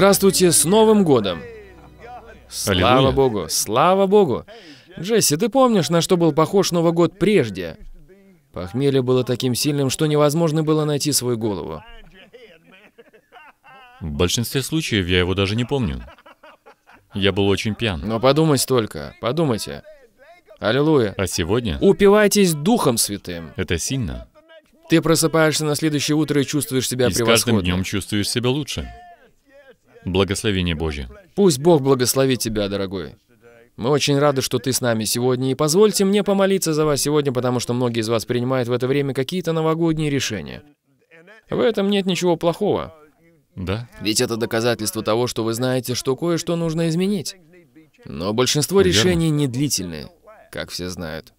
Здравствуйте, с Новым годом! Слава Богу, слава Богу! Джесси, ты помнишь, на что был похож Новый год прежде? Похмелье было таким сильным, что невозможно было найти свою голову. В большинстве случаев я его даже не помню. Я был очень пьян. Но подумать только, подумайте. Аллилуйя. А сегодня? Упивайтесь Духом Святым. Это сильно. Ты просыпаешься на следующее утро и чувствуешь себя и превосходно. с каждым днем чувствуешь себя лучше. Благословение Божье. Пусть Бог благословит тебя, дорогой. Мы очень рады, что ты с нами сегодня, и позвольте мне помолиться за вас сегодня, потому что многие из вас принимают в это время какие-то новогодние решения. В этом нет ничего плохого. Да. Ведь это доказательство того, что вы знаете, что кое-что нужно изменить. Но большинство Верно. решений не длительные, как все знают.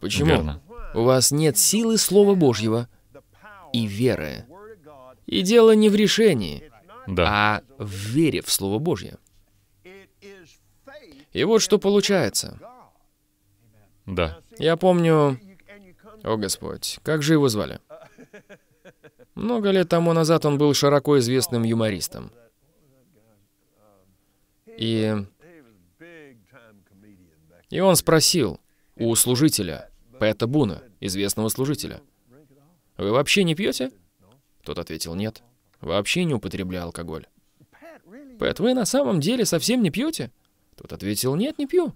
Почему? Верно. У вас нет силы Слова Божьего и веры. И дело не в решении да. а в вере в Слово Божье. И вот что получается. Да. Я помню... О, Господь, как же его звали? Много лет тому назад он был широко известным юмористом. И... И он спросил у служителя, Пэта Буна, известного служителя, «Вы вообще не пьете?» Тот ответил, «Нет» вообще не употребляю алкоголь. Пэт, вы на самом деле совсем не пьете? Тот ответил, нет, не пью.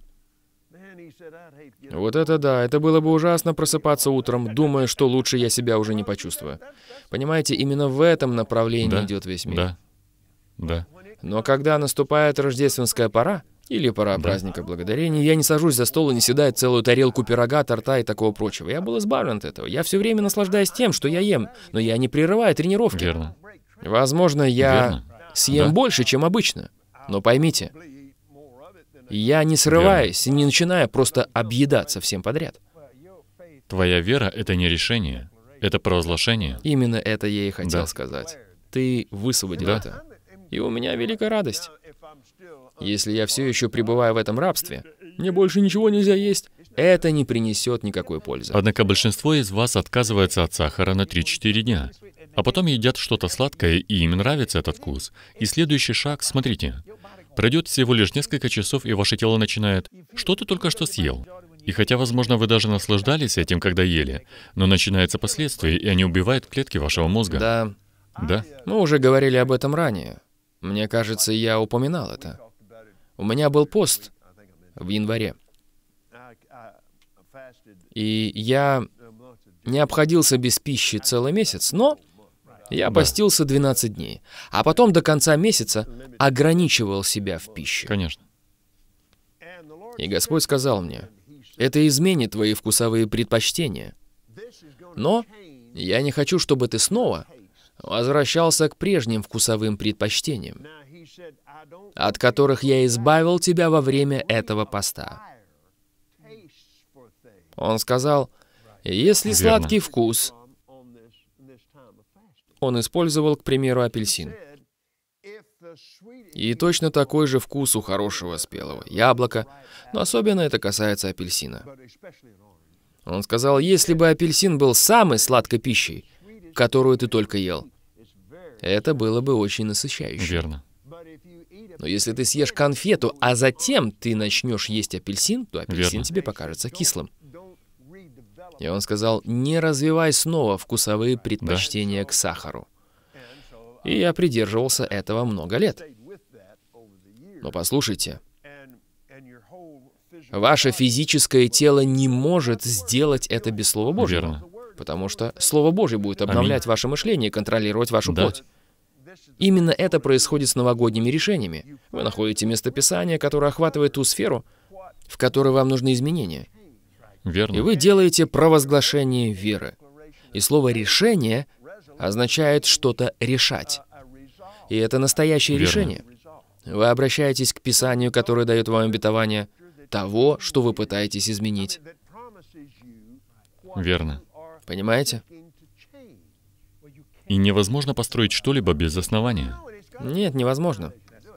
Вот это да, это было бы ужасно просыпаться утром, думая, что лучше я себя уже не почувствую. Понимаете, именно в этом направлении да, идет весь мир. Да, да. Но когда наступает рождественская пора, или пора да. праздника благодарения, я не сажусь за стол и не седаю целую тарелку пирога, торта и такого прочего. Я был избавлен от этого. Я все время наслаждаюсь тем, что я ем, но я не прерываю тренировки. Верно. Возможно, я Верно. съем да. больше, чем обычно. Но поймите, я не срываюсь Верно. и не начинаю просто объедаться всем подряд. Твоя вера — это не решение, это провозглашение. Именно это я и хотел да. сказать. Ты высвободил да. это. И у меня великая радость. Если я все еще пребываю в этом рабстве, мне больше ничего нельзя есть, это не принесет никакой пользы. Однако большинство из вас отказывается от сахара на 3-4 дня а потом едят что-то сладкое, и им нравится этот вкус. И следующий шаг, смотрите, пройдет всего лишь несколько часов, и ваше тело начинает «Что ты только что съел?» И хотя, возможно, вы даже наслаждались этим, когда ели, но начинаются последствия, и они убивают клетки вашего мозга. Да. Да? Мы уже говорили об этом ранее. Мне кажется, я упоминал это. У меня был пост в январе. И я не обходился без пищи целый месяц, но я да. постился 12 дней, а потом до конца месяца ограничивал себя в пище. Конечно. И Господь сказал мне, это изменит твои вкусовые предпочтения. Но я не хочу, чтобы ты снова возвращался к прежним вкусовым предпочтениям, от которых я избавил тебя во время этого поста. Он сказал, если Верно. сладкий вкус он использовал, к примеру, апельсин. И точно такой же вкус у хорошего спелого яблока, но особенно это касается апельсина. Он сказал, если бы апельсин был самой сладкой пищей, которую ты только ел, это было бы очень насыщающе. Верно. Но если ты съешь конфету, а затем ты начнешь есть апельсин, то апельсин Верно. тебе покажется кислым. И он сказал, не развивай снова вкусовые предпочтения да. к сахару. И я придерживался этого много лет. Но послушайте, ваше физическое тело не может сделать это без Слова Божьего. Верно. Потому что Слово Божье будет обновлять Аминь. ваше мышление и контролировать вашу да. плоть. Именно это происходит с новогодними решениями. Вы находите местописание, которое охватывает ту сферу, в которой вам нужны изменения. Верно. И вы делаете провозглашение веры. И слово «решение» означает что-то решать. И это настоящее Верно. решение. Вы обращаетесь к Писанию, которое дает вам обетование того, что вы пытаетесь изменить. Верно. Понимаете? И невозможно построить что-либо без основания. Нет, невозможно.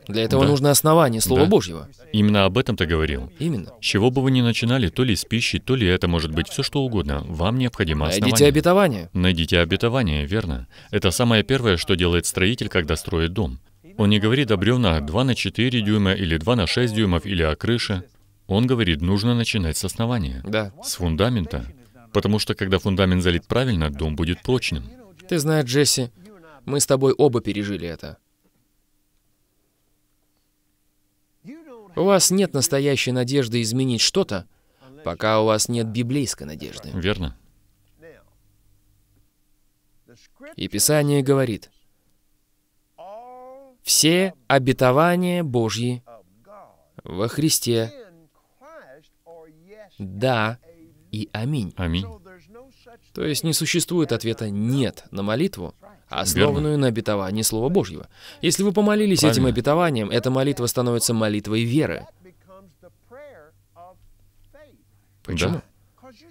Для этого да. нужно основание Слова да. Божьего. Именно об этом ты говорил. Именно. чего бы вы ни начинали, то ли с пищи, то ли это может быть все что угодно, вам необходимо основание. Найдите обетование. Найдите обетование, верно. Это самое первое, что делает строитель, когда строит дом. Он не говорит о бревнах 2 на 4 дюйма или 2 на 6 дюймов или о крыше. Он говорит, нужно начинать с основания. Да. С фундамента. Потому что когда фундамент залит правильно, дом будет прочным. Ты знаешь, Джесси, мы с тобой оба пережили это. У вас нет настоящей надежды изменить что-то, пока у вас нет библейской надежды. Верно. И Писание говорит, «Все обетования Божьи во Христе «да» и «аминь». Аминь. То есть не существует ответа «нет» на молитву, основанную Верно. на обетовании Слова Божьего. Если вы помолились Правильно. этим обетованием, эта молитва становится молитвой веры. Почему? Да.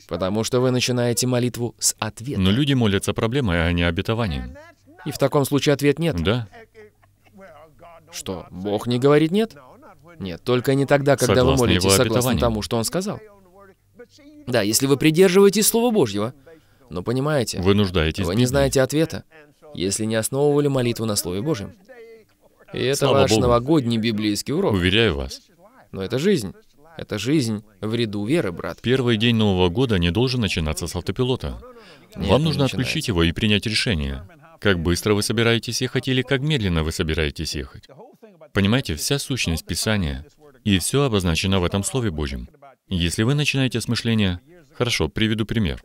Потому что вы начинаете молитву с ответа. Но люди молятся проблемой, а не обетованием. И в таком случае ответ нет. Да. Что, Бог не говорит нет? Нет, только не тогда, когда согласно вы молитесь согласно тому, что Он сказал. Да, если вы придерживаетесь Слова Божьего, но понимаете, вы нуждаетесь. Вы не знаете ответа если не основывали молитву на Слове Божьем. И это Слава ваш Богу. новогодний библейский урок. Уверяю вас. Но это жизнь. Это жизнь в ряду веры, брат. Первый день Нового года не должен начинаться с автопилота. Нет, Вам нужно отключить его и принять решение. Как быстро вы собираетесь ехать или как медленно вы собираетесь ехать. Понимаете, вся сущность Писания, и все обозначено в этом Слове Божьем. Если вы начинаете с мышления Хорошо, приведу пример.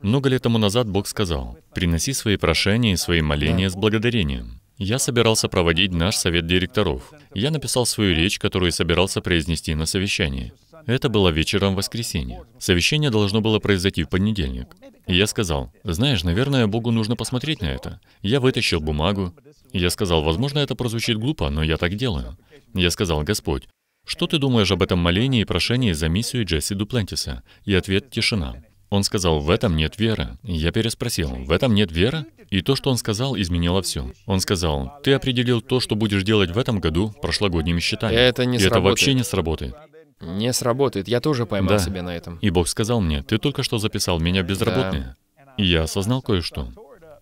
Много лет тому назад Бог сказал, «Приноси свои прошения и свои моления с благодарением». Я собирался проводить наш совет директоров. Я написал свою речь, которую собирался произнести на совещании. Это было вечером воскресенье. Совещание должно было произойти в понедельник. И я сказал, знаешь, наверное, Богу нужно посмотреть на это. Я вытащил бумагу. Я сказал, возможно, это прозвучит глупо, но я так делаю. Я сказал, Господь, что ты думаешь об этом молении и прошении за миссию Джесси Дуплентиса? И ответ — тишина. Он сказал, в этом нет веры. Я переспросил, в этом нет веры? И то, что он сказал, изменило все. Он сказал, ты определил то, что будешь делать в этом году прошлогодними счетами. Это не и сработает. это вообще не сработает. Не сработает. Я тоже поймал да. себя на этом. И Бог сказал мне, ты только что записал меня в безработные. Да. И я осознал кое-что.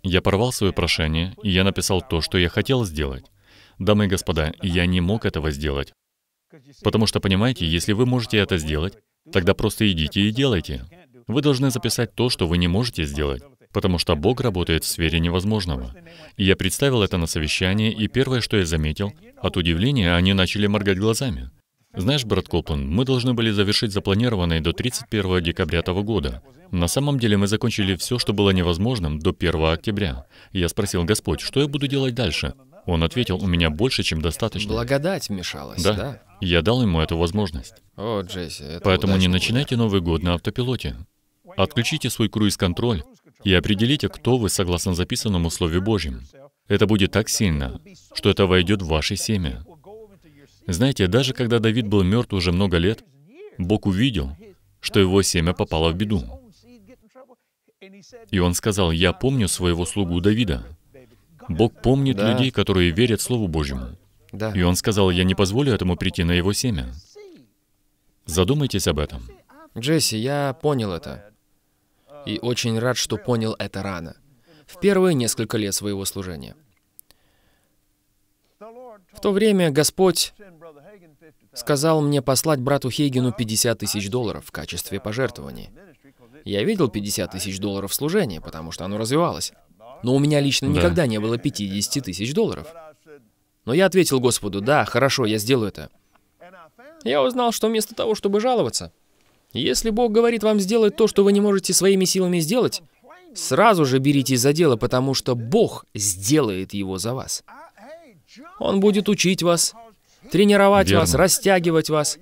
Я порвал свое прошение, и я написал то, что я хотел сделать. Дамы и господа, я не мог этого сделать. Потому что, понимаете, если вы можете это сделать, тогда просто идите и делайте. Вы должны записать то, что вы не можете сделать, потому что Бог работает в сфере невозможного. И я представил это на совещании, и первое, что я заметил, от удивления они начали моргать глазами. Знаешь, брат Коплан, мы должны были завершить запланированное до 31 декабря того года. На самом деле мы закончили все, что было невозможным, до 1 октября. Я спросил, Господь, что я буду делать дальше? Он ответил, у меня больше, чем достаточно. Благодать вмешалась, да? да? Я дал ему эту возможность. О, Джесси, это Поэтому не начинайте Новый год на автопилоте. Отключите свой круиз-контроль и определите, кто вы согласно записанному Слове Божьему. Это будет так сильно, что это войдет в ваше семя. Знаете, даже когда Давид был мертв уже много лет, Бог увидел, что его семя попало в беду. И он сказал, «Я помню своего слугу Давида». Бог помнит да. людей, которые верят Слову Божьему. Да. И он сказал, я не позволю этому прийти на его семя. Задумайтесь об этом. Джесси, я понял это. И очень рад, что понял это рано. В первые несколько лет своего служения. В то время Господь сказал мне послать брату Хейгену 50 тысяч долларов в качестве пожертвования. Я видел 50 тысяч долларов служения, потому что оно развивалось. Но у меня лично да. никогда не было 50 тысяч долларов. Но я ответил Господу, да, хорошо, я сделаю это. Я узнал, что вместо того, чтобы жаловаться, если Бог говорит вам сделать то, что вы не можете своими силами сделать, сразу же беритесь за дело, потому что Бог сделает его за вас. Он будет учить вас, тренировать Верно. вас, растягивать вас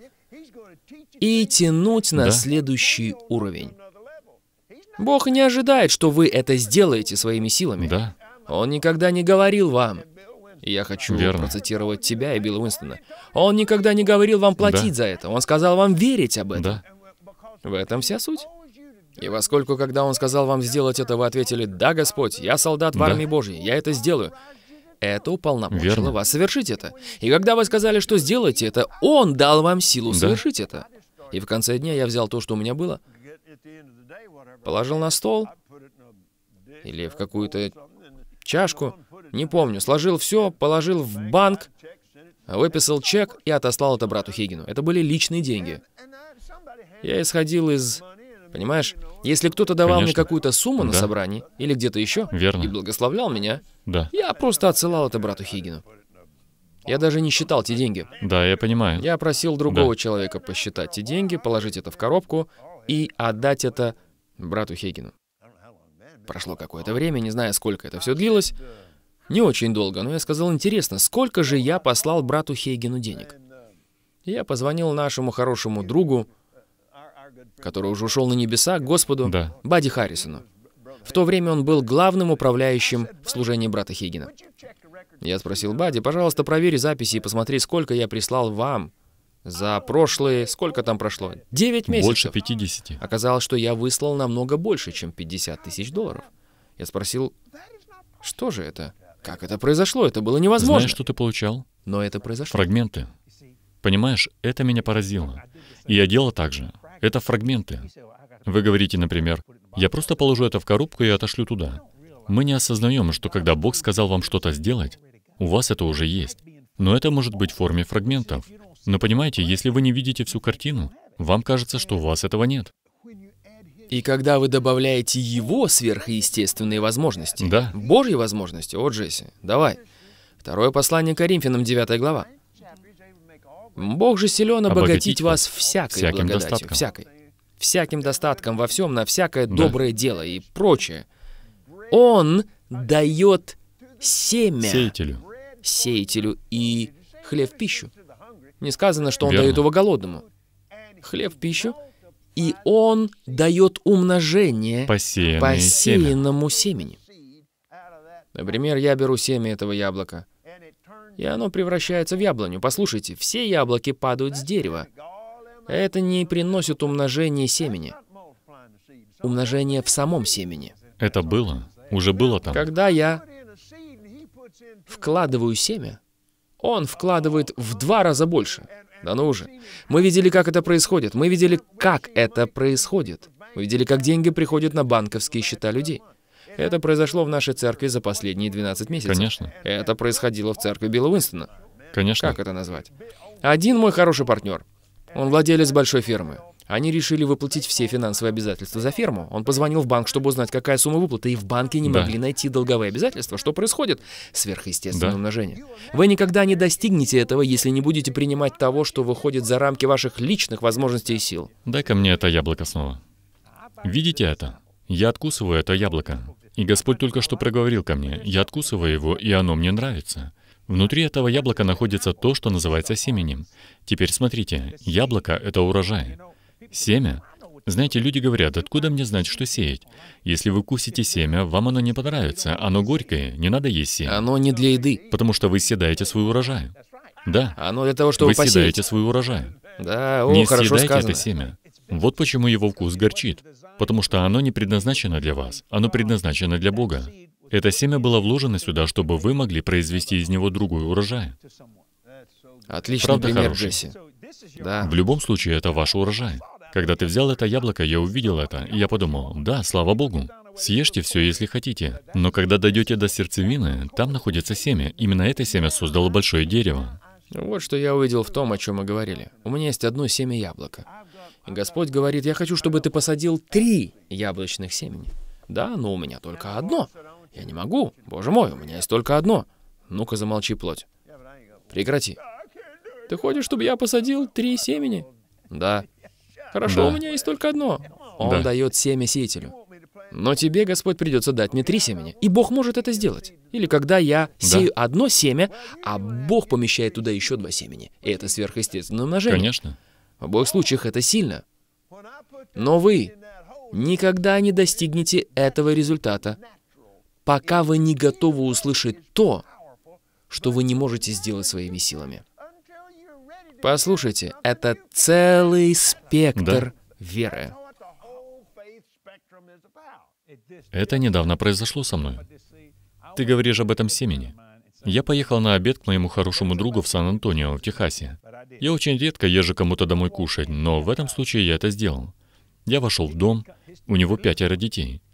и тянуть на да? следующий уровень. Бог не ожидает, что вы это сделаете своими силами. Да. Он никогда не говорил вам, я хочу Верно. процитировать тебя и Билла Уинстона. Он никогда не говорил вам платить да. за это. Он сказал вам верить об этом. Да. В этом вся суть. И поскольку, когда он сказал вам сделать это, вы ответили, «Да, Господь, я солдат в да. армии Божьей, я это сделаю». Это уполномочило Верно. вас совершить это. И когда вы сказали, что сделаете это, он дал вам силу да. совершить это. И в конце дня я взял то, что у меня было, положил на стол или в какую-то чашку, не помню. Сложил все, положил в банк, выписал чек и отослал это брату Хигину. Это были личные деньги. Я исходил из... Понимаешь, если кто-то давал Конечно. мне какую-то сумму да. на собрании или где-то еще Верно. и благословлял меня, да. я просто отсылал это брату Хигину. Я даже не считал те деньги. Да, я понимаю. Я просил другого да. человека посчитать те деньги, положить это в коробку и отдать это брату Хейгину. Прошло какое-то время, не знаю, сколько это все длилось. Не очень долго, но я сказал, интересно, сколько же я послал брату Хейгену денег? Я позвонил нашему хорошему другу, который уже ушел на небеса, Господу, да. Бади Харрисону. В то время он был главным управляющим в служении брата Хейгена. Я спросил Бади, пожалуйста, проверь записи и посмотри, сколько я прислал вам за прошлые... Сколько там прошло? 9 месяцев. Больше 50. Оказалось, что я выслал намного больше, чем 50 тысяч долларов. Я спросил, что же это? Как это произошло? Это было невозможно. Знаешь, что ты получал? Но это произошло. Фрагменты. Понимаешь, это меня поразило. И я делал так же. Это фрагменты. Вы говорите, например, «Я просто положу это в коробку и отошлю туда». Мы не осознаем, что когда Бог сказал вам что-то сделать, у вас это уже есть. Но это может быть в форме фрагментов. Но понимаете, если вы не видите всю картину, вам кажется, что у вас этого нет. И когда вы добавляете его сверхъестественные возможности, да. Божьи возможности, о, Джесси, давай. Второе послание Коринфянам, 9 глава. Бог же силен обогатить, обогатить вас всякой всяким благодатью, достатком. всякой. Всяким достатком во всем, на всякое да. доброе дело и прочее. Он дает семя сеятелю, сеятелю и хлеб пищу. Не сказано, что он Верно. дает его голодному. Хлеб пищу и он дает умножение посеянное посеянному семени. Например, я беру семя этого яблока, и оно превращается в яблоню. Послушайте, все яблоки падают с дерева. Это не приносит умножение семени. Умножение в самом семени. Это было? Уже было там? Когда я вкладываю семя, он вкладывает в два раза больше. Да ну же. Мы видели, как это происходит. Мы видели, как это происходит. Мы видели, как деньги приходят на банковские счета людей. Это произошло в нашей церкви за последние 12 месяцев. Конечно. Это происходило в церкви Билла Уинстона. Конечно. Как это назвать? Один мой хороший партнер. Он владелец большой фирмы. Они решили выплатить все финансовые обязательства за ферму. Он позвонил в банк, чтобы узнать, какая сумма выплаты, и в банке не да. могли найти долговые обязательства. Что происходит? Сверхъестественное да. умножение. Вы никогда не достигнете этого, если не будете принимать того, что выходит за рамки ваших личных возможностей и сил. Дай-ка мне это яблоко снова. Видите это? Я откусываю это яблоко. И Господь только что проговорил ко мне. Я откусываю его, и оно мне нравится. Внутри этого яблока находится то, что называется семенем. Теперь смотрите, яблоко — это урожай. Семя. Знаете, люди говорят, откуда мне знать, что сеять? Если вы кусите семя, вам оно не понравится. Оно горькое, не надо есть семя. Оно не для еды. Потому что вы съедаете свой урожай. Да. Оно для того, чтобы Вы посеять. съедаете свой урожай. Да, о, не хорошо съедайте сказано. это семя. Вот почему его вкус горчит. Потому что оно не предназначено для вас. Оно предназначено для Бога. Это семя было вложено сюда, чтобы вы могли произвести из него другой урожай. Отличный Правда, пример, хороший. Джесси. Да. В любом случае, это ваш урожай. Когда ты взял это яблоко, я увидел это, и я подумал, да, слава Богу, съешьте все, если хотите. Но когда дойдете до сердцевины, там находится семя. Именно это семя создало большое дерево. Вот что я увидел в том, о чем мы говорили. У меня есть одно семя яблока. И Господь говорит, я хочу, чтобы ты посадил три яблочных семени. Да, но у меня только одно. Я не могу. Боже мой, у меня есть только одно. Ну-ка замолчи, плоть. Прекрати. Ты хочешь, чтобы я посадил три семени? Да. Хорошо, да. у меня есть только одно. Он да. дает семя сеятелю. Но тебе, Господь, придется дать мне три семени. И Бог может это сделать. Или когда я сею да. одно семя, а Бог помещает туда еще два семени. И это сверхъестественное умножение. Конечно. В обоих случаях это сильно. Но вы никогда не достигнете этого результата, пока вы не готовы услышать то, что вы не можете сделать своими силами. Послушайте, это целый спектр да. веры. Это недавно произошло со мной. Ты говоришь об этом семени. Я поехал на обед к моему хорошему другу в Сан-Антонио, в Техасе. Я очень редко езжу кому-то домой кушать, но в этом случае я это сделал. Я вошел в дом, у него пятеро детей —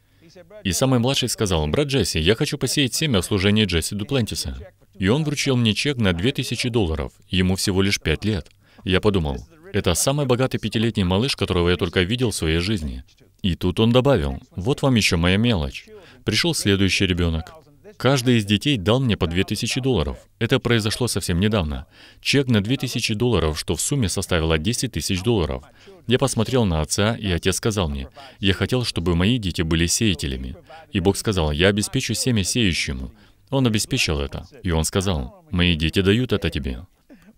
и самый младший сказал, «Брат Джесси, я хочу посеять семя в служении Джесси Дуплентиса». И он вручил мне чек на 2000 долларов, ему всего лишь 5 лет. Я подумал, это самый богатый пятилетний малыш, которого я только видел в своей жизни. И тут он добавил, вот вам еще моя мелочь. Пришел следующий ребенок. Каждый из детей дал мне по 2000 долларов. Это произошло совсем недавно. Чек на 2000 долларов, что в сумме составило 10 тысяч долларов. Я посмотрел на отца, и отец сказал мне, «Я хотел, чтобы мои дети были сеятелями». И Бог сказал, «Я обеспечу семя сеющему». Он обеспечил это. И он сказал, «Мои дети дают это тебе».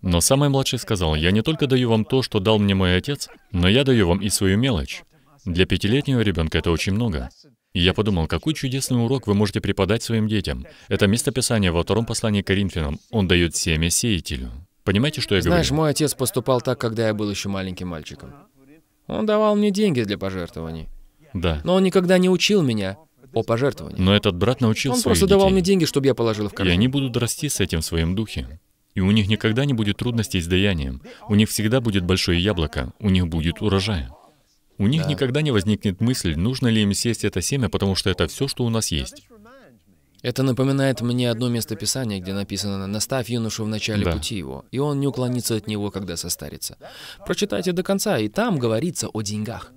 Но самый младший сказал, «Я не только даю вам то, что дал мне мой отец, но я даю вам и свою мелочь». Для пятилетнего ребенка это очень много. И я подумал, какой чудесный урок вы можете преподать своим детям. Это местописание во втором послании к Коринфянам. Он дает семя сеятелю. Понимаете, что я Знаешь, говорю? Знаешь, мой отец поступал так, когда я был еще маленьким мальчиком. Он давал мне деньги для пожертвований. Да. Но он никогда не учил меня о пожертвовании. Но этот брат научил Он своих просто давал детей. мне деньги, чтобы я положил в карман. И они будут расти с этим в своем духе. И у них никогда не будет трудностей с даянием. У них всегда будет большое яблоко, у них будет урожай. У них да. никогда не возникнет мысль, нужно ли им съесть это семя, потому что это все, что у нас есть. Это напоминает мне одно место писания, где написано «Наставь юношу в начале да. пути его, и он не уклонится от него, когда состарится». Прочитайте до конца, и там говорится о деньгах.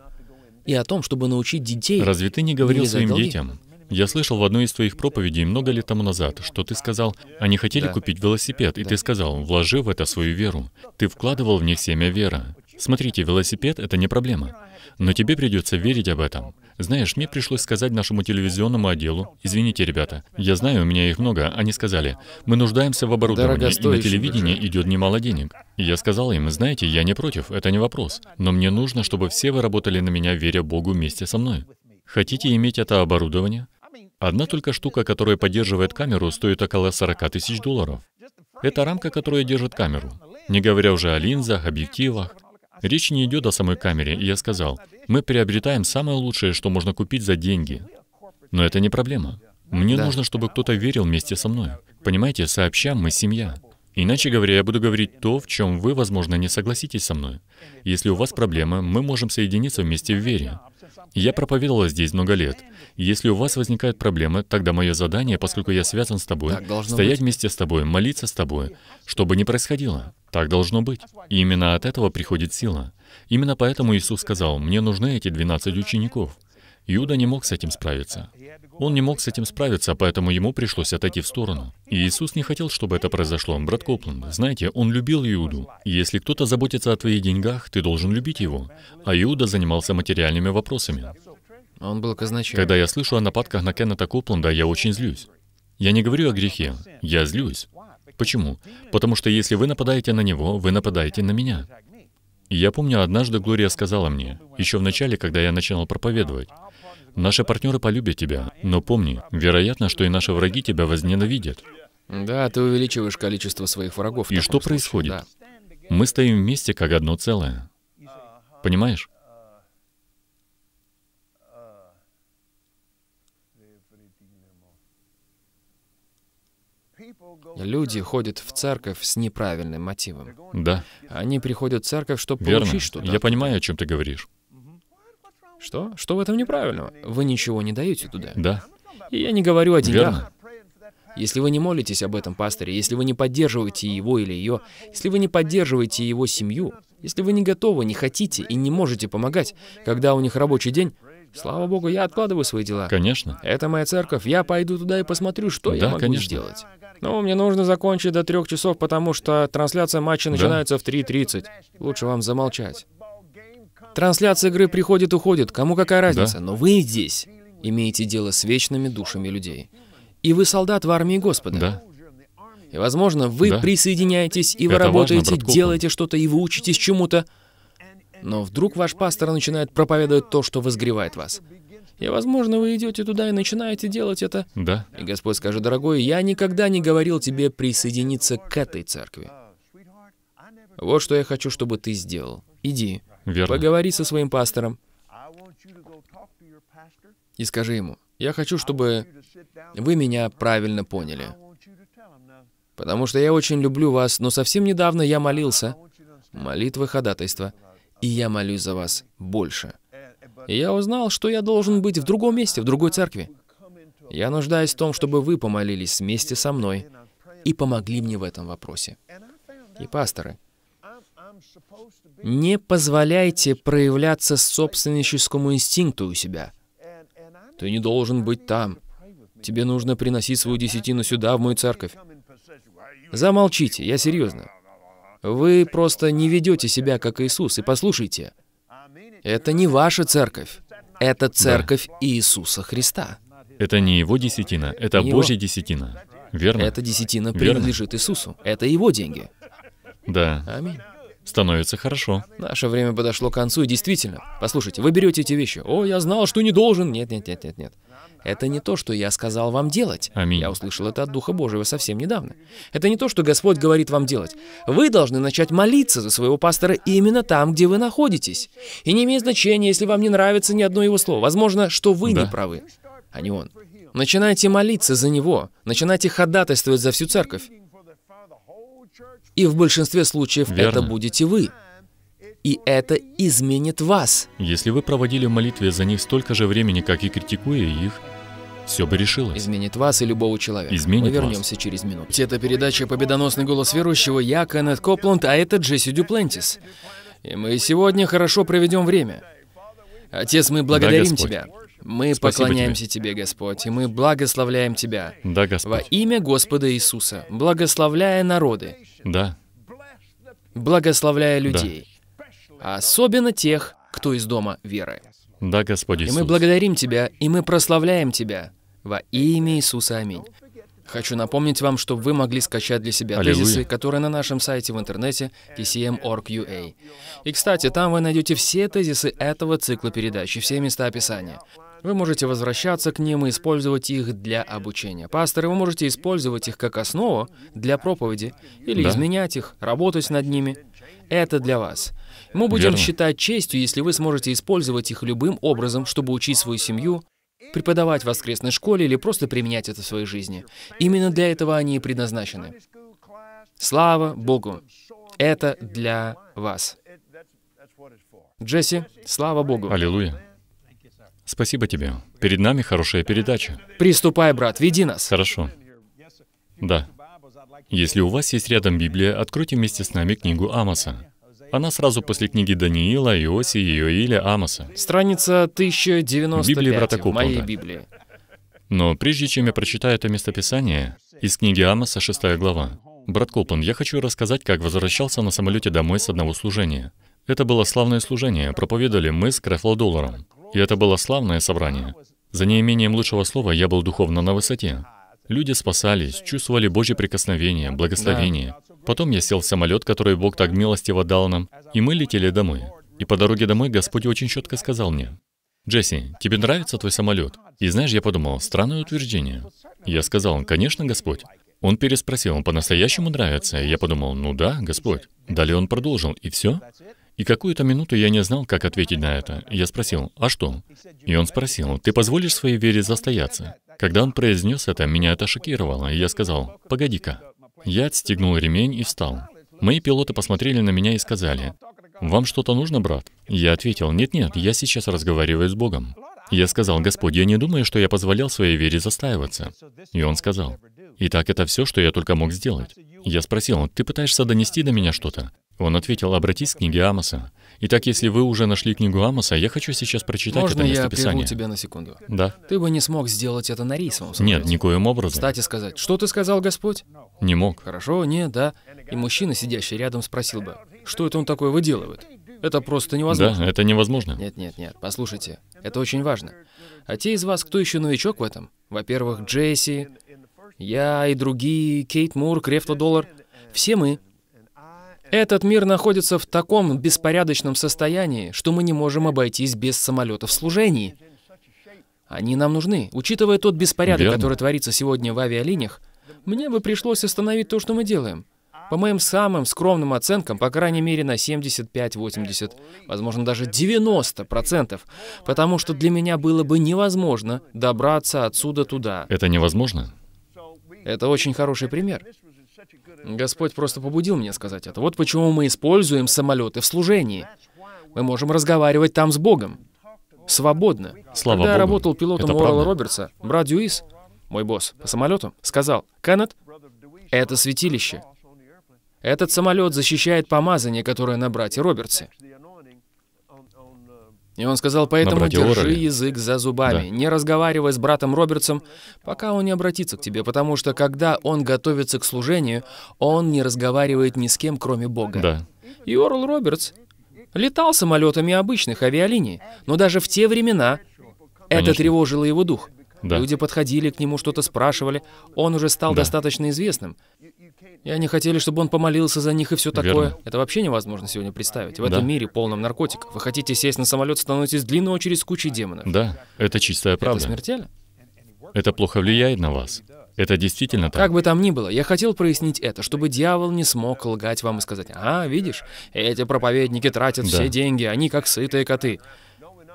И о том, чтобы научить детей... Разве ты не говорил своим долги? детям? Я слышал в одной из твоих проповедей много лет тому назад, что ты сказал, они хотели да. купить велосипед, и да. ты сказал, вложи в это свою веру. Ты вкладывал в них семя вера. Смотрите, велосипед — это не проблема. Но тебе придется верить об этом. Знаешь, мне пришлось сказать нашему телевизионному отделу, извините, ребята, я знаю, у меня их много, они сказали, мы нуждаемся в оборудовании, и на телевидении бюджет. идет немало денег. И я сказал им, знаете, я не против, это не вопрос, но мне нужно, чтобы все вы работали на меня, веря Богу, вместе со мной. Хотите иметь это оборудование? Одна только штука, которая поддерживает камеру, стоит около 40 тысяч долларов. Это рамка, которая держит камеру. Не говоря уже о линзах, объективах. Речь не идет о самой камере, и я сказал, мы приобретаем самое лучшее, что можно купить за деньги. Но это не проблема. Мне да. нужно, чтобы кто-то верил вместе со мной. Понимаете, сообща мы семья. Иначе говоря, я буду говорить то, в чем вы, возможно, не согласитесь со мной. Если у вас проблемы, мы можем соединиться вместе в вере. Я проповедовала здесь много лет. Если у вас возникают проблемы, тогда мое задание, поскольку я связан с тобой, стоять быть. вместе с тобой, молиться с тобой, чтобы не происходило. Так должно быть. И именно от этого приходит сила. Именно поэтому Иисус сказал, «Мне нужны эти 12 учеников». Юда не мог с этим справиться. Он не мог с этим справиться, поэтому ему пришлось отойти в сторону. И Иисус не хотел, чтобы это произошло. Брат Копланд, знаете, он любил Иуду. Если кто-то заботится о твоих деньгах, ты должен любить его. А Иуда занимался материальными вопросами. Он был казначеем. Когда я слышу о нападках на Кеннета Копланда, я очень злюсь. Я не говорю о грехе, я злюсь. Почему? Потому что если вы нападаете на него, вы нападаете на меня. я помню, однажды Глория сказала мне, еще в начале, когда я начинал проповедовать, Наши партнеры полюбят тебя, но помни, вероятно, что и наши враги тебя возненавидят. Да, ты увеличиваешь количество своих врагов. И что случае, происходит? Да. Мы стоим вместе как одно целое. Понимаешь? Люди ходят в церковь с неправильным мотивом. Да. Они приходят в церковь, чтобы Верно. получить что-то. Я понимаю, о чем ты говоришь. Что? Что в этом неправильного? Вы ничего не даете туда. Да. И я не говорю о деньгах. Верно. Если вы не молитесь об этом пасторе, если вы не поддерживаете его или ее, если вы не поддерживаете его семью, если вы не готовы, не хотите и не можете помогать, когда у них рабочий день, слава богу, я откладываю свои дела. Конечно. Это моя церковь, я пойду туда и посмотрю, что да, я могу конечно. сделать. Ну, мне нужно закончить до трех часов, потому что трансляция матча начинается да. в 3.30. Лучше вам замолчать. Трансляция игры приходит, уходит, кому какая разница, да? но вы здесь имеете дело с вечными душами людей. И вы солдат в армии Господа. Да. И, возможно, вы да. присоединяетесь, и вы Это работаете, важно, делаете что-то, и вы учитесь чему-то. Но вдруг ваш пастор начинает проповедовать то, что возгревает вас. И, возможно, вы идете туда и начинаете делать это. Да. И Господь скажет, дорогой, я никогда не говорил тебе присоединиться к этой церкви. Вот что я хочу, чтобы ты сделал. Иди Верно. Поговори со своим пастором и скажи ему, я хочу, чтобы вы меня правильно поняли. Потому что я очень люблю вас, но совсем недавно я молился. Молитва ходатайства. И я молюсь за вас больше. И я узнал, что я должен быть в другом месте, в другой церкви. Я нуждаюсь в том, чтобы вы помолились вместе со мной и помогли мне в этом вопросе. И пасторы, не позволяйте проявляться собственническому инстинкту у себя. Ты не должен быть там. Тебе нужно приносить свою десятину сюда, в мою церковь. Замолчите, я серьезно. Вы просто не ведете себя, как Иисус, и послушайте. Это не ваша церковь. Это церковь да. Иисуса Христа. Это не его десятина, это его... Божья десятина. Верно? Эта десятина принадлежит Иисусу. Это его деньги. Да. Аминь. Становится хорошо. Наше время подошло к концу, и действительно. Послушайте, вы берете эти вещи. О, я знал, что не должен. Нет, нет, нет, нет, нет. Это не то, что я сказал вам делать. Аминь. Я услышал это от Духа Божьего совсем недавно. Это не то, что Господь говорит вам делать. Вы должны начать молиться за своего пастора именно там, где вы находитесь. И не имеет значения, если вам не нравится ни одно его слово. Возможно, что вы да. не правы, а не он. Начинайте молиться за него. Начинайте ходатайствовать за всю церковь. И в большинстве случаев Верно. это будете вы. И это изменит вас. Если вы проводили в молитве за них столько же времени, как и критикуя их, все бы решилось. Изменит вас и любого человека. Изменит Мы вернемся вас. через минуту. Это передача «Победоносный голос верующего». Я Кеннет Копланд, а это Джесси Дюплентис. И мы сегодня хорошо проведем время. Отец, мы благодарим да, Тебя мы Спасибо поклоняемся тебе. тебе, Господь, и мы благословляем Тебя. Да, Господь. Во имя Господа Иисуса, благословляя народы. Да. Благословляя людей. Да. Особенно тех, кто из дома веры. Да, Господь Иисус. И мы благодарим Тебя, и мы прославляем Тебя. Во имя Иисуса. Аминь. Хочу напомнить вам, чтобы вы могли скачать для себя Аллилуйя. тезисы, которые на нашем сайте в интернете kcm.org.ua. И, кстати, там вы найдете все тезисы этого цикла передачи, все места описания. Вы можете возвращаться к ним и использовать их для обучения. Пасторы, вы можете использовать их как основу для проповеди или да. изменять их, работать над ними. Это для вас. Мы будем Верно. считать честью, если вы сможете использовать их любым образом, чтобы учить свою семью, преподавать в воскресной школе или просто применять это в своей жизни. Именно для этого они и предназначены. Слава Богу! Это для вас. Джесси, слава Богу! Аллилуйя! Спасибо тебе. Перед нами хорошая передача. Приступай, брат, веди нас. Хорошо. Да. Если у вас есть рядом Библия, откройте вместе с нами книгу Амоса. Она сразу после книги Даниила, Иоси, Иоиля, Амоса. Страница 1095 Библии брата Копланда. моей Библии. Но прежде чем я прочитаю это местописание, из книги Амоса, 6 глава. Брат Копланд, я хочу рассказать, как возвращался на самолете домой с одного служения. Это было славное служение, проповедовали мы с Крэфлодолларом. И это было славное собрание. За неимением лучшего слова я был духовно на высоте. Люди спасались, чувствовали Божье прикосновение, благословение. Потом я сел в самолет, который Бог так милостиво дал нам, и мы летели домой. И по дороге домой Господь очень четко сказал мне, «Джесси, тебе нравится твой самолет?» И знаешь, я подумал, странное утверждение. Я сказал, «Конечно, Господь». Он переспросил, «Он по-настоящему нравится?» И я подумал, «Ну да, Господь». Далее он продолжил, «И все?» И какую-то минуту я не знал, как ответить на это. Я спросил, «А что?» И он спросил, «Ты позволишь своей вере застояться?» Когда он произнес это, меня это шокировало, и я сказал, «Погоди-ка». Я отстегнул ремень и встал. Мои пилоты посмотрели на меня и сказали, «Вам что-то нужно, брат?» Я ответил, «Нет-нет, я сейчас разговариваю с Богом». Я сказал, «Господь, я не думаю, что я позволял своей вере застаиваться». И он сказал, «Итак, это все, что я только мог сделать». Я спросил, «Ты пытаешься донести до меня что-то?» Он ответил, обратись к книге Амоса. Итак, если вы уже нашли книгу Амоса, я хочу сейчас прочитать Можно это местописание. Можно я прерву тебя на секунду? Да. Ты бы не смог сделать это на рейсовом самолете. Нет, никоим образом. Кстати сказать, что ты сказал, Господь? Не мог. Хорошо, не, да. И мужчина, сидящий рядом, спросил бы, что это он такое выделывает? Это просто невозможно. Да, это невозможно. Нет, нет, нет. Послушайте, это очень важно. А те из вас, кто еще новичок в этом? Во-первых, Джесси, я и другие, Кейт Мур, Крефта Доллар. Все мы этот мир находится в таком беспорядочном состоянии, что мы не можем обойтись без самолетов служений. Они нам нужны. Учитывая тот беспорядок, Верно. который творится сегодня в авиалиниях, мне бы пришлось остановить то, что мы делаем. По моим самым скромным оценкам, по крайней мере на 75-80, возможно даже 90%, потому что для меня было бы невозможно добраться отсюда туда. Это невозможно? Это очень хороший пример. Господь просто побудил меня сказать это. Вот почему мы используем самолеты в служении. Мы можем разговаривать там с Богом. Свободно. Слава Когда Богу. я работал пилотом это Уоррела Робертса, брат Дьюис, мой босс по самолету, сказал, «Кеннет, это святилище. Этот самолет защищает помазание, которое на брате Робертсе. И он сказал, поэтому держи Орли. язык за зубами, да. не разговаривай с братом Робертсом, пока он не обратится к тебе, потому что когда он готовится к служению, он не разговаривает ни с кем, кроме Бога. Да. И Орл Робертс летал самолетами обычных авиалиний, но даже в те времена Конечно. это тревожило его дух. Да. Люди подходили к нему, что-то спрашивали. Он уже стал да. достаточно известным. И они хотели, чтобы он помолился за них и все такое. Верно. Это вообще невозможно сегодня представить. В этом мире полном наркотиков. Вы хотите сесть на самолет, становитесь длинной очередь с кучей демонов. Да, это чистая правда. Это смертельно. Это плохо влияет на вас. Это действительно так. Как бы там ни было, я хотел прояснить это, чтобы дьявол не смог лгать вам и сказать, «А, видишь, эти проповедники тратят да. все деньги, они как сытые коты».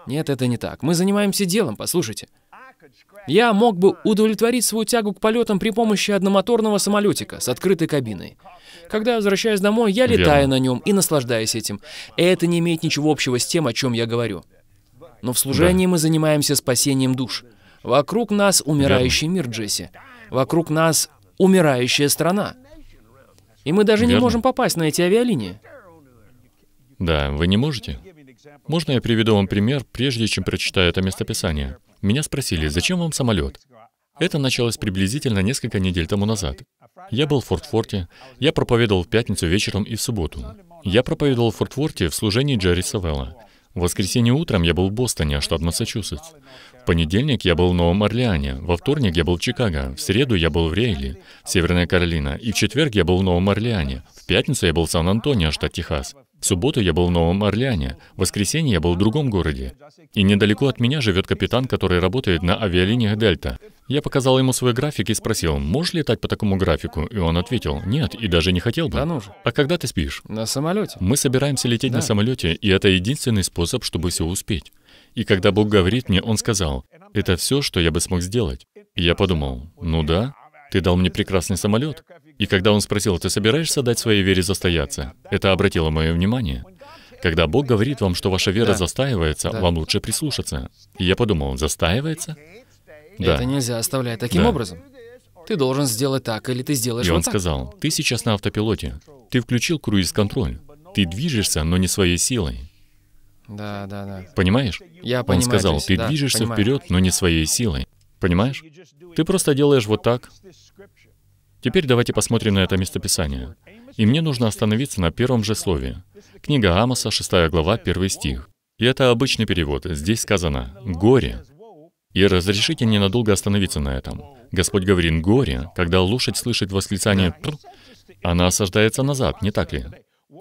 Нет, это не так. Мы занимаемся делом, послушайте. Я мог бы удовлетворить свою тягу к полетам при помощи одномоторного самолетика с открытой кабиной. Когда возвращаюсь домой, я летаю Верно. на нем и наслаждаюсь этим. Это не имеет ничего общего с тем, о чем я говорю. Но в служении да. мы занимаемся спасением душ. Вокруг нас умирающий Верно. мир, Джесси. Вокруг нас умирающая страна. И мы даже Верно. не можем попасть на эти авиалинии. Да, вы не можете. Можно я приведу вам пример, прежде чем прочитаю это местописание? Меня спросили, зачем вам самолет? Это началось приблизительно несколько недель тому назад. Я был в Форт-Форте. я проповедовал в пятницу вечером и в субботу. Я проповедовал в Форт-Форте в служении Джерри Савелла. В воскресенье утром я был в Бостоне, штат Массачусетс. В понедельник я был в Новом Орлеане, во вторник я был в Чикаго, в среду я был в Рейли, Северная Каролина, и в четверг я был в Новом Орлеане, в пятницу я был в Сан-Антонио, штат Техас. В субботу я был в Новом Орлеане, в воскресенье я был в другом городе. И недалеко от меня живет капитан, который работает на авиалиниях «Дельта». Я показал ему свой график и спросил, можешь летать по такому графику? И он ответил, нет, и даже не хотел бы. Да ну же. А когда ты спишь? На самолете. Мы собираемся лететь да. на самолете, и это единственный способ, чтобы все успеть. И когда Бог говорит мне, Он сказал, это все, что я бы смог сделать. И я подумал, ну да, ты дал мне прекрасный самолет. И когда он спросил, ты собираешься дать своей вере застояться, это обратило мое внимание. Когда Бог говорит вам, что ваша вера да. застаивается, да. вам лучше прислушаться. И я подумал, застаивается? Да. Это нельзя оставлять таким да. образом. Ты должен сделать так, или ты сделаешь И вот он так. сказал, ты сейчас на автопилоте. Ты включил круиз-контроль. Ты движешься, но не своей силой. Да, да, да. Понимаешь? Я понимаю. Он сказал, ты да, движешься понимаю. вперед, но не своей силой. Понимаешь? Ты просто делаешь вот так, Теперь давайте посмотрим на это местописание. И мне нужно остановиться на первом же слове. Книга Амоса, 6 глава, 1 стих. И это обычный перевод. Здесь сказано «горе». И разрешите ненадолго остановиться на этом. Господь говорит «горе», когда лошадь слышит восклицание «пр», она осаждается назад, не так ли?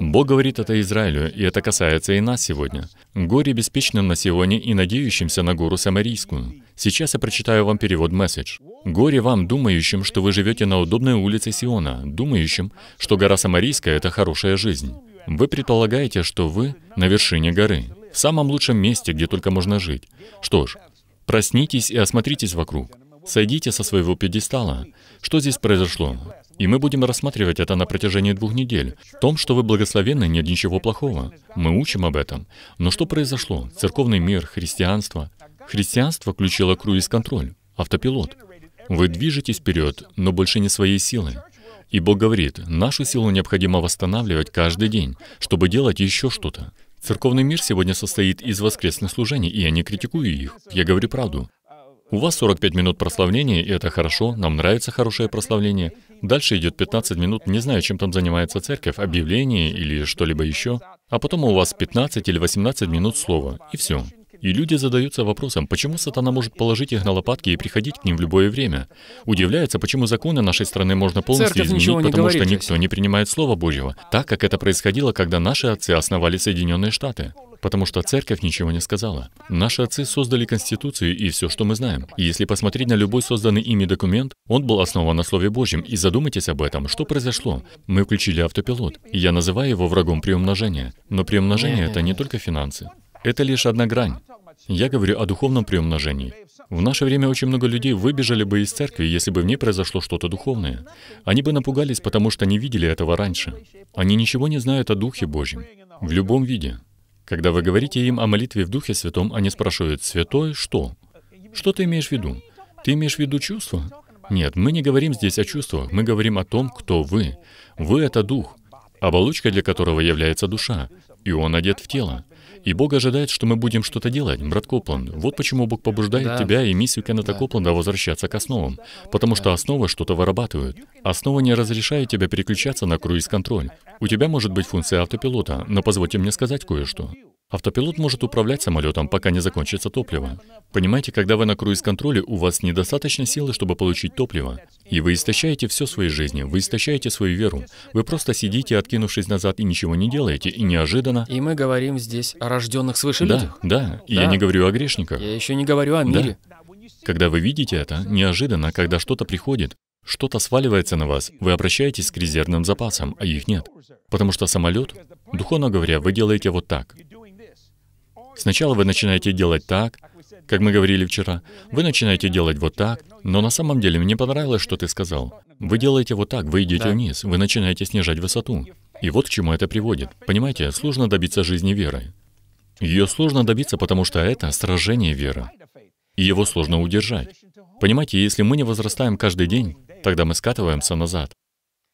Бог говорит это Израилю, и это касается и нас сегодня. «Горе беспечным на Сионе и надеющимся на гору Самарийскую». Сейчас я прочитаю вам перевод месседж. «Горе вам, думающим, что вы живете на удобной улице Сиона, думающим, что гора Самарийская — это хорошая жизнь. Вы предполагаете, что вы на вершине горы, в самом лучшем месте, где только можно жить. Что ж, проснитесь и осмотритесь вокруг. Сойдите со своего пьедестала. Что здесь произошло? И мы будем рассматривать это на протяжении двух недель. В том, что вы благословенны, нет ничего плохого. Мы учим об этом. Но что произошло? Церковный мир, христианство. Христианство включило круиз-контроль, автопилот. Вы движетесь вперед, но больше не своей силы. И Бог говорит, нашу силу необходимо восстанавливать каждый день, чтобы делать еще что-то. Церковный мир сегодня состоит из воскресных служений, и я не критикую их. Я говорю правду. У вас 45 минут прославления, и это хорошо, нам нравится хорошее прославление. Дальше идет 15 минут, не знаю, чем там занимается церковь, объявление или что-либо еще. А потом у вас 15 или 18 минут слова, и все. И люди задаются вопросом, почему сатана может положить их на лопатки и приходить к ним в любое время. Удивляется, почему законы нашей страны можно полностью Церковь изменить, потому говорит, что никто не принимает Слово Божьего, так как это происходило, когда наши отцы основали Соединенные Штаты потому что церковь ничего не сказала. Наши отцы создали Конституцию и все, что мы знаем. И если посмотреть на любой созданный ими документ, он был основан на Слове Божьем. И задумайтесь об этом, что произошло. Мы включили автопилот. И я называю его врагом приумножения. Но приумножение — это не только финансы. Это лишь одна грань. Я говорю о духовном приумножении. В наше время очень много людей выбежали бы из церкви, если бы в ней произошло что-то духовное. Они бы напугались, потому что не видели этого раньше. Они ничего не знают о Духе Божьем. В любом виде. Когда вы говорите им о молитве в Духе Святом, они спрашивают, святой что?» Что ты имеешь в виду? Ты имеешь в виду чувства? Нет, мы не говорим здесь о чувствах, мы говорим о том, кто вы. Вы — это Дух, оболочка для которого является душа, и он одет в тело. И Бог ожидает, что мы будем что-то делать, брат Копланд. Вот почему Бог побуждает да. тебя и миссию Кеннета да. Копланда возвращаться к основам. Потому что основы что-то вырабатывают. Основы не разрешают тебе переключаться на круиз-контроль. У тебя может быть функция автопилота, но позвольте мне сказать кое-что. Автопилот может управлять самолетом, пока не закончится топливо. Понимаете, когда вы на круиз-контроле, у вас недостаточно силы, чтобы получить топливо. И вы истощаете все своей жизни, вы истощаете свою веру. Вы просто сидите, откинувшись назад, и ничего не делаете, и неожиданно... И мы говорим здесь о рожденных свыше да, людях. Да, и я не говорю о грешниках. Я еще не говорю о мире. Да. Когда вы видите это, неожиданно, когда что-то приходит, что-то сваливается на вас, вы обращаетесь к резервным запасам, а их нет. Потому что самолет, духовно говоря, вы делаете вот так. Сначала вы начинаете делать так, как мы говорили вчера. Вы начинаете делать вот так, но на самом деле мне понравилось, что ты сказал. Вы делаете вот так, вы идете вниз, вы начинаете снижать высоту. И вот к чему это приводит. Понимаете, сложно добиться жизни веры. Ее сложно добиться, потому что это сражение веры. И его сложно удержать. Понимаете, если мы не возрастаем каждый день, тогда мы скатываемся назад.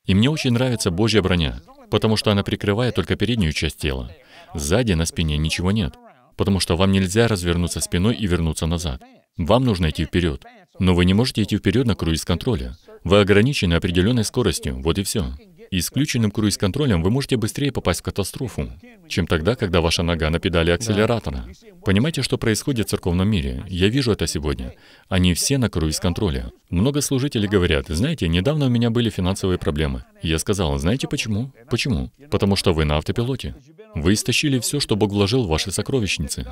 И мне очень нравится Божья броня, потому что она прикрывает только переднюю часть тела. Сзади на спине ничего нет потому что вам нельзя развернуться спиной и вернуться назад. Вам нужно идти вперед. Но вы не можете идти вперед на круиз контроле Вы ограничены определенной скоростью, вот и все. И с включенным круиз-контролем вы можете быстрее попасть в катастрофу, чем тогда, когда ваша нога на педали акселератора. Понимаете, что происходит в церковном мире? Я вижу это сегодня. Они все на круиз-контроле. Много служителей говорят, знаете, недавно у меня были финансовые проблемы. Я сказал, знаете почему? Почему? Потому что вы на автопилоте. Вы истощили все, что Бог вложил в ваши сокровищницы.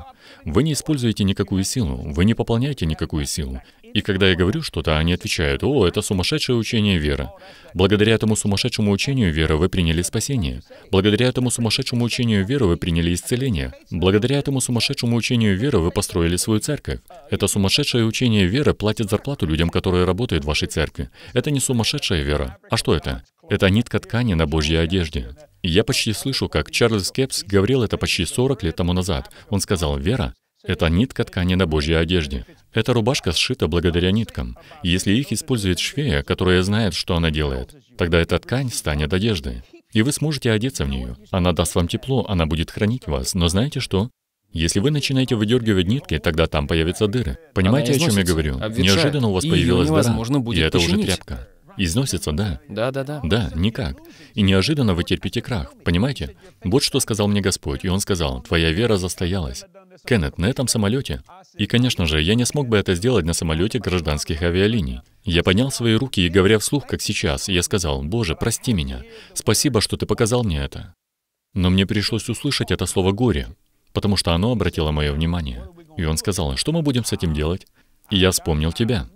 Вы не используете никакую силу, вы не пополняете никакую силу. И когда я говорю что-то, они отвечают, «О, это сумасшедшее учение веры». Благодаря этому сумасшедшему учению веры вы приняли спасение. Благодаря этому сумасшедшему учению веры вы приняли исцеление. Благодаря этому сумасшедшему учению веры вы построили свою церковь. Это сумасшедшее учение веры платит зарплату людям, которые работают в вашей церкви. Это не сумасшедшая вера. А что это? Это нитка ткани на Божьей одежде. я почти слышу, как Чарльз Кепс говорил это почти 40 лет тому назад. Он сказал, «Вера — это нитка ткани на Божьей одежде. Эта рубашка сшита благодаря ниткам. Если их использует швея, которая знает, что она делает, тогда эта ткань станет одеждой. И вы сможете одеться в нее. Она даст вам тепло, она будет хранить вас. Но знаете что? Если вы начинаете выдергивать нитки, тогда там появятся дыры. Понимаете, о чем я говорю? Неожиданно у вас появилась дыра, будет и это починить. уже тряпка. Износится, да. Да, да, да. Да, никак. И неожиданно вы терпите крах, понимаете? Вот что сказал мне Господь, и Он сказал, «Твоя вера застоялась». Кеннет, на этом самолете. И, конечно же, я не смог бы это сделать на самолете гражданских авиалиний. Я поднял свои руки и, говоря вслух, как сейчас, я сказал, «Боже, прости меня. Спасибо, что ты показал мне это». Но мне пришлось услышать это слово «горе», потому что оно обратило мое внимание. И он сказал, «Что мы будем с этим делать?» И я вспомнил тебя.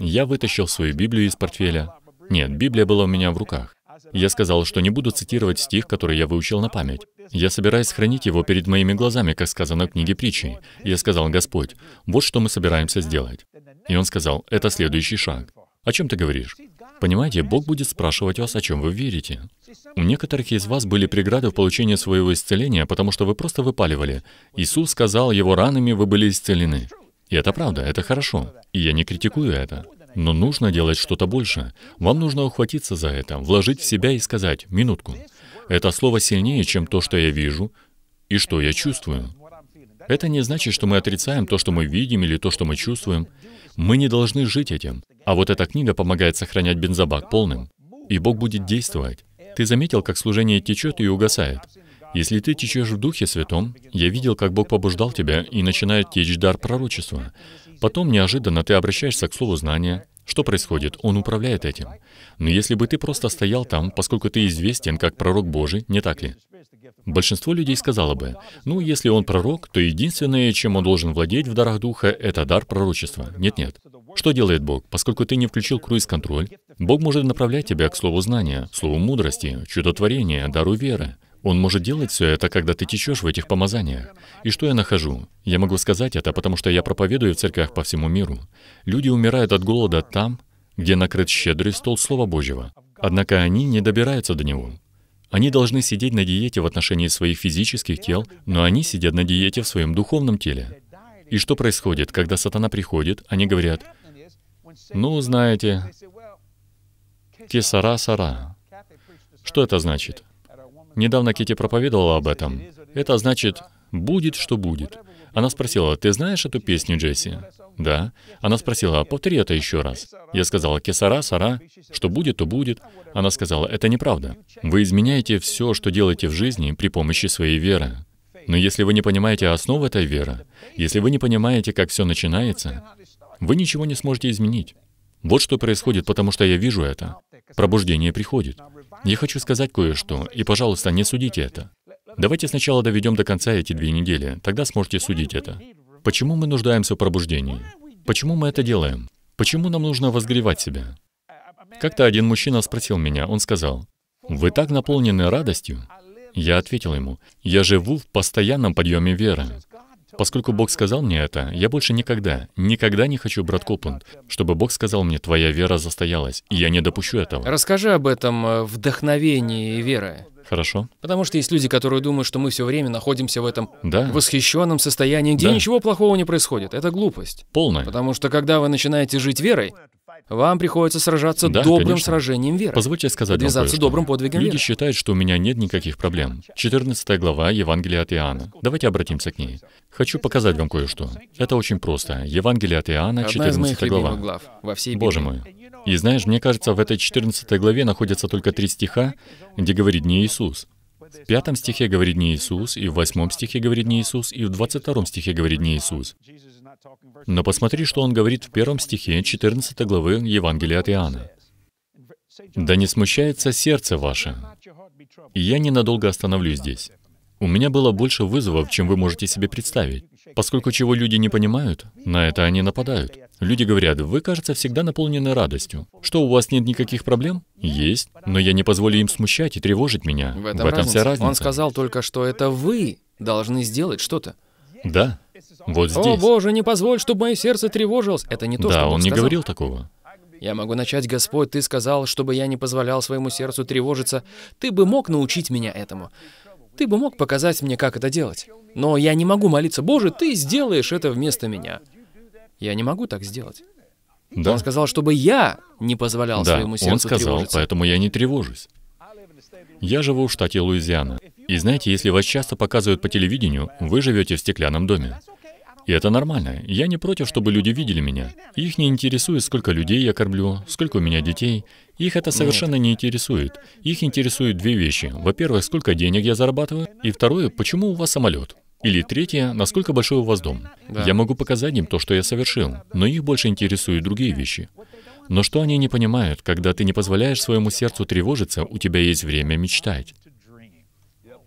Я вытащил свою Библию из портфеля. Нет, Библия была у меня в руках. Я сказал, что не буду цитировать стих, который я выучил на память. Я собираюсь хранить его перед моими глазами, как сказано в книге притчи. Я сказал, Господь, вот что мы собираемся сделать. И он сказал, это следующий шаг. О чем ты говоришь? Понимаете, Бог будет спрашивать вас, о чем вы верите. У некоторых из вас были преграды в получении своего исцеления, потому что вы просто выпаливали. Иисус сказал, его ранами вы были исцелены. И это правда, это хорошо. И я не критикую это. Но нужно делать что-то больше. Вам нужно ухватиться за это, вложить в себя и сказать «минутку». Это слово сильнее, чем то, что я вижу и что я чувствую. Это не значит, что мы отрицаем то, что мы видим или то, что мы чувствуем. Мы не должны жить этим. А вот эта книга помогает сохранять бензобак полным. И Бог будет действовать. Ты заметил, как служение течет и угасает. Если ты течешь в Духе Святом, я видел, как Бог побуждал тебя и начинает течь дар пророчества. Потом неожиданно ты обращаешься к слову знания. Что происходит? Он управляет этим. Но если бы ты просто стоял там, поскольку ты известен как пророк Божий, не так ли? Большинство людей сказало бы, ну, если он пророк, то единственное, чем он должен владеть в дарах Духа, это дар пророчества. Нет-нет. Что делает Бог? Поскольку ты не включил круиз-контроль, Бог может направлять тебя к слову знания, слову мудрости, чудотворения, дару веры. Он может делать все это, когда ты течешь в этих помазаниях. И что я нахожу? Я могу сказать это, потому что я проповедую в церквях по всему миру. Люди умирают от голода там, где накрыт щедрый стол Слова Божьего. Однако они не добираются до него. Они должны сидеть на диете в отношении своих физических тел, но они сидят на диете в своем духовном теле. И что происходит, когда сатана приходит, они говорят, «Ну, знаете, кесара-сара». Что это значит? Недавно Кити проповедовала об этом. Это значит «будет, что будет». Она спросила, «Ты знаешь эту песню, Джесси?» «Да». Она спросила, «А «Повтори это еще раз». Я сказала, «Кесара, сара, что будет, то будет». Она сказала, «Это неправда. Вы изменяете все, что делаете в жизни при помощи своей веры. Но если вы не понимаете основу этой веры, если вы не понимаете, как все начинается, вы ничего не сможете изменить. Вот что происходит, потому что я вижу это. Пробуждение приходит. Я хочу сказать кое-что, и, пожалуйста, не судите это. Давайте сначала доведем до конца эти две недели, тогда сможете судить это. Почему мы нуждаемся в пробуждении? Почему мы это делаем? Почему нам нужно возгревать себя? Как-то один мужчина спросил меня, он сказал, «Вы так наполнены радостью?» Я ответил ему, «Я живу в постоянном подъеме веры. Поскольку Бог сказал мне это, я больше никогда, никогда не хочу, брат Копланд, чтобы Бог сказал мне, твоя вера застоялась, и я не допущу этого. Расскажи об этом э, вдохновении веры. Хорошо. Потому что есть люди, которые думают, что мы все время находимся в этом да. восхищенном состоянии, где да. ничего плохого не происходит. Это глупость. Полная. Потому что когда вы начинаете жить верой, вам приходится сражаться да, добрым конечно. сражением веры. Позвольте сказать Подвязаться добрым подвигом Люди веры. считают, что у меня нет никаких проблем. 14 глава Евангелия от Иоанна. Давайте обратимся к ней. Хочу показать вам кое-что. Это очень просто. Евангелие от Иоанна, 14 глава. глав во всей Боже мой. И знаешь, мне кажется, в этой 14 главе находятся только три стиха, где говорит не Иисус. В пятом стихе говорит не Иисус, и в восьмом стихе говорит не Иисус, и в двадцать втором стихе говорит не Иисус. Но посмотри, что он говорит в первом стихе 14 главы Евангелия от Иоанна. «Да не смущается сердце ваше». И я ненадолго остановлюсь здесь. У меня было больше вызовов, чем вы можете себе представить. Поскольку чего люди не понимают, на это они нападают. Люди говорят, вы, кажется, всегда наполнены радостью. Что, у вас нет никаких проблем? Есть, но я не позволю им смущать и тревожить меня. В этом, в этом разница. вся разница. Он сказал только, что это вы должны сделать что-то. Да, вот здесь. О Боже, не позволь, чтобы мое сердце тревожилось. Это не то, да, что он, он не сказал. говорил такого. Я могу начать, Господь, Ты сказал, чтобы я не позволял своему сердцу тревожиться. Ты бы мог научить меня этому. Ты бы мог показать мне, как это делать. Но я не могу молиться, Боже, Ты сделаешь это вместо меня. Я не могу так сделать. Да. Он сказал, чтобы я не позволял да, своему сердцу он сказал, тревожиться. поэтому я не тревожусь. Я живу в штате Луизиана. И знаете, если вас часто показывают по телевидению, вы живете в стеклянном доме. И это нормально. Я не против, чтобы люди видели меня. Их не интересует, сколько людей я кормлю, сколько у меня детей. Их это совершенно не интересует. Их интересуют две вещи. Во-первых, сколько денег я зарабатываю. И второе, почему у вас самолет. Или третье, насколько большой у вас дом. Да. Я могу показать им то, что я совершил, но их больше интересуют другие вещи. Но что они не понимают, когда ты не позволяешь своему сердцу тревожиться, у тебя есть время мечтать.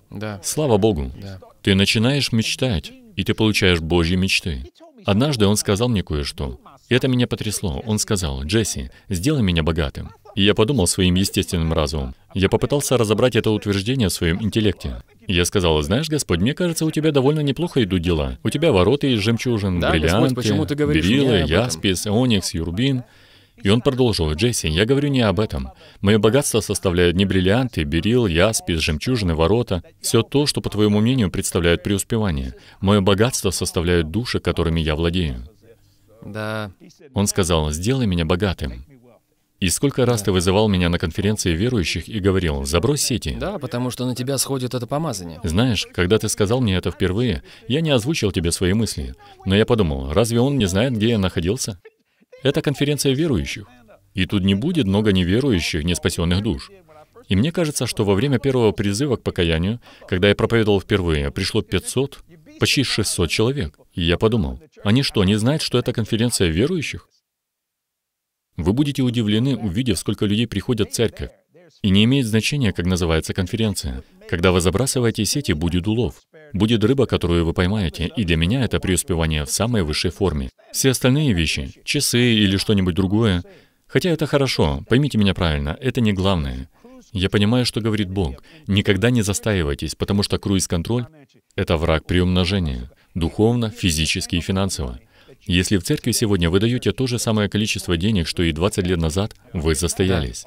Да. Слава Богу, да. ты начинаешь мечтать и ты получаешь Божьи мечты. Однажды он сказал мне кое-что. И это меня потрясло. Он сказал, «Джесси, сделай меня богатым». И я подумал своим естественным разумом. Я попытался разобрать это утверждение в своем интеллекте. Я сказал, знаешь, Господь, мне кажется, у тебя довольно неплохо идут дела. У тебя ворота из жемчужин, да, бриллианты, Господь, почему ты говоришь берилы, яспис, оникс, юрбин. И он продолжил, «Джейсин, я говорю не об этом. Мое богатство составляют не бриллианты, берил, яспис, жемчужины, ворота. Все то, что, по твоему мнению, представляет преуспевание. Мое богатство составляют души, которыми я владею». Да. Он сказал, «Сделай меня богатым». И сколько раз ты вызывал меня на конференции верующих и говорил, «Забрось сети». Да, потому что на тебя сходит это помазание. Знаешь, когда ты сказал мне это впервые, я не озвучил тебе свои мысли. Но я подумал, разве он не знает, где я находился? Это конференция верующих. И тут не будет много неверующих, не спасенных душ. И мне кажется, что во время первого призыва к покаянию, когда я проповедовал впервые, пришло 500, почти 600 человек. И я подумал, они «А что, не знают, что это конференция верующих? Вы будете удивлены, увидев, сколько людей приходят в церковь. И не имеет значения, как называется конференция. Когда вы забрасываете сети, будет улов будет рыба, которую вы поймаете, и для меня это преуспевание в самой высшей форме. Все остальные вещи, часы или что-нибудь другое, хотя это хорошо, поймите меня правильно, это не главное. Я понимаю, что говорит Бог. Никогда не застаивайтесь, потому что круиз-контроль — это враг приумножения. Духовно, физически и финансово. Если в церкви сегодня вы даете то же самое количество денег, что и 20 лет назад, вы застоялись.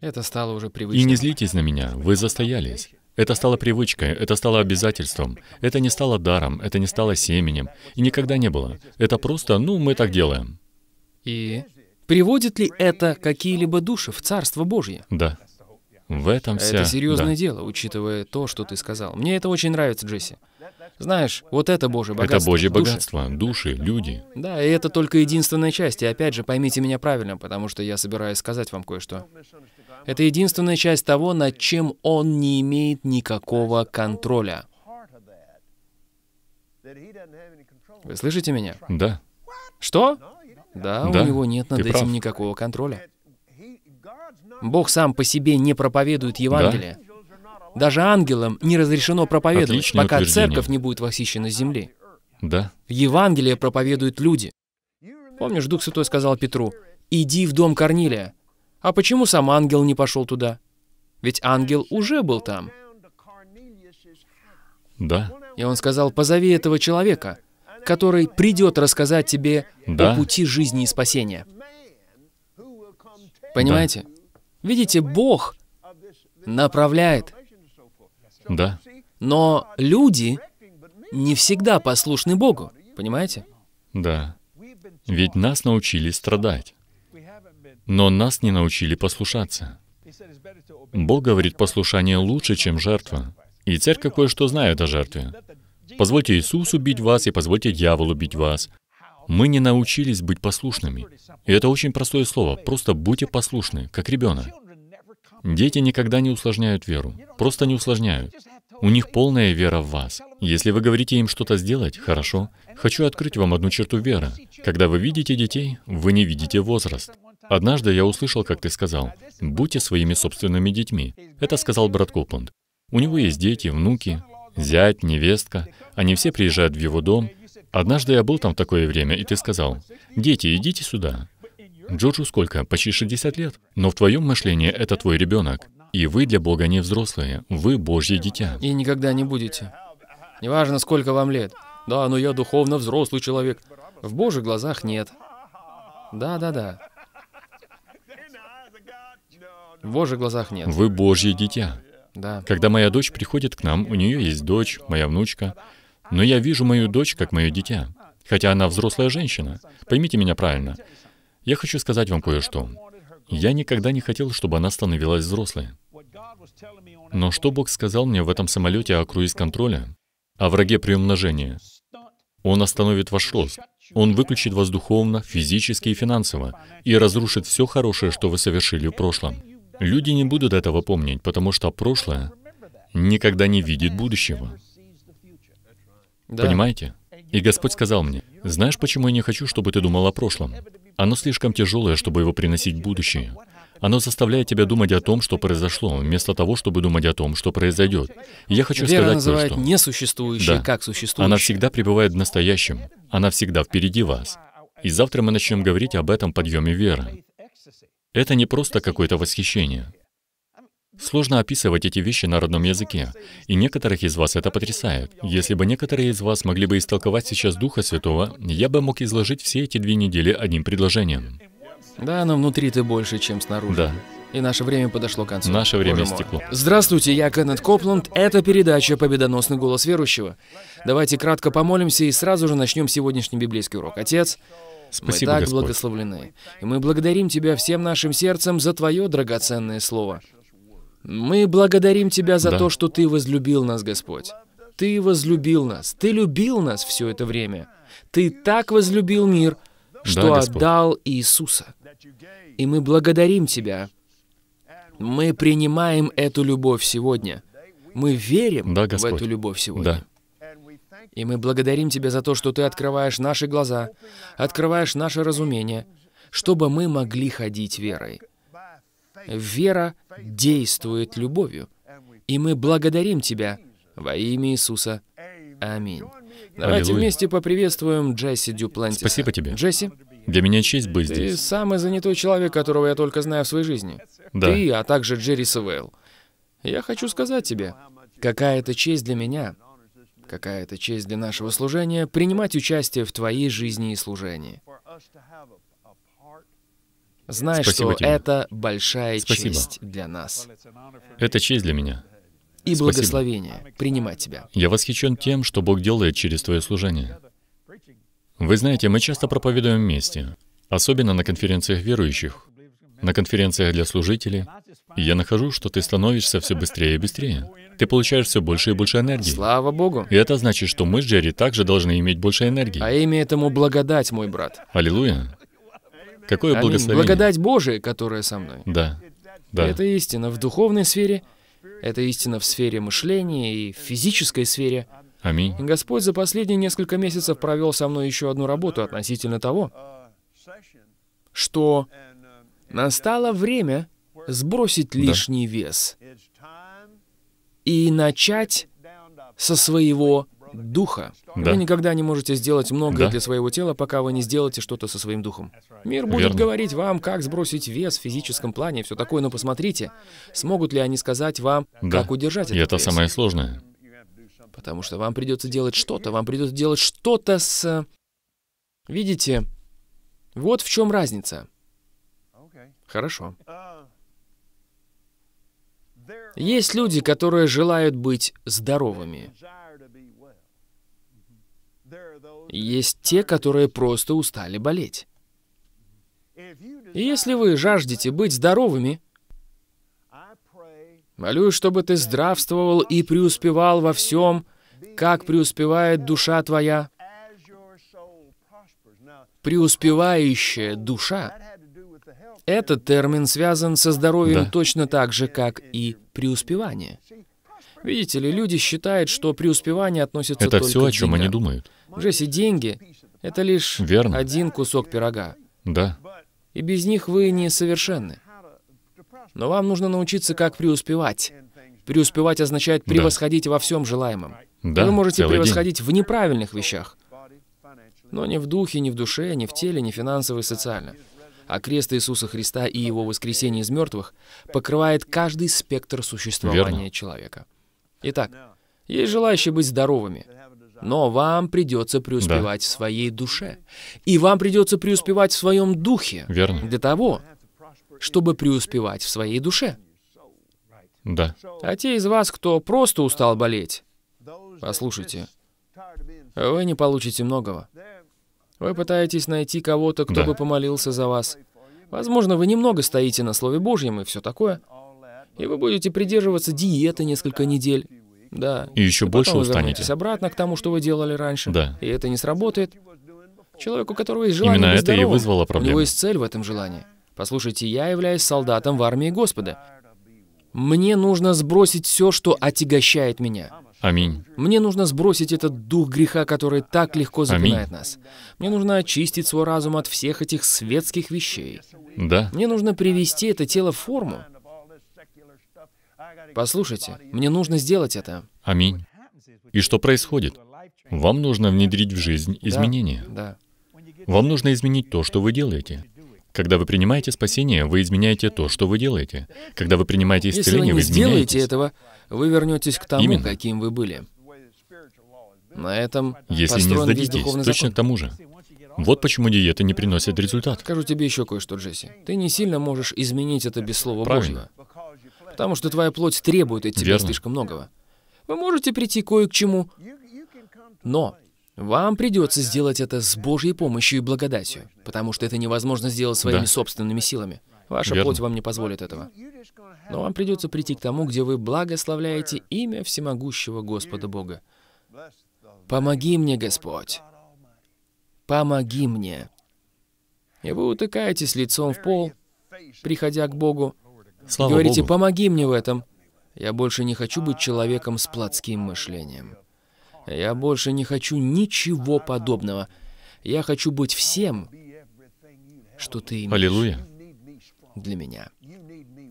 Это стало уже привычно. И не злитесь на меня, вы застоялись. Это стало привычкой, это стало обязательством, это не стало даром, это не стало семенем, и никогда не было. Это просто, ну, мы так делаем. И приводит ли это какие-либо души в Царство Божье? Да. В этом вся... Это серьезное да. дело, учитывая то, что ты сказал. Мне это очень нравится, Джесси. Знаешь, вот это Божье богатство. Это Божье богатство, души, души люди. Да, и это только единственная часть. И опять же, поймите меня правильно, потому что я собираюсь сказать вам кое-что. Это единственная часть того, над чем он не имеет никакого контроля. Вы слышите меня? Да. Что? Да, да, у него нет над этим прав. никакого контроля. Бог сам по себе не проповедует Евангелие. Да. Даже ангелам не разрешено проповедовать, Отличное пока церковь не будет восхищена с земли. Да. Евангелие проповедуют люди. Помнишь, Дух Святой сказал Петру, «Иди в дом Корнилия, а почему сам ангел не пошел туда? Ведь ангел уже был там. Да. И он сказал, позови этого человека, который придет рассказать тебе да. о пути жизни и спасения. Понимаете? Да. Видите, Бог направляет. Да. Но люди не всегда послушны Богу. Понимаете? Да. Ведь нас научили страдать но нас не научили послушаться. Бог говорит, послушание лучше, чем жертва. И церковь кое-что знает о жертве. Позвольте Иисусу бить вас и позвольте дьяволу бить вас. Мы не научились быть послушными. И это очень простое слово. Просто будьте послушны, как ребенок. Дети никогда не усложняют веру. Просто не усложняют. У них полная вера в вас. Если вы говорите им что-то сделать, хорошо. Хочу открыть вам одну черту веры. Когда вы видите детей, вы не видите возраст. Однажды я услышал, как ты сказал, «Будьте своими собственными детьми». Это сказал брат Копланд. У него есть дети, внуки, зять, невестка. Они все приезжают в его дом. Однажды я был там в такое время, и ты сказал, «Дети, идите сюда». Джорджу сколько? Почти 60 лет. Но в твоем мышлении это твой ребенок. И вы для Бога не взрослые. Вы Божье дитя. И никогда не будете. Неважно, сколько вам лет. Да, но я духовно взрослый человек. В Божьих глазах нет. Да, да, да. В Божьих глазах нет. Вы Божье дитя. Да. Когда моя дочь приходит к нам, у нее есть дочь, моя внучка, но я вижу мою дочь как мое дитя, хотя она взрослая женщина. Поймите меня правильно. Я хочу сказать вам кое-что. Я никогда не хотел, чтобы она становилась взрослой. Но что Бог сказал мне в этом самолете о круиз-контроле, о враге приумножения? Он остановит ваш рост. Он выключит вас духовно, физически и финансово и разрушит все хорошее, что вы совершили в прошлом. Люди не будут этого помнить, потому что прошлое никогда не видит будущего. Да. Понимаете? И Господь сказал мне, «Знаешь, почему я не хочу, чтобы ты думал о прошлом? Оно слишком тяжелое, чтобы его приносить в будущее. Оно заставляет тебя думать о том, что произошло, вместо того, чтобы думать о том, что произойдет. И я хочу Вера сказать называет кое-что. несуществующее да. как существующее. Она всегда пребывает в настоящем. Она всегда впереди вас. И завтра мы начнем говорить об этом подъеме веры. Это не просто какое-то восхищение. Сложно описывать эти вещи на родном языке, и некоторых из вас это потрясает. Если бы некоторые из вас могли бы истолковать сейчас Духа Святого, я бы мог изложить все эти две недели одним предложением. Да, но внутри ты больше, чем снаружи. Да. И наше время подошло к концу. Наше время Боже стекло. Мой. Здравствуйте, я Кеннет Копланд. Это передача «Победоносный голос верующего». Давайте кратко помолимся и сразу же начнем сегодняшний библейский урок. Отец, Спасибо, мы так Господь. благословлены. И мы благодарим Тебя всем нашим сердцем за Твое драгоценное Слово. Мы благодарим Тебя за да. то, что Ты возлюбил нас, Господь. Ты возлюбил нас. Ты любил нас все это время. Ты так возлюбил мир, что да, отдал Иисуса. И мы благодарим Тебя. Мы принимаем эту любовь сегодня. Мы верим да, в эту любовь сегодня. Да. И мы благодарим Тебя за то, что Ты открываешь наши глаза, открываешь наше разумение, чтобы мы могли ходить верой. Вера действует любовью. И мы благодарим Тебя во имя Иисуса. Аминь. Давайте Аллилуйя. вместе поприветствуем Джесси Дюплантиса. Спасибо тебе. Джесси, для меня честь быть здесь. Ты самый занятой человек, которого я только знаю в своей жизни. Да. Ты, а также Джерри Севейл. Я хочу сказать тебе, какая это честь для меня какая это честь для нашего служения, принимать участие в твоей жизни и служении. Знай, Спасибо что тебе. это большая Спасибо. честь для нас. Это честь для меня. И Спасибо. благословение принимать тебя. Я восхищен тем, что Бог делает через твое служение. Вы знаете, мы часто проповедуем вместе, особенно на конференциях верующих, на конференциях для служителей, я нахожу, что ты становишься все быстрее и быстрее. Ты получаешь все больше и больше энергии. Слава Богу. И это значит, что мы с Джерри также должны иметь больше энергии. А имя этому благодать, мой брат. Аллилуйя. Какое Аминь. благословение. Благодать Божия, которая со мной. Да. Да. Это истина в духовной сфере, это истина в сфере мышления и в физической сфере. Аминь. Господь за последние несколько месяцев провел со мной еще одну работу относительно того, что настало время сбросить лишний да. вес и начать со своего духа. Да. Вы никогда не можете сделать многое да. для своего тела, пока вы не сделаете что-то со своим духом. Мир будет Верно. говорить вам, как сбросить вес в физическом плане все такое, но посмотрите, смогут ли они сказать вам, да. как удержать это. И это вес. самое сложное. Потому что вам придется делать что-то, вам придется делать что-то с... Видите, вот в чем разница. Хорошо. Uh, есть люди, которые желают быть здоровыми. Есть те, которые просто устали болеть. И если вы жаждете быть здоровыми, молю, чтобы ты здравствовал и преуспевал во всем, как преуспевает душа твоя. Преуспевающая душа этот термин связан со здоровьем да. точно так же, как и преуспевание. Видите ли, люди считают, что преуспевание относится это только все, к деньгам. Это все, о чем они думают. Джесси, деньги — это лишь Верно. один кусок пирога. Да. И без них вы не совершенны. Но вам нужно научиться, как преуспевать. Преуспевать означает превосходить да. во всем желаемом. Да, вы можете превосходить день. в неправильных вещах, но не в духе, не в душе, не в теле, не финансово и социально а крест Иисуса Христа и его воскресение из мертвых покрывает каждый спектр существования Верно. человека. Итак, есть желающие быть здоровыми, но вам придется преуспевать да. в своей душе. И вам придется преуспевать в своем духе. Верно. Для того, чтобы преуспевать в своей душе. Да. А те из вас, кто просто устал болеть, послушайте, вы не получите многого. Вы пытаетесь найти кого-то, кто да. бы помолился за вас. Возможно, вы немного стоите на Слове Божьем и все такое. И вы будете придерживаться диеты несколько недель. Да. И еще и больше потом устанете. Вы обратно к тому, что вы делали раньше. Да. И это не сработает. Человеку, у которого есть желание Именно это здоровым, и вызвало проблему. У него есть цель в этом желании. Послушайте, я являюсь солдатом в армии Господа. Мне нужно сбросить все, что отягощает меня. Аминь. Мне нужно сбросить этот дух греха, который так легко запинает Аминь. нас. Мне нужно очистить свой разум от всех этих светских вещей. Да. Мне нужно привести это тело в форму. Послушайте, мне нужно сделать это. Аминь. И что происходит? Вам нужно внедрить в жизнь изменения. Да. да. Вам нужно изменить то, что вы делаете. Когда вы принимаете спасение, вы изменяете то, что вы делаете. Когда вы принимаете исцеление, Если вы, не вы изменяете. Если этого, вы вернетесь к тому, Именно. каким вы были. На этом Если не сдадитесь, точно к тому же. Вот почему диеты не приносят результат. Скажу тебе еще кое-что, Джесси. Ты не сильно можешь изменить это без слова Правильно. Божьего. Потому что твоя плоть требует от тебя Верно. слишком многого. Вы можете прийти кое к чему, но вам придется сделать это с Божьей помощью и благодатью, потому что это невозможно сделать своими да. собственными силами. Ваша Верно. плоть вам не позволит этого. Но вам придется прийти к тому, где вы благословляете имя всемогущего Господа Бога. Помоги мне, Господь. Помоги мне. И вы утыкаетесь лицом в пол, приходя к Богу, Слава говорите, Богу. помоги мне в этом. Я больше не хочу быть человеком с плотским мышлением. Я больше не хочу ничего подобного. Я хочу быть всем, что ты имеешь. Аллилуйя для меня.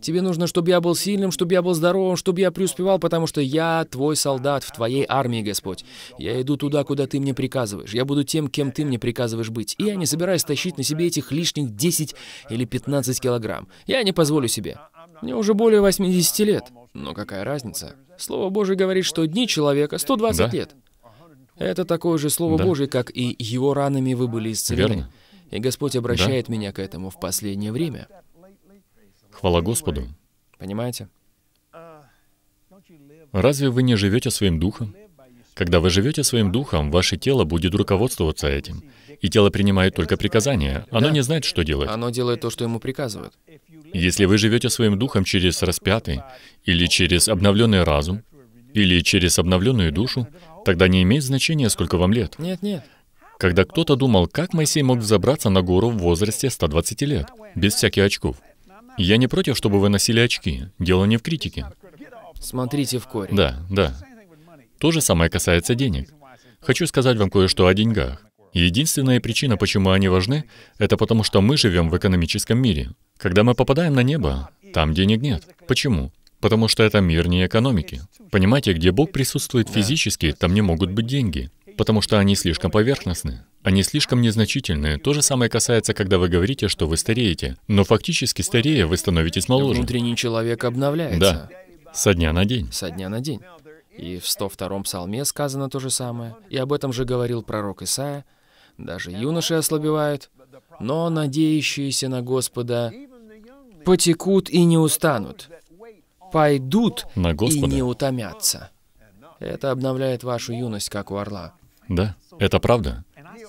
Тебе нужно, чтобы я был сильным, чтобы я был здоровым, чтобы я преуспевал, потому что я твой солдат в твоей армии, Господь. Я иду туда, куда ты мне приказываешь. Я буду тем, кем ты мне приказываешь быть. И я не собираюсь тащить на себе этих лишних 10 или 15 килограмм. Я не позволю себе. Мне уже более 80 лет. Но какая разница? Слово Божье говорит, что дни человека 120 да? лет. Это такое же Слово да. Божье, как и «Его ранами вы были исцелены». Верно. И Господь обращает да? меня к этому в последнее время. Хвала Господу. Понимаете? Разве вы не живете своим духом? Когда вы живете своим духом, ваше тело будет руководствоваться этим. И тело принимает только приказания. Оно да. не знает, что делать. Оно делает то, что ему приказывают. Если вы живете своим духом через распятый, или через обновленный разум, или через обновленную душу, тогда не имеет значения, сколько вам лет. Нет, нет. Когда кто-то думал, как Моисей мог взобраться на гору в возрасте 120 лет, без всяких очков. Я не против, чтобы вы носили очки. Дело не в критике. Смотрите в корень. Да, да. То же самое касается денег. Хочу сказать вам кое-что о деньгах. Единственная причина, почему они важны, это потому что мы живем в экономическом мире. Когда мы попадаем на небо, там денег нет. Почему? Потому что это мир не экономики. Понимаете, где Бог присутствует физически, там не могут быть деньги, потому что они слишком поверхностны. Они слишком незначительные. То же самое касается, когда вы говорите, что вы стареете. Но фактически старея, вы становитесь моложе. Внутренний человек обновляется. Да. Со дня на день. Со дня на день. И в 102-м псалме сказано то же самое. И об этом же говорил пророк Исаия. Даже юноши ослабевают, но надеющиеся на Господа потекут и не устанут, пойдут на и не утомятся. Это обновляет вашу юность, как у орла. Да, это правда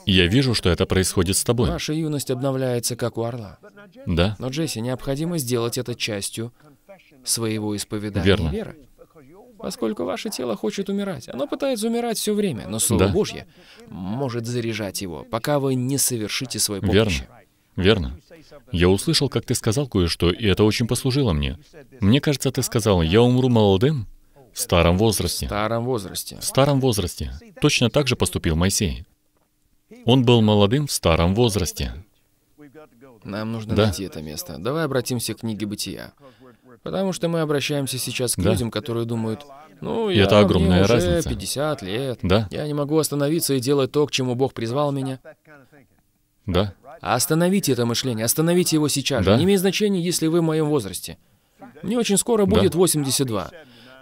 я вижу, что это происходит с тобой. Ваша юность обновляется, как у орла. Да. Но, Джесси, необходимо сделать это частью своего исповедания Верно. веры. Поскольку ваше тело хочет умирать. Оно пытается умирать все время, но Слово да. Божье может заряжать его, пока вы не совершите свой путь. Верно. Верно. Я услышал, как ты сказал кое-что, и это очень послужило мне. Мне кажется, ты сказал, я умру молодым, в старом возрасте. В старом возрасте. В старом возрасте. Точно так же поступил Моисей. Он был молодым в старом возрасте. Нам нужно да. найти это место. Давай обратимся к книге Бытия. Потому что мы обращаемся сейчас к да. людям, которые думают, ну, я, это огромная мне уже 50 лет. Да. Я не могу остановиться и делать то, к чему Бог призвал меня. Да. А остановите это мышление, остановите его сейчас да. же. Не имеет значения, если вы в моем возрасте. Мне очень скоро будет да. 82.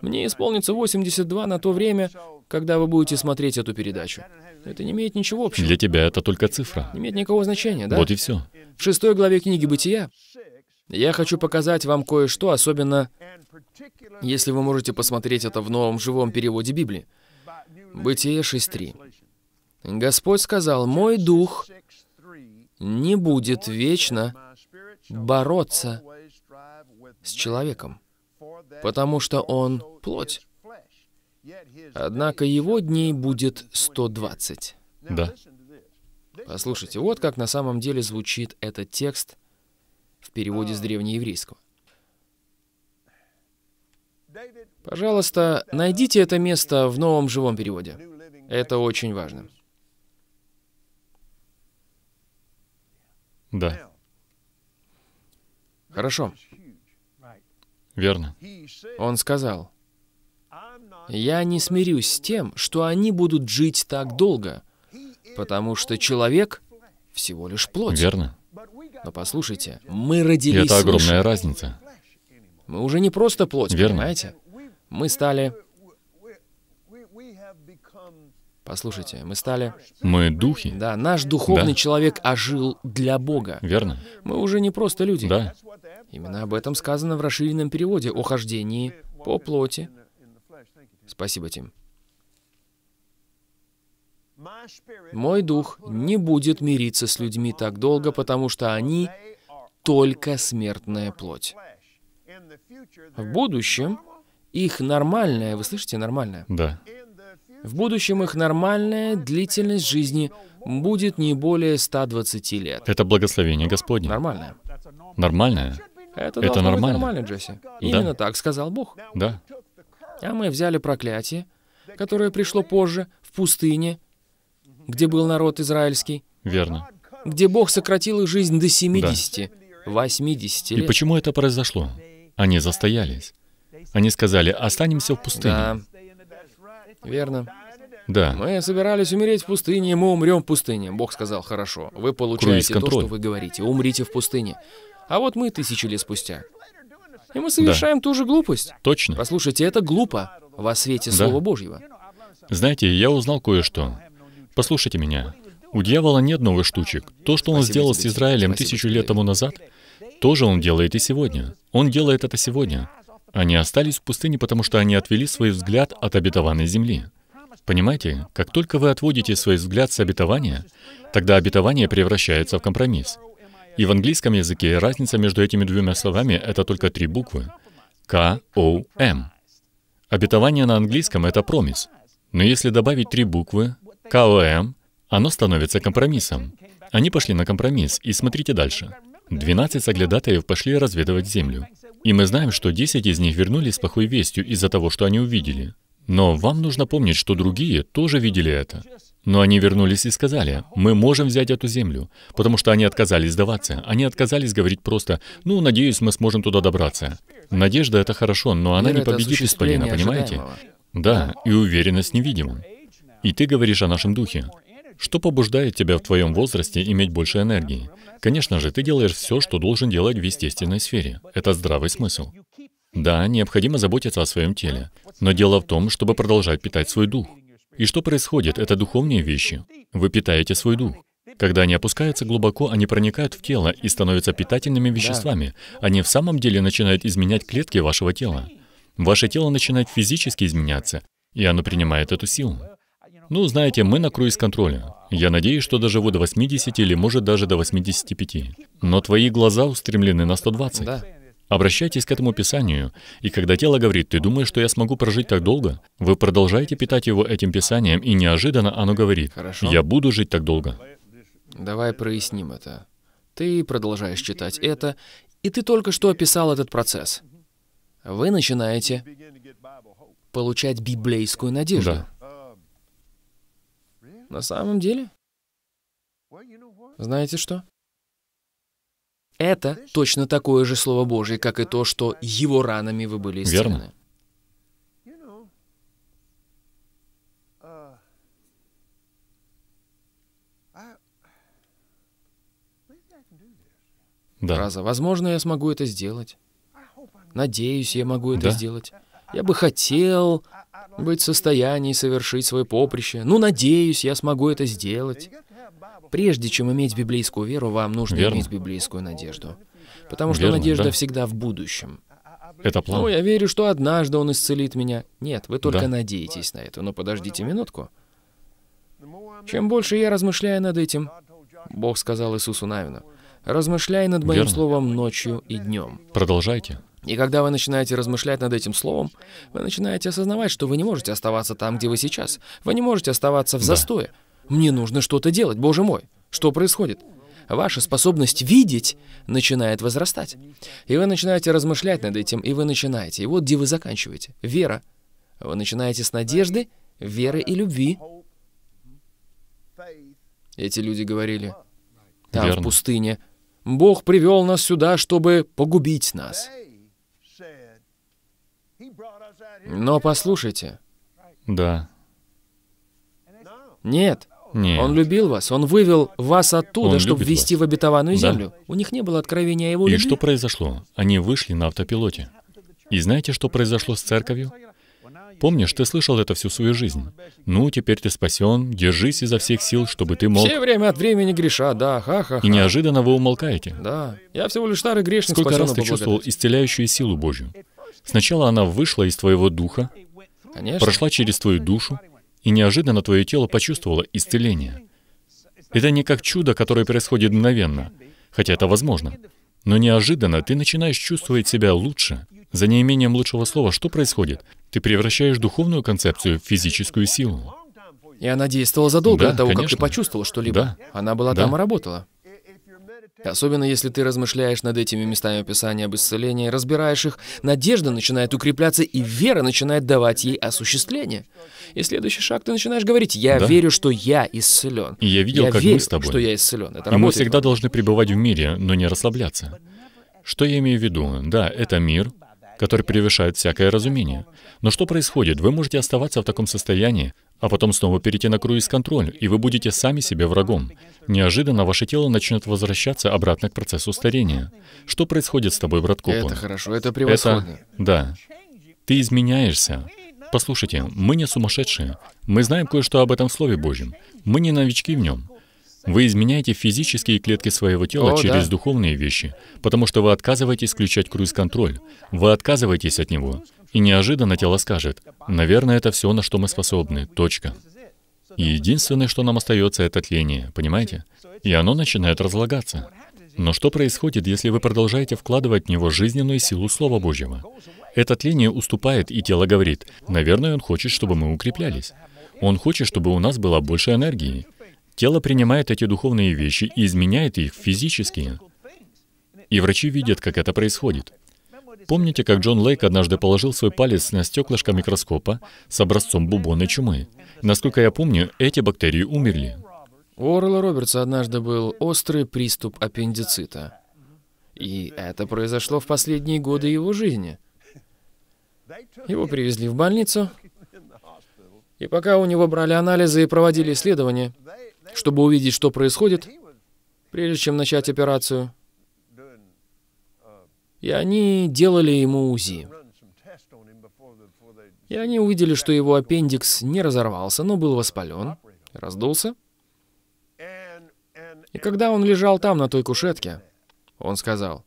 Мне исполнится 82 на то время, когда вы будете смотреть эту передачу. Это не имеет ничего общего. Для тебя это только цифра. Не имеет никакого значения, да? Вот и все. В шестой главе книги «Бытия» я хочу показать вам кое-что, особенно если вы можете посмотреть это в новом живом переводе Библии. Бытие 6.3. Господь сказал, «Мой дух не будет вечно бороться с человеком, потому что он плоть, Однако его дней будет 120. Да. Послушайте, вот как на самом деле звучит этот текст в переводе с древнееврейского. Пожалуйста, найдите это место в новом живом переводе. Это очень важно. Да. Хорошо. Верно. Он сказал, я не смирюсь с тем, что они будут жить так долго, потому что человек всего лишь плоть. Верно. Но послушайте, мы родились И это огромная свыше. разница. Мы уже не просто плоть, Верно. понимаете? Мы стали... Послушайте, мы стали... Мы духи. Да, наш духовный да. человек ожил для Бога. Верно. Мы уже не просто люди. Да. Именно об этом сказано в расширенном переводе о хождении по плоти. Спасибо, Тим. Мой дух не будет мириться с людьми так долго, потому что они только смертная плоть. В будущем их нормальная, вы слышите, нормальная? Да. В будущем их нормальная длительность жизни будет не более 120 лет. Это благословение Господне. Нормальное. Нормальное? Это, это нормально. нормально, Джесси. Именно так сказал Бог. Да. А мы взяли проклятие, которое пришло позже, в пустыне, где был народ израильский. Верно. Где Бог сократил их жизнь до 70, да. 80 лет. И почему это произошло? Они застоялись. Они сказали, останемся в пустыне. Да. Верно. Да. Мы собирались умереть в пустыне, мы умрем в пустыне. Бог сказал, хорошо, вы получаете то, что вы говорите, умрите в пустыне. А вот мы тысячи лет спустя. И мы совершаем да. ту же глупость. Точно. Послушайте, это глупо во свете да. Слова Божьего. Знаете, я узнал кое-что. Послушайте меня. У дьявола нет новых штучек. То, что он Спасибо сделал тебе. с Израилем Спасибо тысячу тебе. лет тому назад, тоже он делает и сегодня. Он делает это сегодня. Они остались в пустыне, потому что они отвели свой взгляд от обетованной земли. Понимаете, как только вы отводите свой взгляд с обетования, тогда обетование превращается в компромисс. И в английском языке разница между этими двумя словами — это только три буквы. К-О-М. Обетование на английском — это промис. Но если добавить три буквы К О М, оно становится компромиссом. Они пошли на компромисс, и смотрите дальше. Двенадцать соглядатаев пошли разведывать землю. И мы знаем, что десять из них вернулись с плохой вестью из-за того, что они увидели. Но вам нужно помнить, что другие тоже видели это. Но они вернулись и сказали, мы можем взять эту землю, потому что они отказались сдаваться. Они отказались говорить просто, ну, надеюсь, мы сможем туда добраться. Надежда — это хорошо, но она Мир не победит исполина, понимаете? Да, и уверенность невидима. И ты говоришь о нашем духе. Что побуждает тебя в твоем возрасте иметь больше энергии? Конечно же, ты делаешь все, что должен делать в естественной сфере. Это здравый смысл. Да, необходимо заботиться о своем теле. Но дело в том, чтобы продолжать питать свой дух. И что происходит? Это духовные вещи. Вы питаете свой дух. Когда они опускаются глубоко, они проникают в тело и становятся питательными веществами. Они в самом деле начинают изменять клетки вашего тела. Ваше тело начинает физически изменяться, и оно принимает эту силу. Ну, знаете, мы на круиз-контроле. Я надеюсь, что доживу до 80 или, может, даже до 85. Но твои глаза устремлены на 120. Да. Обращайтесь к этому Писанию, и когда тело говорит, «Ты думаешь, что я смогу прожить так долго?» Вы продолжаете питать его этим Писанием, и неожиданно оно говорит, Хорошо. «Я буду жить так долго». Давай проясним это. Ты продолжаешь читать это, и ты только что описал этот процесс. Вы начинаете получать библейскую надежду. Да. На самом деле? Знаете что? Это точно такое же Слово Божье, как и то, что его ранами вы были исцелены. Верно. Да. Фраза «Возможно, я смогу это сделать». «Надеюсь, я могу это да. сделать». «Я бы хотел быть в состоянии совершить свое поприще». «Ну, надеюсь, я смогу это сделать». Прежде чем иметь библейскую веру, вам нужно Верно. иметь библейскую надежду. Потому что Верно, надежда да. всегда в будущем. Это план. Ну, я верю, что однажды он исцелит меня. Нет, вы только да. надеетесь на это. Но ну, подождите минутку. Чем больше я размышляю над этим, Бог сказал Иисусу Навину, размышляй над моим Верно. словом ночью и днем. Продолжайте. И когда вы начинаете размышлять над этим словом, вы начинаете осознавать, что вы не можете оставаться там, где вы сейчас. Вы не можете оставаться в да. Мне нужно что-то делать, боже мой. Что происходит? Ваша способность видеть начинает возрастать. И вы начинаете размышлять над этим, и вы начинаете. И вот где вы заканчиваете. Вера. Вы начинаете с надежды, веры и любви. Эти люди говорили, там, Верно. в пустыне, Бог привел нас сюда, чтобы погубить нас. Но послушайте. Да. Нет, нет. Он любил вас, он вывел вас оттуда, он чтобы ввести вас. в обетованную да. землю. У них не было откровения о его И любви. что произошло? Они вышли на автопилоте. И знаете, что произошло с церковью? Помнишь, ты слышал это всю свою жизнь. Ну, теперь ты спасен, держись изо всех сил, чтобы ты мог... Все время от времени греша, да, ха-ха-ха. И неожиданно вы умолкаете. Да, я всего лишь старый грешник, Сколько раз ты чувствовал исцеляющую силу Божью? Сначала она вышла из твоего духа, Конечно. прошла через твою душу, и неожиданно твое тело почувствовало исцеление. Это не как чудо, которое происходит мгновенно, хотя это возможно. Но неожиданно ты начинаешь чувствовать себя лучше. За неимением лучшего слова, что происходит? Ты превращаешь духовную концепцию в физическую силу. И она действовала задолго да, до того, конечно. как ты почувствовал что-либо. Да. Она была да. там и работала. Особенно если ты размышляешь над этими местами Писания об исцелении, разбираешь их, надежда начинает укрепляться, и вера начинает давать ей осуществление. И следующий шаг ты начинаешь говорить, я да? верю, что я исцелен. И я видел, я как верю, мы с тобой. что я исцелен. Это и мы всегда должны пребывать в мире, но не расслабляться. Что я имею в виду? Да, это мир, который превышает всякое разумение. Но что происходит? Вы можете оставаться в таком состоянии, а потом снова перейти на круиз-контроль, и вы будете сами себе врагом. Неожиданно ваше тело начнет возвращаться обратно к процессу старения. Что происходит с тобой, брат Купон? Это хорошо, это превосходно. Это... Да. Ты изменяешься. Послушайте, мы не сумасшедшие. Мы знаем кое-что об этом Слове Божьем. Мы не новички в нем. Вы изменяете физические клетки своего тела О, через да. духовные вещи, потому что вы отказываетесь включать круиз-контроль. Вы отказываетесь от него. И неожиданно тело скажет, «Наверное, это все, на что мы способны. Точка». И единственное, что нам остается, это тление, понимаете? И оно начинает разлагаться. Но что происходит, если вы продолжаете вкладывать в него жизненную силу Слова Божьего? Это тление уступает, и тело говорит, «Наверное, он хочет, чтобы мы укреплялись». Он хочет, чтобы у нас была больше энергии. Тело принимает эти духовные вещи и изменяет их физически. И врачи видят, как это происходит. Помните, как Джон Лейк однажды положил свой палец на стеклышко микроскопа с образцом бубонной чумы? Насколько я помню, эти бактерии умерли. У Орла Робертса однажды был острый приступ аппендицита. И это произошло в последние годы его жизни. Его привезли в больницу, и пока у него брали анализы и проводили исследования, чтобы увидеть, что происходит, прежде чем начать операцию. И они делали ему УЗИ. И они увидели, что его аппендикс не разорвался, но был воспален, раздулся. И когда он лежал там, на той кушетке, он сказал,